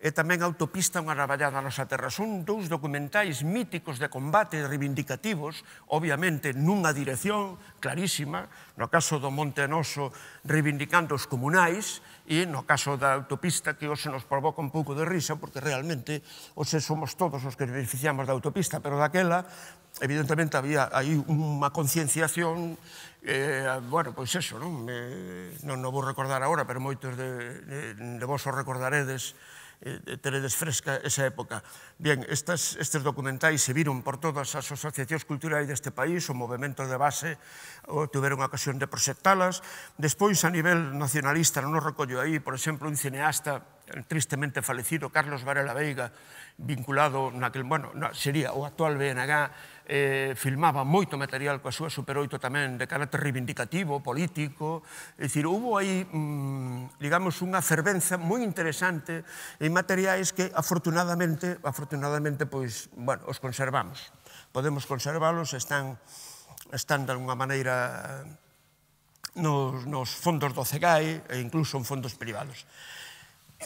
e tamén a autopista unha raballada nosa terra. Son dous documentais míticos de combate reivindicativos, obviamente nunha dirección clarísima, no caso do Monte Enoso reivindicando os comunais e no caso da autopista que hoxe nos provoca un pouco de risa porque realmente hoxe somos todos os que beneficiamos da autopista, pero daquela evidentemente había aí unha concienciación Eh, bueno, pois eso, non? Eh, non, non vou recordar agora, pero moitos de, de vos os recordaredes eh, teredes fresca esa época. Bien, estas, estes documentais se viron por todas as asociacións culturais deste país, o movimento de base o tiveron a ocasión de proxectalas. Despois, a nivel nacionalista, non nos recollo aí, por exemplo, un cineasta tristemente falecido Carlos Varela Veiga, vinculado naquel, bueno, na, sería o actual BNG, eh, filmaba moito material coa súa Super 8 tamén de carácter reivindicativo, político, é dicir, houve aí, mm, digamos, unha fervenza moi interesante en materiais que afortunadamente, afortunadamente, pois, bueno, os conservamos. Podemos conservalos, están, están de alguna maneira nos, nos fondos do CEGAE e incluso en fondos privados.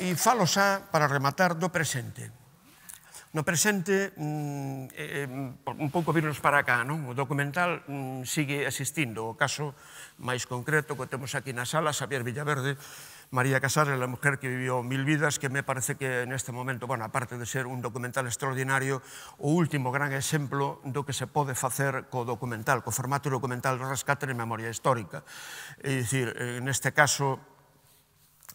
E falo xa, para rematar, do presente. No presente, mm, eh, eh, un pouco virnos para cá, non? O documental mm, sigue existindo. O caso máis concreto que temos aquí na sala, Xavier Villaverde, María Casares, a mujer que vivió mil vidas, que me parece que neste momento, bueno, aparte de ser un documental extraordinario, o último gran exemplo do que se pode facer co documental, co formato documental de rescate de memoria histórica. É dicir, neste caso,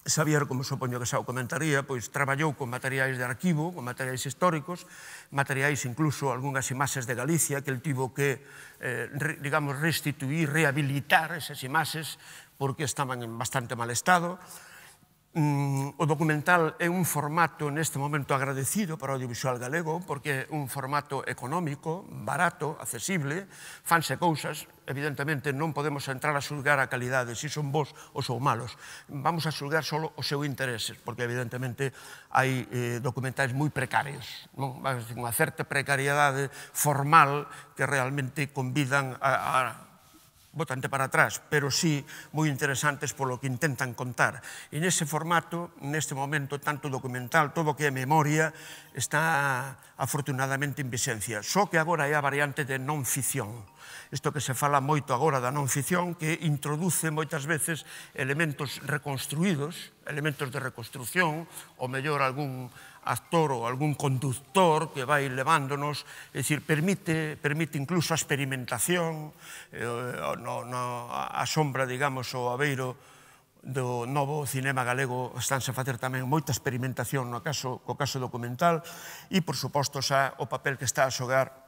Xavier, como supoño que xa o comentaría, pois traballou con materiais de arquivo, con materiais históricos, materiais incluso algunhas imaxes de Galicia que el tivo que, eh, re, digamos, restituir, rehabilitar esas imaxes porque estaban en bastante mal estado. Mm, o documental é un formato neste momento agradecido para o audiovisual galego porque é un formato económico, barato, accesible, fanse cousas, evidentemente non podemos entrar a xulgar a calidade, se si son vos ou son malos. Vamos a xulgar só os seus intereses, porque evidentemente hai eh, documentais moi precarios, non? Unha certa precariedade formal que realmente convidan a, a botante para atrás, pero sí moi interesantes polo que intentan contar. E nese formato, neste momento, tanto documental, todo o que é memoria, está afortunadamente en vixencia. Só que agora é a variante de non ficción. Isto que se fala moito agora da non ficción, que introduce moitas veces elementos reconstruídos, elementos de reconstrucción, ou mellor algún, actor ou algún conductor que vai levándonos, é dicir, permite, permite incluso a experimentación, eh, no, no, a sombra, digamos, o aveiro do novo cinema galego estánse a facer tamén moita experimentación no caso, co caso documental e, por suposto, xa o papel que está a xogar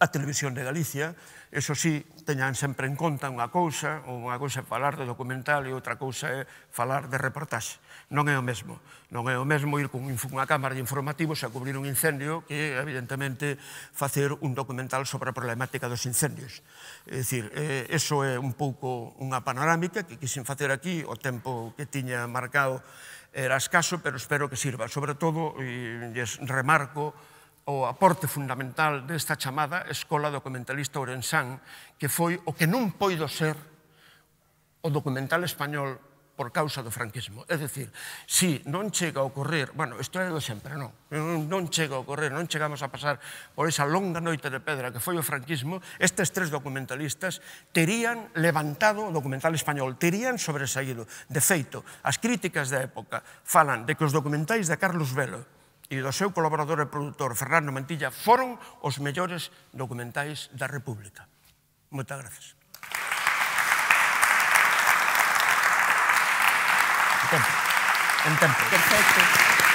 a Televisión de Galicia, Eso sí, teñan sempre en conta unha cousa, unha cousa é falar de documental e outra cousa é falar de reportaxe. Non é o mesmo. Non é o mesmo ir con unha cámara de informativos a cubrir un incendio que, evidentemente, facer un documental sobre a problemática dos incendios. É dicir, eh, eso é un pouco unha panorámica que quixen facer aquí, o tempo que tiña marcado era escaso, pero espero que sirva. Sobre todo, e, remarco, o aporte fundamental desta chamada Escola Documentalista Ourensán, que foi o que non poido ser o documental español por causa do franquismo. É dicir, si non chega a ocorrer, bueno, isto é do sempre, non, non chega a ocorrer, non chegamos a pasar por esa longa noite de pedra que foi o franquismo, estes tres documentalistas terían levantado o documental español, terían sobresaído. De feito, as críticas da época falan de que os documentais de Carlos Velo, e do seu colaborador e produtor Fernando Mantilla foron os mellores documentais da República. Moitas grazas. En tempo. En tempo. Perfecto.